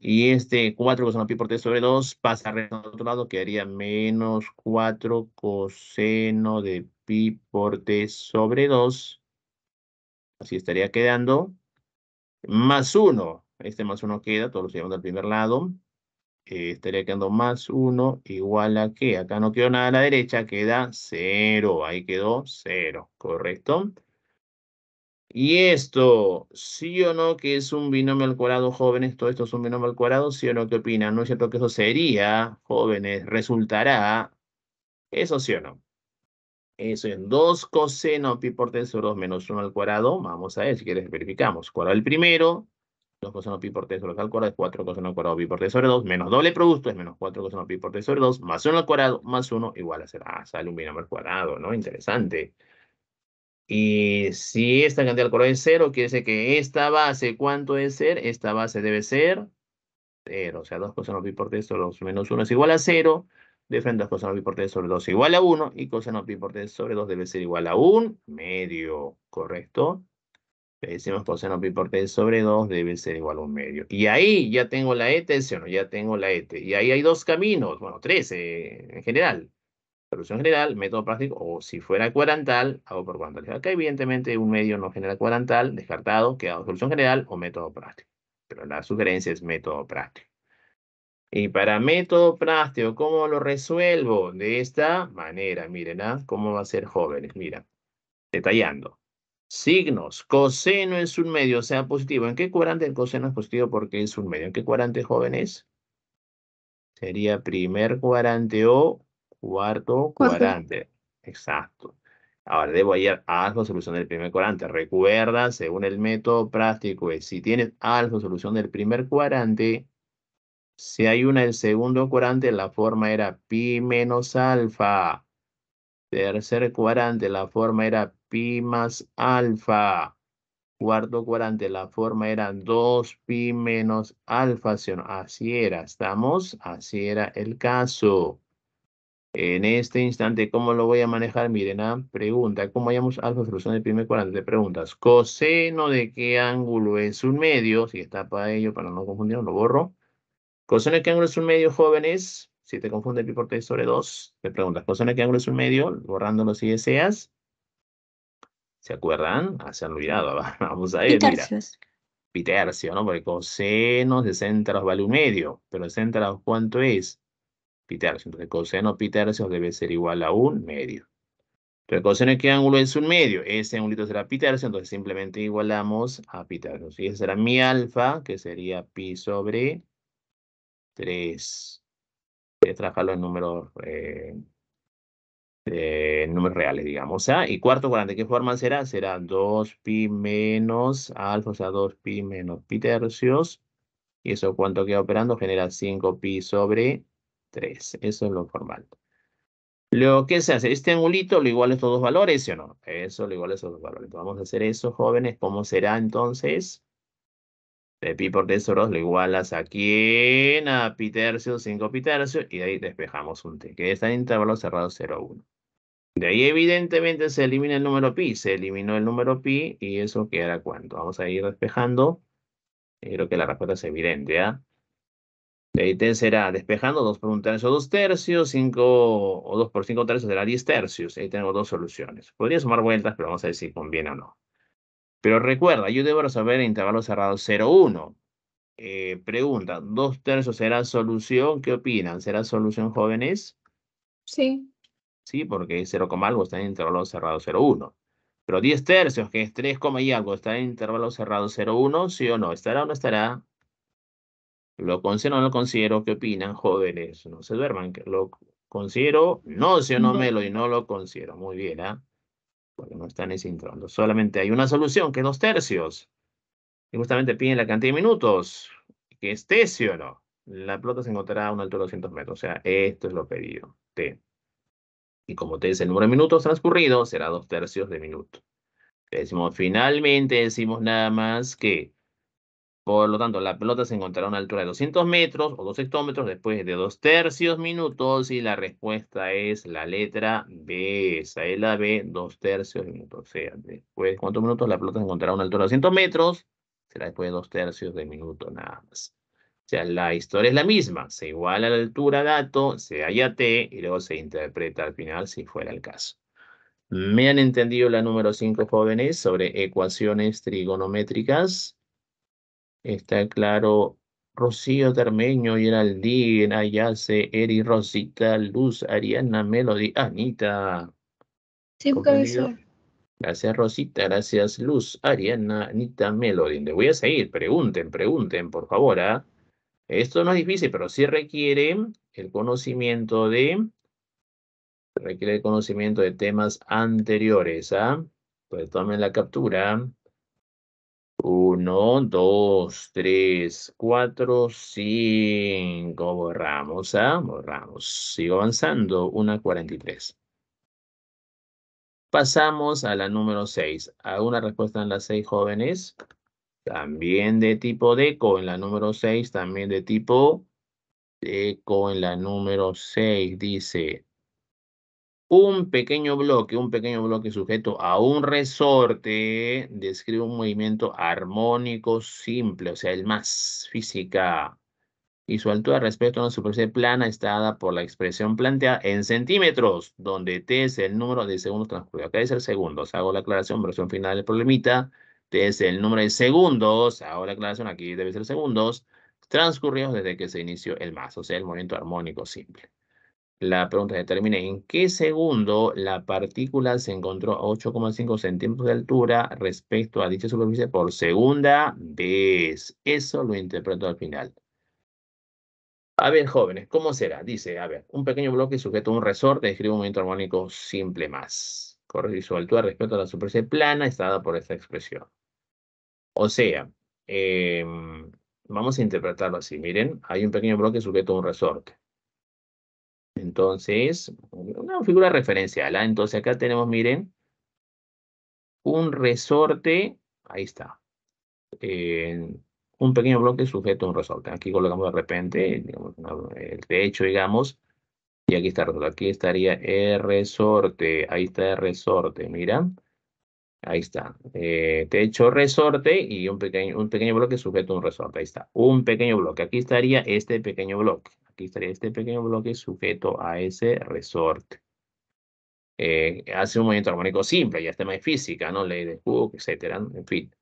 Y este 4 coseno pi por t sobre 2 pasa al otro lado, quedaría menos 4 coseno de pi por t sobre 2, así estaría quedando, más 1 este más uno queda, todos los llevamos del primer lado. Eh, estaría quedando más uno igual a que acá no quedó nada a la derecha, queda cero Ahí quedó cero ¿correcto? Y esto, ¿sí o no que es un binomio al cuadrado, jóvenes? ¿Todo esto es un binomio al cuadrado? ¿Sí o no? ¿Qué opinan? ¿No es cierto que eso sería, jóvenes, resultará? ¿Eso sí o no? Eso es 2 coseno pi por tensor 2 menos 1 al cuadrado. Vamos a ver si quieres verificamos. ¿Cuál es el primero? 2 coseno pi por t sobre 2 al cuadrado es 4 coseno cuadrado pi por t sobre 2, menos doble producto es menos 4 coseno pi por t sobre 2, más 1 al cuadrado, más 1 igual a 0. Ah, sale un binomio al cuadrado, ¿no? Interesante. Y si esta cantidad al cuadrado es 0, quiere decir que esta base, ¿cuánto debe ser? Esta base debe ser 0, o sea, 2 coseno pi por t sobre 2 menos 1 es igual a 0, de frente 2 coseno pi por t sobre 2 igual a 1, y coseno pi por t sobre 2 debe ser igual a 1 medio, ¿correcto? decimos por pi por t sobre 2 debe ser igual a un medio. Y ahí ya tengo la et, ¿sí o Ya tengo la et. Y ahí hay dos caminos, bueno, tres eh, en general. Solución general, método práctico, o si fuera cuarantal, hago por cuadrantal. Acá evidentemente un medio no genera cuarantal, descartado, queda solución general o método práctico. Pero la sugerencia es método práctico. Y para método práctico, ¿cómo lo resuelvo? De esta manera, miren, ¿ah? ¿Cómo va a ser jóvenes? Mira, detallando. Signos. Coseno es un medio, o sea, positivo. ¿En qué cuadrante el coseno es positivo porque es un medio? ¿En qué cuadrante, jóvenes? Sería primer cuadrante o cuarto cuadrante. Exacto. Ahora, debo hallar alfa solución del primer cuadrante. Recuerda, según el método práctico, si tienes alfa solución del primer cuadrante, si hay una del segundo cuadrante, la forma era pi menos alfa. Tercer cuadrante, la forma era pi más alfa. Cuarto cuadrante, la forma era 2 pi menos alfa. Así era, ¿estamos? Así era el caso. En este instante, ¿cómo lo voy a manejar? Miren, ah, pregunta, ¿cómo hallamos alfa solución pi primer cuadrante? Te preguntas, ¿coseno de qué ángulo es un medio? Si está para ello, para no confundirlo, lo borro. ¿Coseno de qué ángulo es un medio, jóvenes? Si te confunde pi por 3 sobre 2, te preguntas, ¿coseno de qué ángulo es un medio? Borrándolo si deseas. ¿Se acuerdan? Ah, se han olvidado. Vamos a ver. Pitercios. Mira. Pitercio, ¿no? Porque coseno de centros vale un medio. Pero de ¿cuánto es? Pitercio. Entonces, coseno pitercios debe ser igual a un medio. Entonces, coseno de qué ángulo es un medio. Ese ángulo será pitercio. Entonces, simplemente igualamos a pitercio. Y ese será mi alfa, que sería pi sobre 3. Voy a trabajar los números eh, eh, números reales, digamos. Y cuarto cuadrante, ¿qué forma será? Será 2pi menos alfa, o sea, 2pi menos pi tercios. Y eso cuánto queda operando, genera 5pi sobre 3. Eso es lo formal. ¿Lo que se hace? Este angulito lo igual a estos dos valores, ¿sí o no? Eso lo igual a estos dos valores. Vamos a hacer eso, jóvenes. ¿Cómo será entonces? De pi por 3 lo igualas a quién? A pi tercio, 5 pi tercios Y ahí despejamos un t, que está en intervalo cerrado 0, 1. De ahí evidentemente se elimina el número pi, se eliminó el número pi y eso queda cuánto. Vamos a ir despejando. Eh, creo que la respuesta es evidente, ¿ah? De ahí te será despejando 2 por 1 tercio, 2 tercios, 5 o 2 por 5 tercios será 10 tercios. Ahí tengo dos soluciones. Podría sumar vueltas, pero vamos a ver si conviene o no. Pero recuerda, yo debo resolver el intervalo cerrado 0, 1. Eh, pregunta, ¿2 tercios será solución? ¿Qué opinan? ¿Será solución jóvenes? Sí. ¿sí? Porque 0, algo está en intervalo cerrado 0,1. Pero 10 tercios, que es 3, y algo, está en intervalo cerrado 0,1, ¿sí o no? ¿Estará o no estará? ¿Lo considero o no lo considero? ¿Qué opinan, jóvenes? No se duerman. ¿Lo considero? No, sí o no, Melo, y no lo considero. Muy bien, ¿ah? Porque no está en ese intervalo. Solamente hay una solución, que es 2 tercios. Y justamente piden la cantidad de minutos, que es T, sí o no. La pelota se encontrará a un altura de 200 metros. O sea, esto es lo pedido. T. Y como te dice el número de minutos transcurridos, será dos tercios de minuto. Decimos, finalmente decimos nada más que, por lo tanto, la pelota se encontrará a una altura de 200 metros o 2 hectómetros después de dos tercios minutos y la respuesta es la letra B. Esa es la B, dos tercios de minutos. O sea, después de cuántos minutos la pelota se encontrará a una altura de 200 metros, será después de dos tercios de minuto nada más. O sea, la historia es la misma, se iguala la altura dato, se halla t y luego se interpreta al final si fuera el caso. ¿Me han entendido la número 5 jóvenes sobre ecuaciones trigonométricas? Está claro Rocío Termeño, Geraldine, Ayase, Eri, Rosita, Luz, Ariana, Melody, Anita. Sí, Gracias Rosita, gracias Luz, Ariana, Anita, Melody. Le voy a seguir, pregunten, pregunten, por favor. ¿ah? Esto no es difícil, pero sí requiere el conocimiento de, requiere el conocimiento de temas anteriores. ¿ah? Pues tomen la captura. Uno, dos, tres, cuatro, cinco. Borramos, ¿ah? Borramos. Sigo avanzando. Una cuarenta y tres. Pasamos a la número seis. ¿Alguna respuesta en las seis jóvenes? También de tipo deco en la número 6, también de tipo deco en la número 6 dice un pequeño bloque, un pequeño bloque sujeto a un resorte describe un movimiento armónico simple, o sea, el más física. Y su altura respecto a una superficie plana está dada por la expresión planteada en centímetros, donde t es el número de segundos transcurridos. Acá es el segundo. O hago la aclaración, versión final del problemita es el número de segundos, ahora aclaración, aquí debe ser segundos, transcurridos desde que se inició el más, o sea, el movimiento armónico simple. La pregunta determina en qué segundo la partícula se encontró a 8,5 centímetros de altura respecto a dicha superficie por segunda vez. Eso lo interpreto al final. A ver, jóvenes, ¿cómo será? Dice, a ver, un pequeño bloque sujeto a un resorte describe un movimiento armónico simple más. Corre y su altura respecto a la superficie plana está dada por esta expresión. O sea, em, vamos a interpretarlo así. Miren, hay un pequeño bloque sujeto a un resorte. Entonces, una figura referencial. ¿ah? Entonces acá tenemos, miren, un resorte. Ahí está. un pequeño bloque sujeto a un resorte. Aquí colocamos de repente el techo, digamos. Y aquí está Aquí estaría el resorte. Ahí está el resorte. Miren. Ahí está. Eh, techo, resorte y un pequeño, un pequeño bloque sujeto a un resorte. Ahí está. Un pequeño bloque. Aquí estaría este pequeño bloque. Aquí estaría este pequeño bloque sujeto a ese resorte. Eh, hace un movimiento armónico simple, ya está más física, ¿no? Ley de Hooke, etcétera, en fin.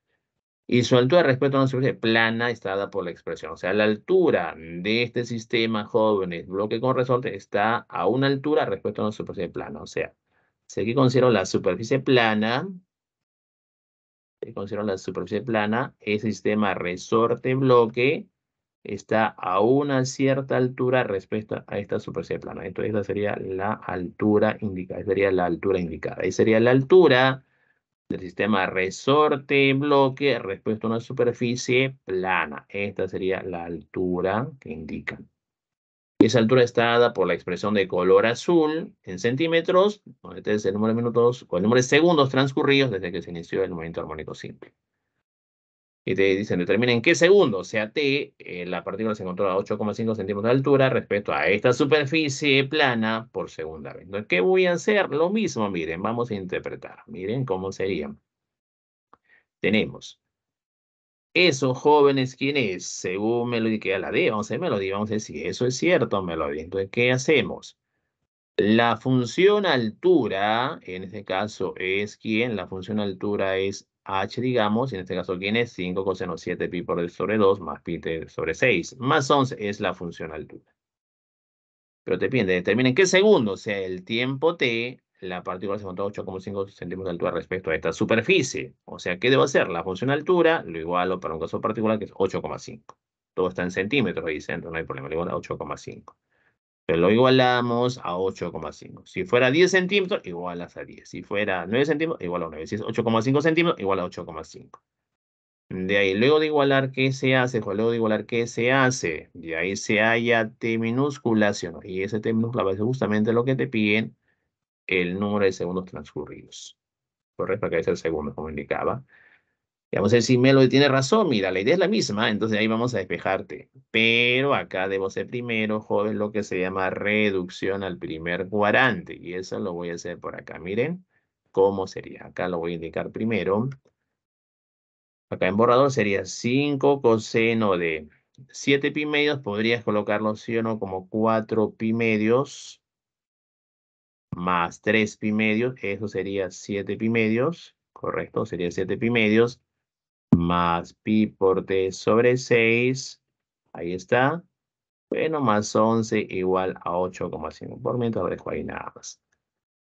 Y su altura respecto a una superficie plana está dada por la expresión. O sea, la altura de este sistema, jóvenes, bloque con resorte, está a una altura respecto a una superficie plana. O sea, si aquí considero la superficie plana, se eh, la superficie plana, ese sistema resorte-bloque está a una cierta altura respecto a esta superficie plana. Entonces, esta sería la altura indicada. Sería la altura indicada. Y sería la altura del sistema resorte-bloque respecto a una superficie plana. Esta sería la altura que indican. Esa altura está dada por la expresión de color azul en centímetros, donde es el número de minutos o el número de segundos transcurridos desde que se inició el movimiento armónico simple. Y te dicen, determina en qué segundo, sea t, eh, la partícula se encontró a 8,5 centímetros de altura respecto a esta superficie plana por segunda vez. Entonces, ¿qué voy a hacer? Lo mismo, miren, vamos a interpretar. Miren cómo sería. Tenemos esos jóvenes, es, Según Melody, a la D, vamos a ver Melody, vamos a ver si eso es cierto, me di, Entonces, ¿qué hacemos? La función altura, en este caso es quién, la función altura es h, digamos, y en este caso quién es 5 coseno 7 pi por el sobre 2 más pi sobre 6, más 11 es la función altura. Pero te piden, determinen qué segundo, o sea, el tiempo t la partícula se a 8,5 centímetros de altura respecto a esta superficie. O sea, ¿qué debo hacer? La función altura lo igualo para un caso particular que es 8,5. Todo está en centímetros, ahí, entonces no hay problema, lo igual a 8,5. Pero lo igualamos a 8,5. Si fuera 10 centímetros, igualas a 10. Si fuera 9 centímetros, igual a 9. Si es 8,5 centímetros, igual a 8,5. De ahí, luego de igualar, ¿qué se hace? Pues luego de igualar, ¿qué se hace? De ahí se halla T minúscula, o no? Y ese T minúscula va a ser justamente lo que te piden el número de segundos transcurridos. Correcto, Acá es el segundo, como indicaba. Y vamos a ver si Melo tiene razón. Mira, la idea es la misma, entonces ahí vamos a despejarte. Pero acá debo ser primero, joven, lo que se llama reducción al primer cuadrante. Y eso lo voy a hacer por acá. Miren cómo sería. Acá lo voy a indicar primero. Acá en borrador sería 5 coseno de 7 pi medios. Podrías colocarlo, sí o no, como 4 pi medios más 3 pi medios, eso sería 7 pi medios, correcto, sería 7 pi medios, más pi por t sobre 6, ahí está, bueno, más 11 igual a 8,5, por mientras lo dejo ahí nada más.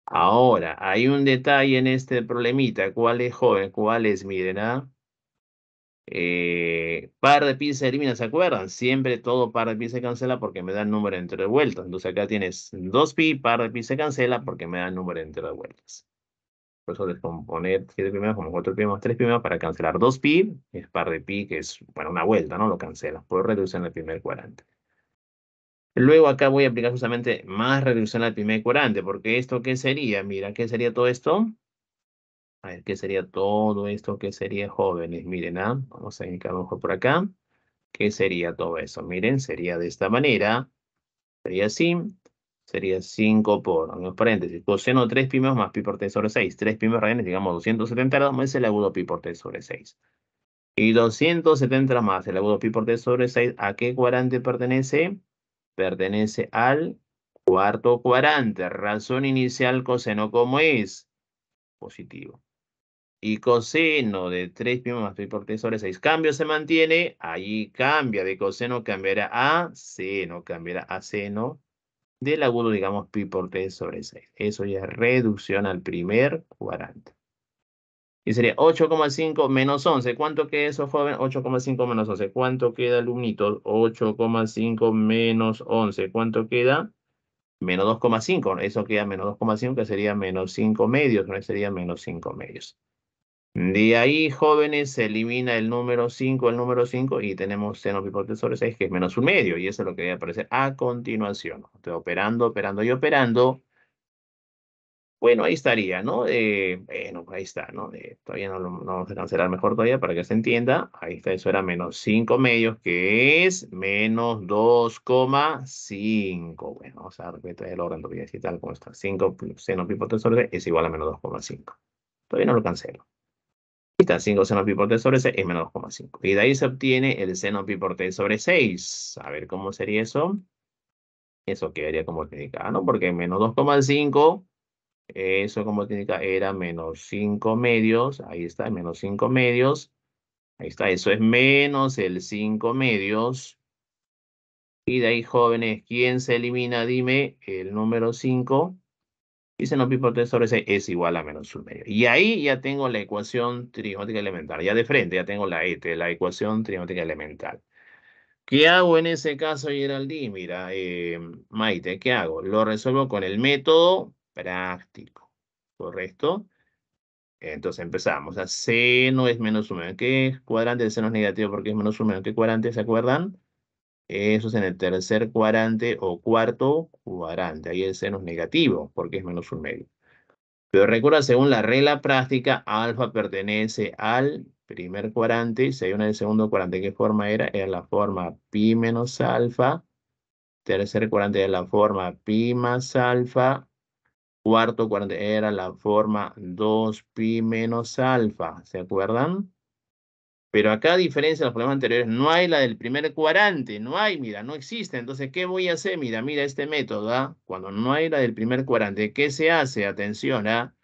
Ahora, hay un detalle en este problemita, ¿cuál es joven? ¿Cuál es? Miren, ¿ah? Eh, par de pi se elimina, ¿se acuerdan? Siempre todo par de pi se cancela porque me da el número entre vueltas. Entonces acá tienes 2pi, par de pi se cancela porque me da el número entre vueltas. Por eso descomponer 7 primero como 4 primos, 3 primos para cancelar 2pi, es par de pi, que es para una vuelta, ¿no? Lo cancelas por reducción el primer cuadrante. Luego acá voy a aplicar justamente más reducción al primer cuadrante, porque esto qué sería, mira, ¿qué sería todo esto? A ver, ¿qué sería todo esto? que sería jóvenes? Miren, ¿ah? vamos a indicar mejor por acá. ¿Qué sería todo eso? Miren, sería de esta manera. Sería así. Sería 5 por, en los paréntesis, coseno 3 pi más pi por t sobre 6. 3 pi rehenes, digamos 270 grados, más el agudo pi por t sobre 6. Y 270 más el agudo pi por t sobre 6, ¿a qué cuadrante pertenece? Pertenece al cuarto cuadrante. Razón inicial coseno, ¿cómo es? Positivo y coseno de 3 pi más pi por 3 sobre 6. Cambio se mantiene, ahí cambia de coseno, cambiará a seno, cambiará a seno del agudo, digamos, pi por 3 sobre 6. Eso ya es reducción al primer 40. Y sería 8,5 menos 11. ¿Cuánto queda eso, joven? 8,5 menos 11. ¿Cuánto queda, alumnito? 8,5 menos 11. ¿Cuánto queda? Menos 2,5. Eso queda menos 2,5, que sería menos 5 medios. sería menos 5 medios. De ahí, jóvenes, se elimina el número 5, el número 5, y tenemos seno pi sobre 6, que es menos un medio, y eso es lo que a aparecer a continuación. Estoy operando, operando y operando. Bueno, ahí estaría, ¿no? Eh, bueno, ahí está, ¿no? Eh, todavía no lo vamos a cancelar mejor todavía para que se entienda. Ahí está, eso era menos 5 medios, que es menos 2,5. Bueno, vamos a repetir el orden todavía, así tal como está. 5 seno pi es igual a menos 2,5. Todavía no lo cancelo. Ahí está, 5 seno pi por t sobre 6 es menos 2,5. Y de ahí se obtiene el seno pi por t sobre 6. A ver, ¿cómo sería eso? Eso quedaría como técnica, ¿no? Porque menos 2,5, eso como técnica era menos 5 medios. Ahí está, menos 5 medios. Ahí está, eso es menos el 5 medios. Y de ahí, jóvenes, ¿quién se elimina? Dime, el número 5. Y seno pi por 3 sobre ese es igual a menos 1 medio. Y ahí ya tengo la ecuación trigonométrica elemental. Ya de frente ya tengo la ET, este, la ecuación trigonométrica elemental. ¿Qué hago en ese caso, Geraldine? Mira, em, Maite, ¿qué hago? Lo resuelvo con el método práctico, ¿correcto? Entonces empezamos. seno es menos 1 medio. ¿Qué cuadrante de seno es negativo porque es menos 1 medio? ¿Qué cuadrante se acuerdan? Eso es en el tercer cuadrante o cuarto cuadrante. Ahí el seno es negativo porque es menos un medio. Pero recuerda, según la regla práctica, alfa pertenece al primer cuadrante. Si hay una el segundo cuadrante, ¿qué forma era? Era la forma pi menos alfa. Tercer cuadrante era la forma pi más alfa. Cuarto cuadrante era la forma 2pi menos alfa. ¿Se acuerdan? Pero acá, a diferencia de los problemas anteriores, no hay la del primer cuadrante, no hay, mira, no existe. Entonces, ¿qué voy a hacer? Mira, mira este método, ¿ah? Cuando no hay la del primer cuadrante, ¿qué se hace? Atención, ¿ah?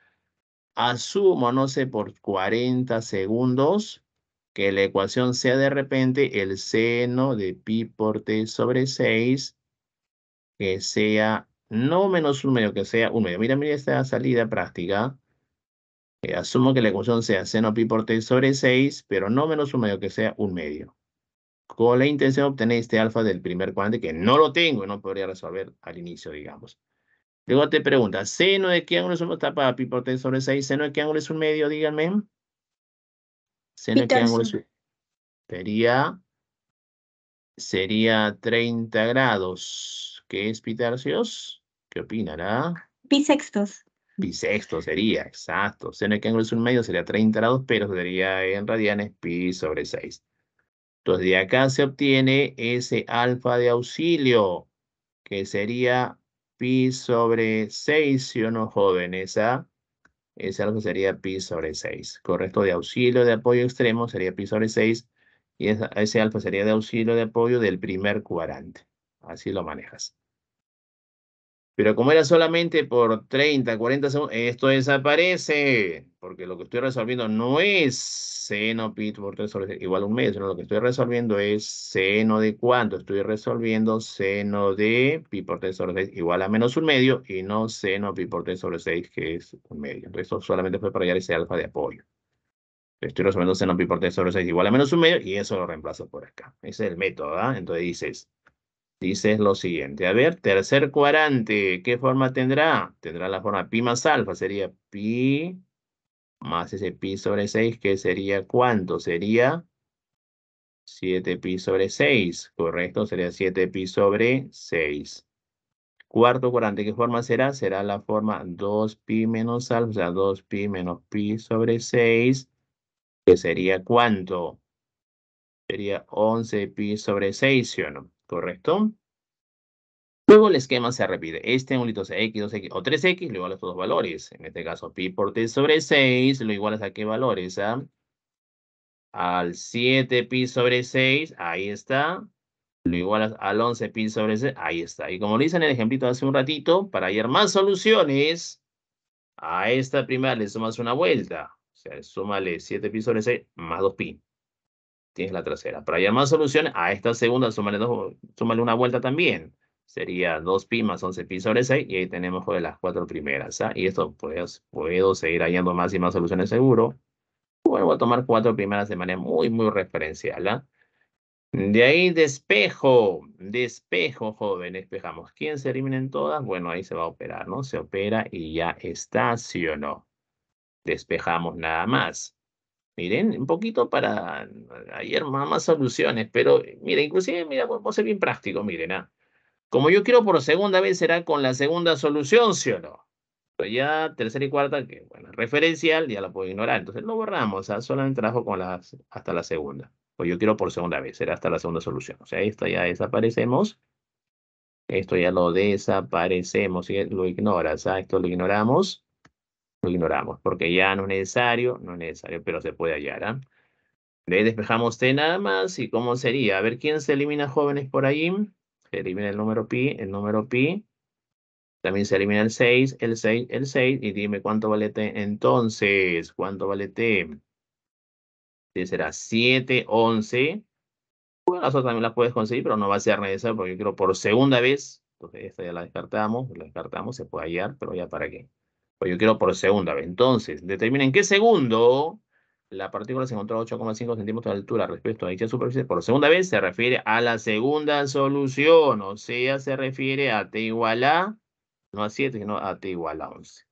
Asumo, no sé, por 40 segundos que la ecuación sea de repente el seno de pi por t sobre 6, que sea no menos un medio, que sea un medio. Mira, mira esta salida práctica. ¿ah? asumo que la ecuación sea seno pi por t sobre 6, pero no menos un medio que sea un medio. Con la intención de obtener este alfa del primer cuadrante, que no lo tengo, no podría resolver al inicio, digamos. Luego te pregunta, ¿seno de qué ángulo es un tapa pi por t sobre 6? ¿Seno de qué ángulo es un medio? Díganme. ¿Seno de qué ángulo es un Sería sería 30 grados. ¿Qué es pi tercios? ¿Qué opinará? Pi sextos. Bisexto sería, exacto. Seno que ángulo es un medio, sería 30 grados, pero sería en radianes pi sobre 6. Entonces, de acá se obtiene ese alfa de auxilio, que sería pi sobre 6, si uno joven, esa, ese alfa sería pi sobre 6. Correcto, de auxilio de apoyo extremo sería pi sobre 6, y ese alfa sería de auxilio de apoyo del primer cuadrante. Así lo manejas. Pero como era solamente por 30, 40 segundos, esto desaparece, porque lo que estoy resolviendo no es seno pi por 3 sobre 6 igual a un sino lo que estoy resolviendo es seno de cuánto, estoy resolviendo seno de pi por 3 sobre 6 igual a menos un medio y no seno pi por 3 sobre 6 que es un medio. Entonces eso solamente fue para hallar ese alfa de apoyo. Estoy resolviendo seno pi por 3 sobre 6 igual a menos un medio y eso lo reemplazo por acá. Ese es el método, ¿verdad? ¿ah? Entonces dices, dices lo siguiente. A ver, tercer cuadrante, ¿qué forma tendrá? Tendrá la forma pi más alfa, sería pi más ese pi sobre 6, que sería cuánto? Sería 7 pi sobre 6, correcto, sería 7 pi sobre 6. Cuarto cuadrante, ¿qué forma será? Será la forma 2 pi menos alfa, o sea, 2 pi menos pi sobre 6, que sería cuánto? Sería 11 pi sobre 6, ¿sí o no? ¿correcto? Luego el esquema se repite. Este un litro x, 2x o 3x lo igual a estos dos valores. En este caso, pi por t sobre 6 lo igualas a qué valores, ah? Al 7pi sobre 6, ahí está. Lo igualas al 11pi sobre 6, ahí está. Y como lo hice en el ejemplito hace un ratito, para hallar más soluciones, a esta primera le sumas una vuelta. O sea, súmale 7pi sobre 6 más 2pi tienes la trasera. Para más soluciones. a esta segunda, súmale, dos, una vuelta también. Sería 2pi más 11pi sobre 6 y ahí tenemos las cuatro primeras. ¿ah? Y esto pues, puedo seguir hallando más y más soluciones seguro. Vuelvo a tomar cuatro primeras de manera muy, muy referencial. ¿ah? De ahí despejo, despejo, joven, despejamos. ¿Quién se en todas? Bueno, ahí se va a operar, ¿no? Se opera y ya está, no. Despejamos nada más. Miren, un poquito para ayer más, más soluciones, pero eh, miren, inclusive, mira, vamos a ser bien práctico, miren, ah, como yo quiero por segunda vez, será con la segunda solución, ¿sí o no? ya tercera y cuarta, que bueno, referencial, ya la puedo ignorar, entonces lo borramos, o ah, sea, solamente trabajo con las, hasta la segunda. O pues yo quiero por segunda vez, será hasta la segunda solución. O sea, esto ya desaparecemos, esto ya lo desaparecemos, lo ignoras, ¿ah? esto lo ignoramos lo ignoramos, porque ya no es necesario, no es necesario, pero se puede hallar. ¿ah? Le despejamos T nada más y cómo sería. A ver, ¿quién se elimina jóvenes por ahí? Se elimina el número pi, el número pi. También se elimina el 6, el 6, el 6. Y dime cuánto vale T entonces. ¿Cuánto vale T? será 7, 11. Bueno, también las puedes conseguir, pero no va a ser necesario porque yo creo, por segunda vez. Entonces, esta ya la descartamos, la descartamos, se puede hallar, pero ya para qué. Pues yo quiero por segunda vez. Entonces, determina en qué segundo la partícula se encontró a 8,5 centímetros de altura respecto a dicha superficie. Por segunda vez se refiere a la segunda solución, o sea, se refiere a t igual a, no a 7, sino a t igual a 11.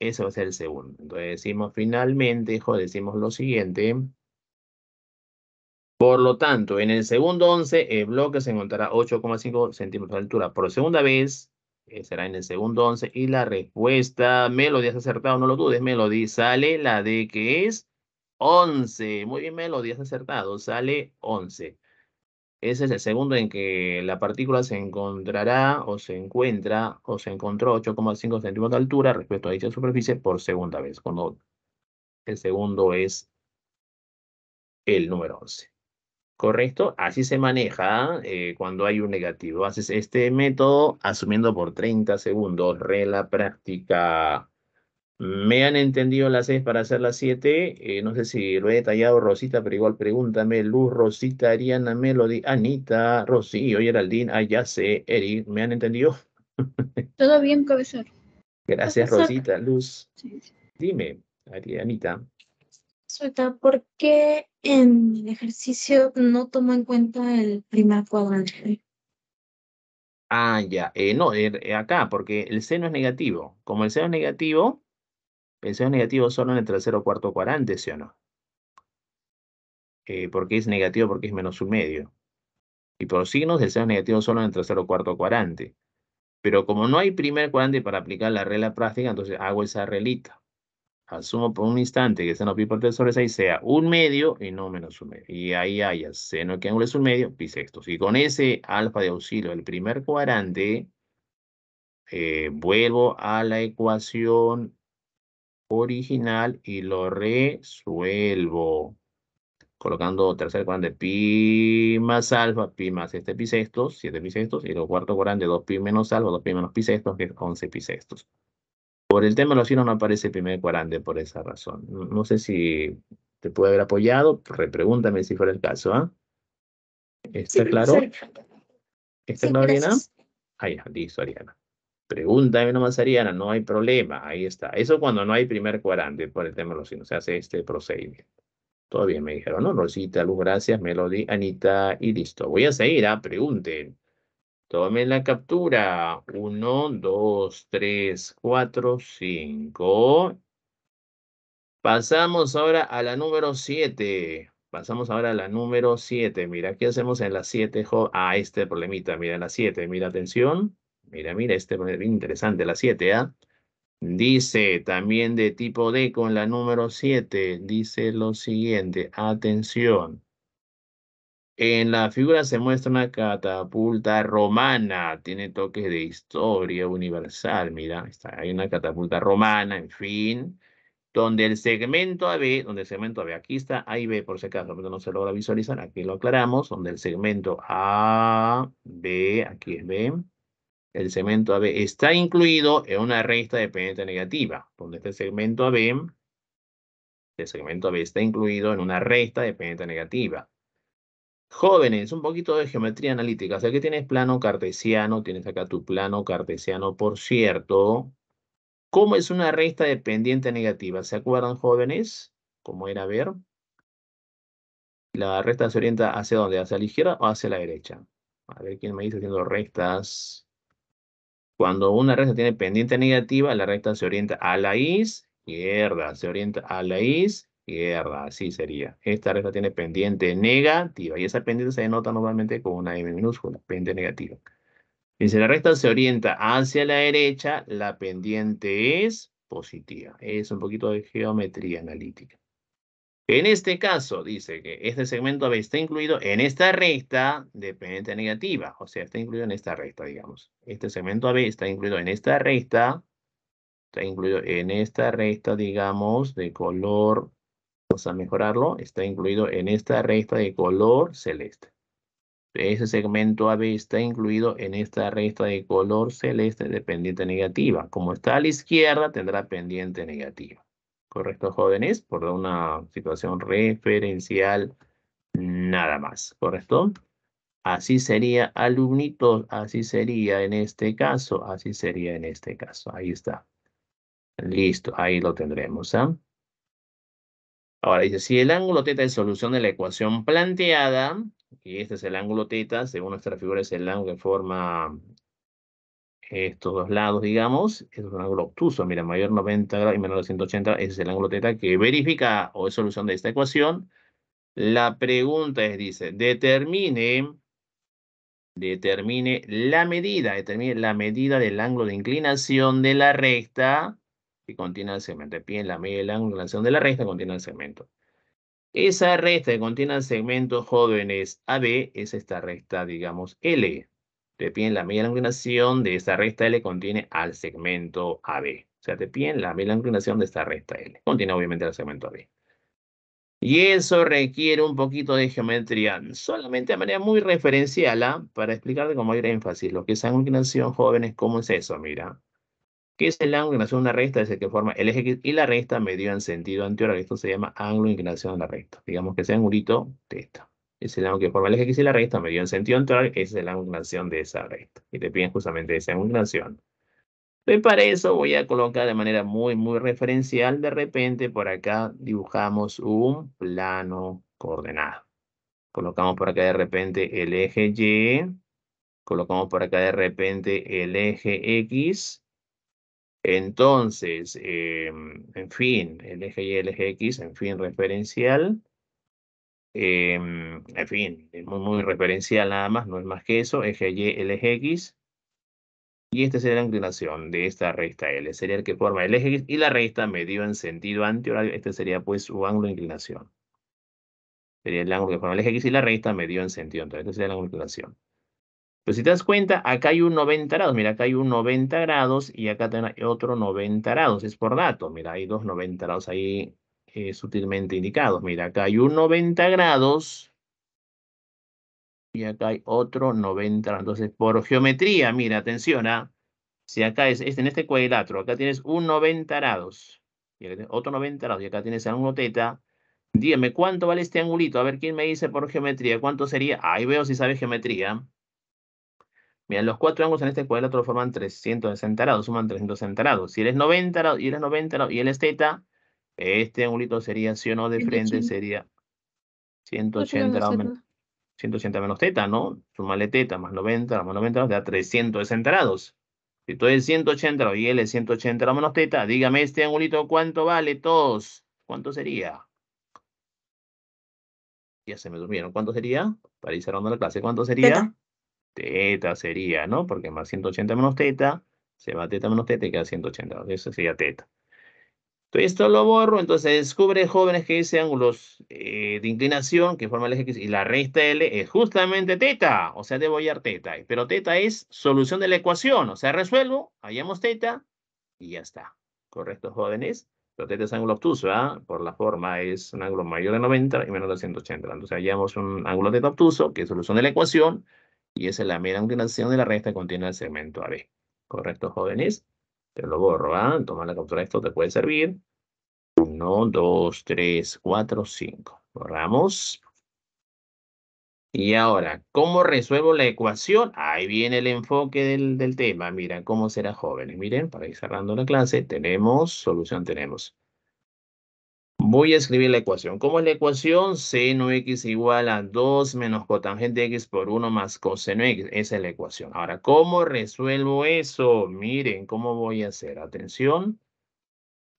Ese va a ser el segundo. Entonces decimos finalmente, decimos lo siguiente. Por lo tanto, en el segundo 11, el bloque se encontrará 8,5 centímetros de altura. Por segunda vez, eh, será en el segundo 11. Y la respuesta, Melody, has acertado, no lo dudes, Melody, sale la de que es 11. Muy bien, melodías acertado, sale 11. Ese es el segundo en que la partícula se encontrará o se encuentra o se encontró 8,5 centímetros de altura respecto a dicha superficie por segunda vez. Cuando el segundo es el número 11. ¿correcto? Así se maneja eh, cuando hay un negativo. Haces este método asumiendo por 30 segundos. Re la práctica. Me han entendido las 6 para hacer las 7. Eh, no sé si lo he detallado, Rosita, pero igual pregúntame. Luz, Rosita, Ariana, Melody, Anita, Rocío, Geraldine, Ayase, Eric. ¿Me han entendido? Todo bien, Cabezón. Gracias, Rosita. Luz. Sí, Dime, Anita. Suelta, ¿por qué en el ejercicio no tomo en cuenta el primer cuadrante? Ah, ya. Eh, no, eh, eh, acá, porque el seno es negativo. Como el seno es negativo, el seno es negativo solo en el tercero cuarto cuadrante, ¿sí o no? porque es negativo porque es menos un medio. Y por signos, el seno es negativo solo en el tercero cuarto cuadrante. Pero como no hay primer cuadrante para aplicar la regla práctica, entonces hago esa relita asumo por un instante que seno pi por 3 sobre 6 sea un medio y no menos un medio. Y ahí haya seno que ángulo es un medio, pi sextos. Y con ese alfa de auxilio el primer cuadrante, eh, vuelvo a la ecuación original y lo resuelvo. Colocando tercer cuadrante pi más alfa, pi más este pi sextos, 7 pi sextos, y el cuarto cuadrante 2 pi menos alfa, 2 pi menos pi sextos, que es 11 pi sextos. Por el tema de los signos no aparece el primer cuarante por esa razón. No, sé si te puede haber apoyado, repregúntame si fuera el caso. ¿ah? ¿Está claro? ¿Está claro, Ariana? Ahí, listo, Ariana. Pregúntame nomás, Ariana, no hay problema, ahí está. Eso cuando no hay primer cuadrante por el tema de los signos, se hace este procedimiento. Todavía me dijeron, ¿no? Rosita, Luz, gracias, Melody, Anita, y listo. Voy a seguir, ¿ah? Pregunten. Tomen la captura. Uno, dos, tres, cuatro, cinco. Pasamos ahora a la número siete. Pasamos ahora a la número siete. Mira, ¿qué hacemos en la 7? Ah, este problemita, mira, la siete. Mira, atención. Mira, mira, este es interesante, la siete, ¿ah? Dice también de tipo D con la número siete. Dice lo siguiente, atención. En la figura se muestra una catapulta romana, tiene toques de historia universal, mira, hay una catapulta romana, en fin, donde el segmento AB, donde el segmento AB, aquí está A y B por si acaso, pero no se logra visualizar, aquí lo aclaramos, donde el segmento AB, aquí es B, el segmento AB está incluido en una resta dependiente negativa, donde este segmento AB, el este segmento AB está incluido en una resta dependiente negativa. Jóvenes, un poquito de geometría analítica. O sea que tienes plano cartesiano, tienes acá tu plano cartesiano, por cierto. ¿Cómo es una recta de pendiente negativa? ¿Se acuerdan, jóvenes? ¿Cómo era? ver. ¿La recta se orienta hacia dónde? ¿Hacia la izquierda o hacia la derecha? A ver quién me dice haciendo rectas. Cuando una recta tiene pendiente negativa, la recta se orienta a la izquierda, se orienta a la izquierda así sería. Esta recta tiene pendiente negativa y esa pendiente se denota normalmente con una M minúscula, pendiente negativa. Y si la recta se orienta hacia la derecha, la pendiente es positiva. Es un poquito de geometría analítica. En este caso, dice que este segmento B está incluido en esta recta de pendiente negativa. O sea, está incluido en esta recta, digamos. Este segmento AB está incluido en esta recta. Está incluido en esta recta, digamos, de color a mejorarlo está incluido en esta recta de color celeste. Ese segmento AB está incluido en esta recta de color celeste de pendiente negativa. Como está a la izquierda, tendrá pendiente negativa. ¿Correcto, jóvenes? Por una situación referencial, nada más. ¿Correcto? Así sería, alumnitos, así sería en este caso, así sería en este caso. Ahí está. Listo, ahí lo tendremos. ah Ahora dice, si el ángulo teta es solución de la ecuación planteada, y este es el ángulo teta, según nuestra figura es el ángulo que forma estos dos lados, digamos, este es un ángulo obtuso, mira, mayor 90 grados y menor de 180, ese es el ángulo teta que verifica o es solución de esta ecuación. La pregunta es, dice, determine, determine la medida, determine la medida del ángulo de inclinación de la recta que contiene el segmento. pie en la media de la inclinación de la resta contiene el segmento. Esa resta que contiene el segmento jóvenes AB es esta resta, digamos, L. te piden la media de la inclinación de esta resta L contiene al segmento AB. O sea, te piden la media de la inclinación de esta resta L. Contiene obviamente al segmento AB. Y eso requiere un poquito de geometría, solamente de manera muy referencial, ¿ah? para explicar cómo con mayor énfasis lo que es inclinación jóvenes, cómo es eso, mira que es el ángulo de inclinación de una recta, es el que forma el eje X y la recta medio en sentido anterior. Esto se llama ángulo de inclinación de la recta. Digamos que sea angulito esta. Es el ángulo que forma el eje X y la recta medio en sentido anterior. Ese es el ángulo de inclinación de esa recta. Y te piden justamente esa inclinación Entonces, pues para eso voy a colocar de manera muy, muy referencial. De repente, por acá dibujamos un plano coordenado. Colocamos por acá de repente el eje Y. Colocamos por acá de repente el eje X entonces, eh, en fin, el eje Y, el eje X, en fin, referencial. Eh, en fin, muy, referencial nada más, no es más que eso, eje Y, el eje X. Y esta sería la inclinación de esta recta L. Sería el que forma el eje X y la recta medio en sentido antihorario. Este sería pues su ángulo de inclinación. Sería el ángulo que forma el eje X y la recta medio en sentido Entonces, Este sería el ángulo de inclinación. Pero pues, si te das cuenta, acá hay un 90 grados. Mira, acá hay un 90 grados y acá hay otro 90 grados. Es por dato. Mira, hay dos 90 grados ahí eh, sutilmente indicados. Mira, acá hay un 90 grados y acá hay otro 90 grados. Entonces, por geometría, mira, atención, ¿ah? si acá es, en este cuadrilátero, acá tienes un 90 grados, y otro 90 grados, y acá tienes el ángulo teta, dígame, ¿cuánto vale este angulito? A ver, ¿quién me dice por geometría? ¿Cuánto sería? Ahí veo si sabes geometría. Mira, los cuatro ángulos en este cuadrilátero forman 360 grados, suman 360 grados. Si eres 90 grados y eres 90 y él es teta, este angulito sería, si o no, de frente sería 180 grados menos, 180 menos teta, ¿no? Sumale teta más 90 más 90 grados, da 360 grados. Si tú eres 180 grados y él es 180 grados menos teta, dígame este angulito cuánto vale, todos. ¿Cuánto sería? Ya se me durmieron. ¿Cuánto sería? Para ir cerrando la clase, ¿cuánto sería? teta sería, ¿no? Porque más 180 menos teta, se va teta menos teta y queda 180. Eso sería teta. Entonces, esto lo borro, entonces descubre jóvenes que ese ángulo eh, de inclinación que forma el eje X y la resta L es justamente teta, o sea, debo hallar teta. Pero teta es solución de la ecuación, o sea, resuelvo, hallamos teta y ya está. ¿Correcto, jóvenes? Pero teta es ángulo obtuso, ¿ah? Por la forma es un ángulo mayor de 90 y menos de 180. Entonces hallamos un ángulo teta obtuso, que es solución de la ecuación, y esa es la mera inclinación de la recta que contiene el segmento AB. ¿Correcto, jóvenes? Te lo borro, ¿ah? Toma la captura de esto, te puede servir. Uno, dos, tres, cuatro, cinco. Borramos. Y ahora, ¿cómo resuelvo la ecuación? Ahí viene el enfoque del, del tema. Mira, cómo será, jóvenes? Miren, para ir cerrando la clase, tenemos, solución tenemos. Voy a escribir la ecuación. ¿Cómo es la ecuación? Seno x igual a 2 menos cotangente x por 1 más coseno x. Esa es la ecuación. Ahora, ¿cómo resuelvo eso? Miren, ¿cómo voy a hacer? Atención.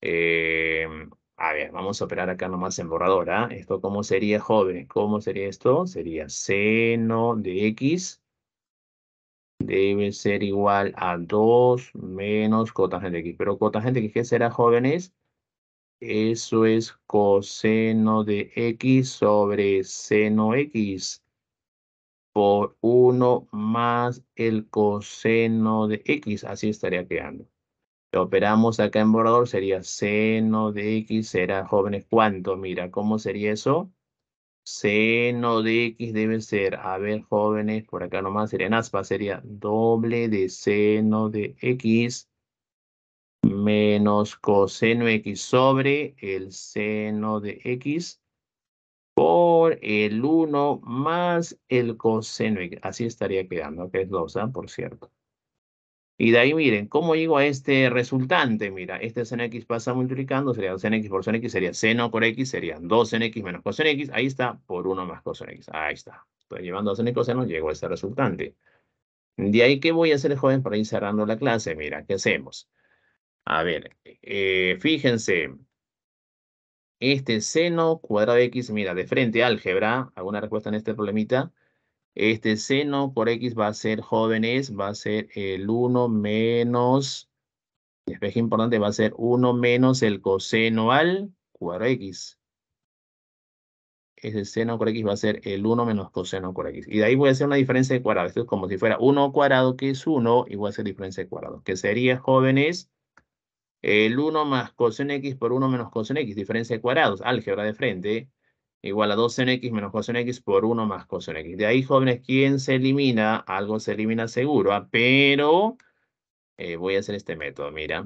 Em, a ver, vamos a operar acá nomás en borrador, ¿ah? ¿Esto cómo sería, joven? ¿Cómo sería esto? Sería seno de x debe ser igual a 2 menos cotangente x. Pero cotangente x, ¿qué será, jóvenes? Eso es coseno de x sobre seno x por 1 más el coseno de x. Así estaría quedando. Lo operamos acá en borrador, sería seno de x, será, jóvenes, ¿cuánto? Mira, ¿cómo sería eso? Seno de x debe ser, a ver, jóvenes, por acá nomás sería en aspa, sería doble de seno de x menos coseno x sobre el seno de x por el 1 más el coseno x. Así estaría quedando, que es 2, ¿ah? por cierto. Y de ahí miren, ¿cómo llego a este resultante? Mira, este seno x pasa multiplicando, sería seno x por seno x, sería seno por x, serían 2 en x menos coseno x, ahí está, por 1 más coseno x, ahí está. Estoy llevando a seno y coseno, llego a este resultante. De ahí, ¿qué voy a hacer, joven, para ir cerrando la clase? Mira, ¿qué hacemos? A ver, eh, fíjense. Este seno cuadrado de x, mira, de frente álgebra, alguna respuesta en este problemita. Este seno por x va a ser jóvenes, va a ser el 1 menos, es importante, va a ser 1 menos el coseno al cuadrado de x. Ese seno por x va a ser el 1 menos coseno por x. Y de ahí voy a hacer una diferencia de cuadrado. Esto es como si fuera 1 cuadrado, que es 1, y voy a hacer diferencia de cuadrado. que sería jóvenes el 1 más coseno x por 1 menos coseno x, diferencia de cuadrados, álgebra de frente, igual a 2 en x menos coseno x por 1 más coseno x. De ahí, jóvenes, ¿quién se elimina? Algo se elimina seguro, ¿ah? pero eh, voy a hacer este método, mira.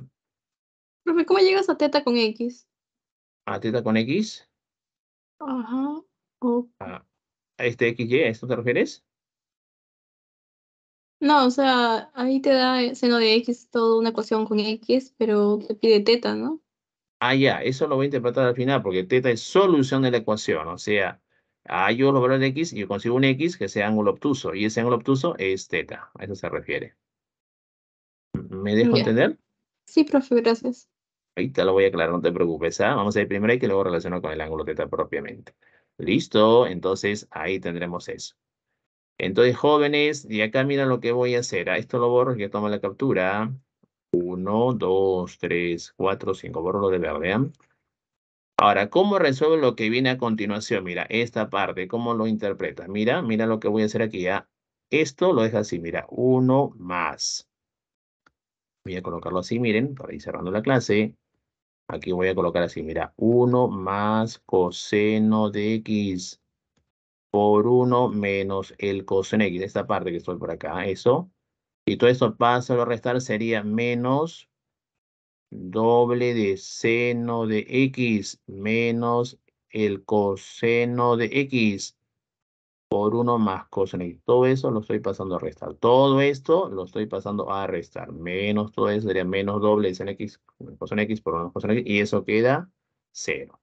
¿cómo llegas a teta con x? ¿A teta con x? Ajá. ¿A ah, este x ¿A esto te refieres? No, o sea, ahí te da seno de x, toda una ecuación con x, pero te pide teta, ¿no? Ah, ya, eso lo voy a interpretar al final, porque teta es solución de la ecuación, o sea, yo los valores de x y yo consigo un x que sea ángulo obtuso, y ese ángulo obtuso es teta, a eso se refiere. ¿Me dejo entender? Sí, profe, gracias. Ahí te lo voy a aclarar, no te preocupes, ¿ah? Vamos a ir primero y que luego relaciono con el ángulo teta propiamente. Listo, entonces ahí tendremos eso. Entonces, jóvenes, y acá mira lo que voy a hacer. A esto lo borro, ya tomo la captura. Uno, dos, tres, cuatro, cinco. Borro lo de verde. ¿ah? Ahora, ¿cómo resuelvo lo que viene a continuación? Mira, esta parte, ¿cómo lo interpreta? Mira, mira lo que voy a hacer aquí. ¿ah? Esto lo deja así, mira, uno más. Voy a colocarlo así, miren, para ir cerrando la clase. Aquí voy a colocar así, mira, uno más coseno de x por 1 menos el coseno de esta parte que estoy por acá, eso. Y todo esto pasa a restar, sería menos doble de seno de x menos el coseno de x por 1 más coseno x Todo eso lo estoy pasando a restar. Todo esto lo estoy pasando a restar. Menos todo eso sería menos doble de seno de x, coseno x por 1 coseno x. Y eso queda 0.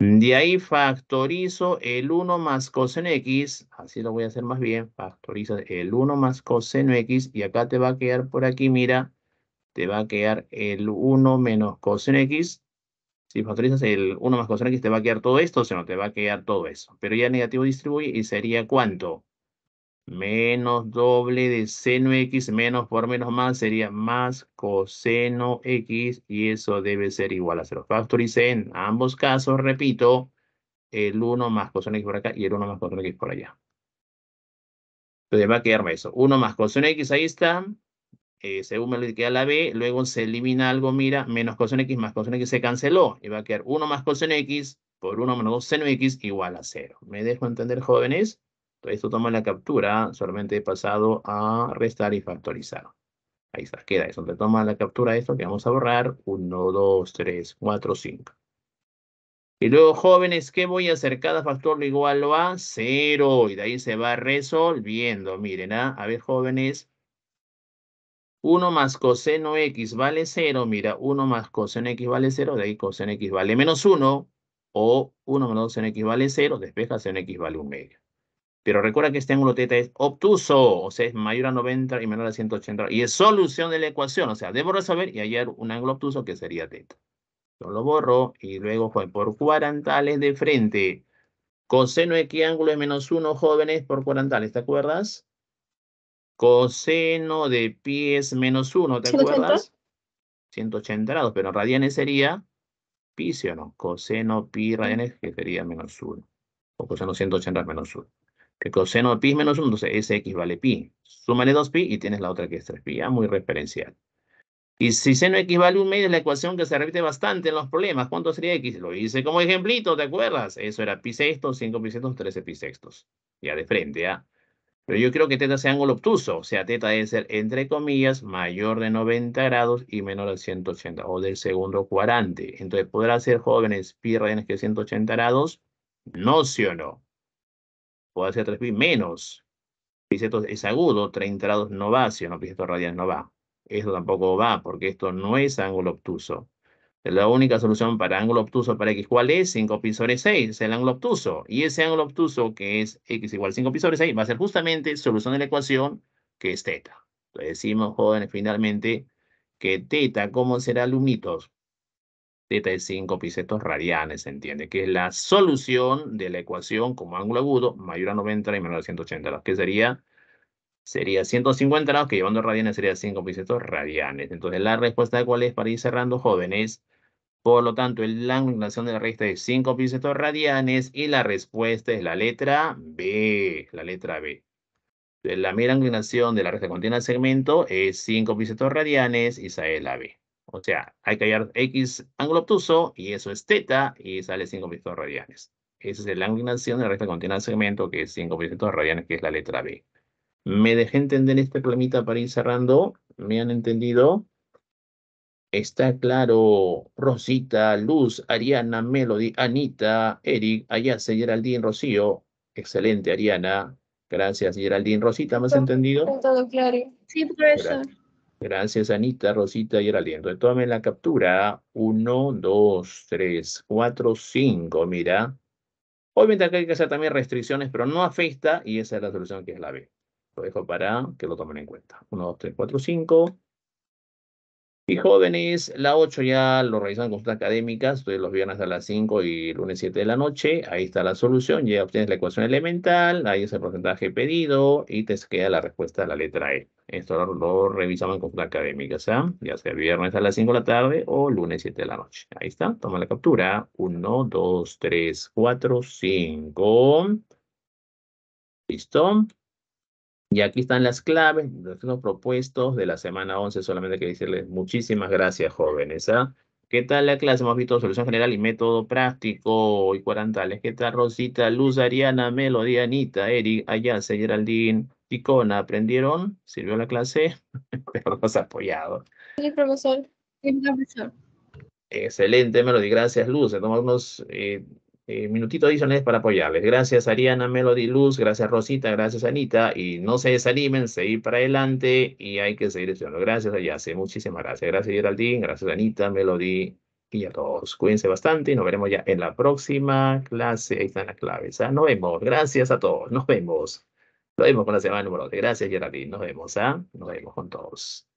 De ahí factorizo el 1 más coseno x, así lo voy a hacer más bien, factorizo el 1 más coseno x y acá te va a quedar por aquí, mira, te va a quedar el 1 menos coseno x. Si factorizas el 1 más coseno x te va a quedar todo esto, o sea, no te va a quedar todo eso. Pero ya negativo distribuye y sería ¿cuánto? menos doble de seno x menos por menos más sería más coseno x y eso debe ser igual a 0. Factorice en ambos casos, repito, el 1 más coseno x por acá y el 1 más coseno x por allá. Entonces va a quedarme eso. 1 más coseno x, ahí está. Eh, según me lo queda la b, luego se elimina algo, mira, menos coseno x más coseno x se canceló. Y va a quedar 1 más coseno x por 1 menos seno x igual a 0. ¿Me dejo entender, jóvenes? esto toma la captura, solamente he pasado a restar y factorizar. Ahí está, queda eso. Entonces, toma la captura esto que vamos a borrar. 1, 2, 3, 4, 5. Y luego, jóvenes, ¿qué voy a hacer? Cada factor igual va a 0. Y de ahí se va resolviendo. Miren, ¿ah? a ver, jóvenes. 1 más coseno x vale 0. Mira, 1 más coseno x vale 0. De ahí coseno x vale menos 1. O 1 menos 2 en x vale 0. despejas en x vale 1 medio. Pero recuerda que este ángulo teta es obtuso, o sea, es mayor a 90 y menor a 180 Y es solución de la ecuación, o sea, debo resolver y hallar un ángulo obtuso que sería teta. Yo lo borro y luego fue por cuarentales de frente. Coseno de qué ángulo es menos 1, jóvenes, por cuarentales, ¿te acuerdas? Coseno de es menos 1, ¿te acuerdas? 180 grados, pero radianes sería pi, ¿sí o no? Coseno pi radianes, que sería menos 1. O coseno 180 menos 1 que coseno de pi es menos 1, entonces x vale pi. Súmale 2pi y tienes la otra que es 3pi, muy referencial. Y si seno x vale un medio es la ecuación que se repite bastante en los problemas. ¿Cuánto sería x? Lo hice como ejemplito, ¿te acuerdas? Eso era pi sexto, 5 pi sextos, 13 pi sextos. Ya de frente, ¿ah? Pero yo creo que teta sea ángulo obtuso. O sea, teta debe ser, entre comillas, mayor de 90 grados y menor de 180, o del segundo cuadrante. Entonces, ¿podrá ser jóvenes pi radianes que 180 grados? No, sí o no puede ser 3pi menos. esto es agudo, 30 grados no va, si no esto radial no va. Esto tampoco va, porque esto no es ángulo obtuso. La única solución para ángulo obtuso para x, ¿cuál es? 5 pi sobre 6, es el ángulo obtuso. Y ese ángulo obtuso, que es x igual a 5 pi sobre 6, va a ser justamente solución de la ecuación, que es teta. Entonces decimos, jóvenes, finalmente, que teta, ¿cómo será, alumnitos? Teta de 5 pisetos radianes, se entiende, que es la solución de la ecuación como ángulo agudo mayor a 90 y menor a 180 grados, que sería, sería 150 grados, que llevando radianes sería 5 pisetos radianes. Entonces, la respuesta de cuál es, para ir cerrando, jóvenes, por lo tanto, la de inclinación de la recta es 5 pisetos radianes y la respuesta es la letra B, la letra B. La mera inclinación de la recta contiene el segmento es 5 pisetos radianes y esa es la B. O sea, hay que hallar X ángulo obtuso y eso es teta y sale 5 radianes. Ese es el ángulo de inclinación de la recta contiene del segmento que es 5 de radianes, que es la letra B. ¿Me dejé entender este problemita para ir cerrando? ¿Me han entendido? Está claro, Rosita, Luz, Ariana, Melody, Anita, Eric, allá Ayase, Geraldine, Rocío. Excelente, Ariana. Gracias, Geraldine. Rosita, ¿me has entendido? Todo claro. Sí, profesor. Gracias, Anita, Rosita y Entonces, tomen la captura. Uno, dos, tres, cuatro, cinco. Mira. Obviamente acá hay que hacer también restricciones, pero no afecta y esa es la solución que es la B. Lo dejo para que lo tomen en cuenta. Uno, dos, tres, cuatro, cinco. Y jóvenes, la 8 ya lo en consultas académicas, los viernes a las 5 y lunes 7 de la noche, ahí está la solución, ya obtienes la ecuación elemental, ahí es el porcentaje pedido y te queda la respuesta a la letra E. Esto lo, revisamos en consultas académicas, ¿ah? ya sea viernes a las 5 de la tarde o lunes 7 de la noche. Ahí está, toma la captura. 1, 2, 3, 4, 5. Listo. Y aquí están las claves, los propuestos de la semana 11. Solamente hay que decirles muchísimas gracias, jóvenes. ¿ah? ¿Qué tal la clase? Hemos visto solución general y método práctico y cuarentales. ¿Qué tal Rosita, Luz, Ariana, Melody, Anita, Eric, Ayase, Geraldine, Picona? ¿Aprendieron? ¿Sirvió la clase? Pero nos apoyado. Sí, profesor. profesor. Excelente, Melody. Gracias, Luz. tomamos eh, eh, minutitos adicionales para apoyarles. Gracias Ariana, Melody Luz, gracias Rosita, gracias Anita. Y no se desanimen, seguir para adelante y hay que seguir estudiando. Gracias Ayase, muchísimas gracias. Gracias Geraldine, gracias Anita, Melody y a todos. Cuídense bastante y nos veremos ya en la próxima clase. Ahí están las claves. ¿ah? Nos vemos. Gracias a todos. Nos vemos. Nos vemos con la semana número dos. Gracias Geraldine. Nos vemos. ¿ah? Nos vemos con todos.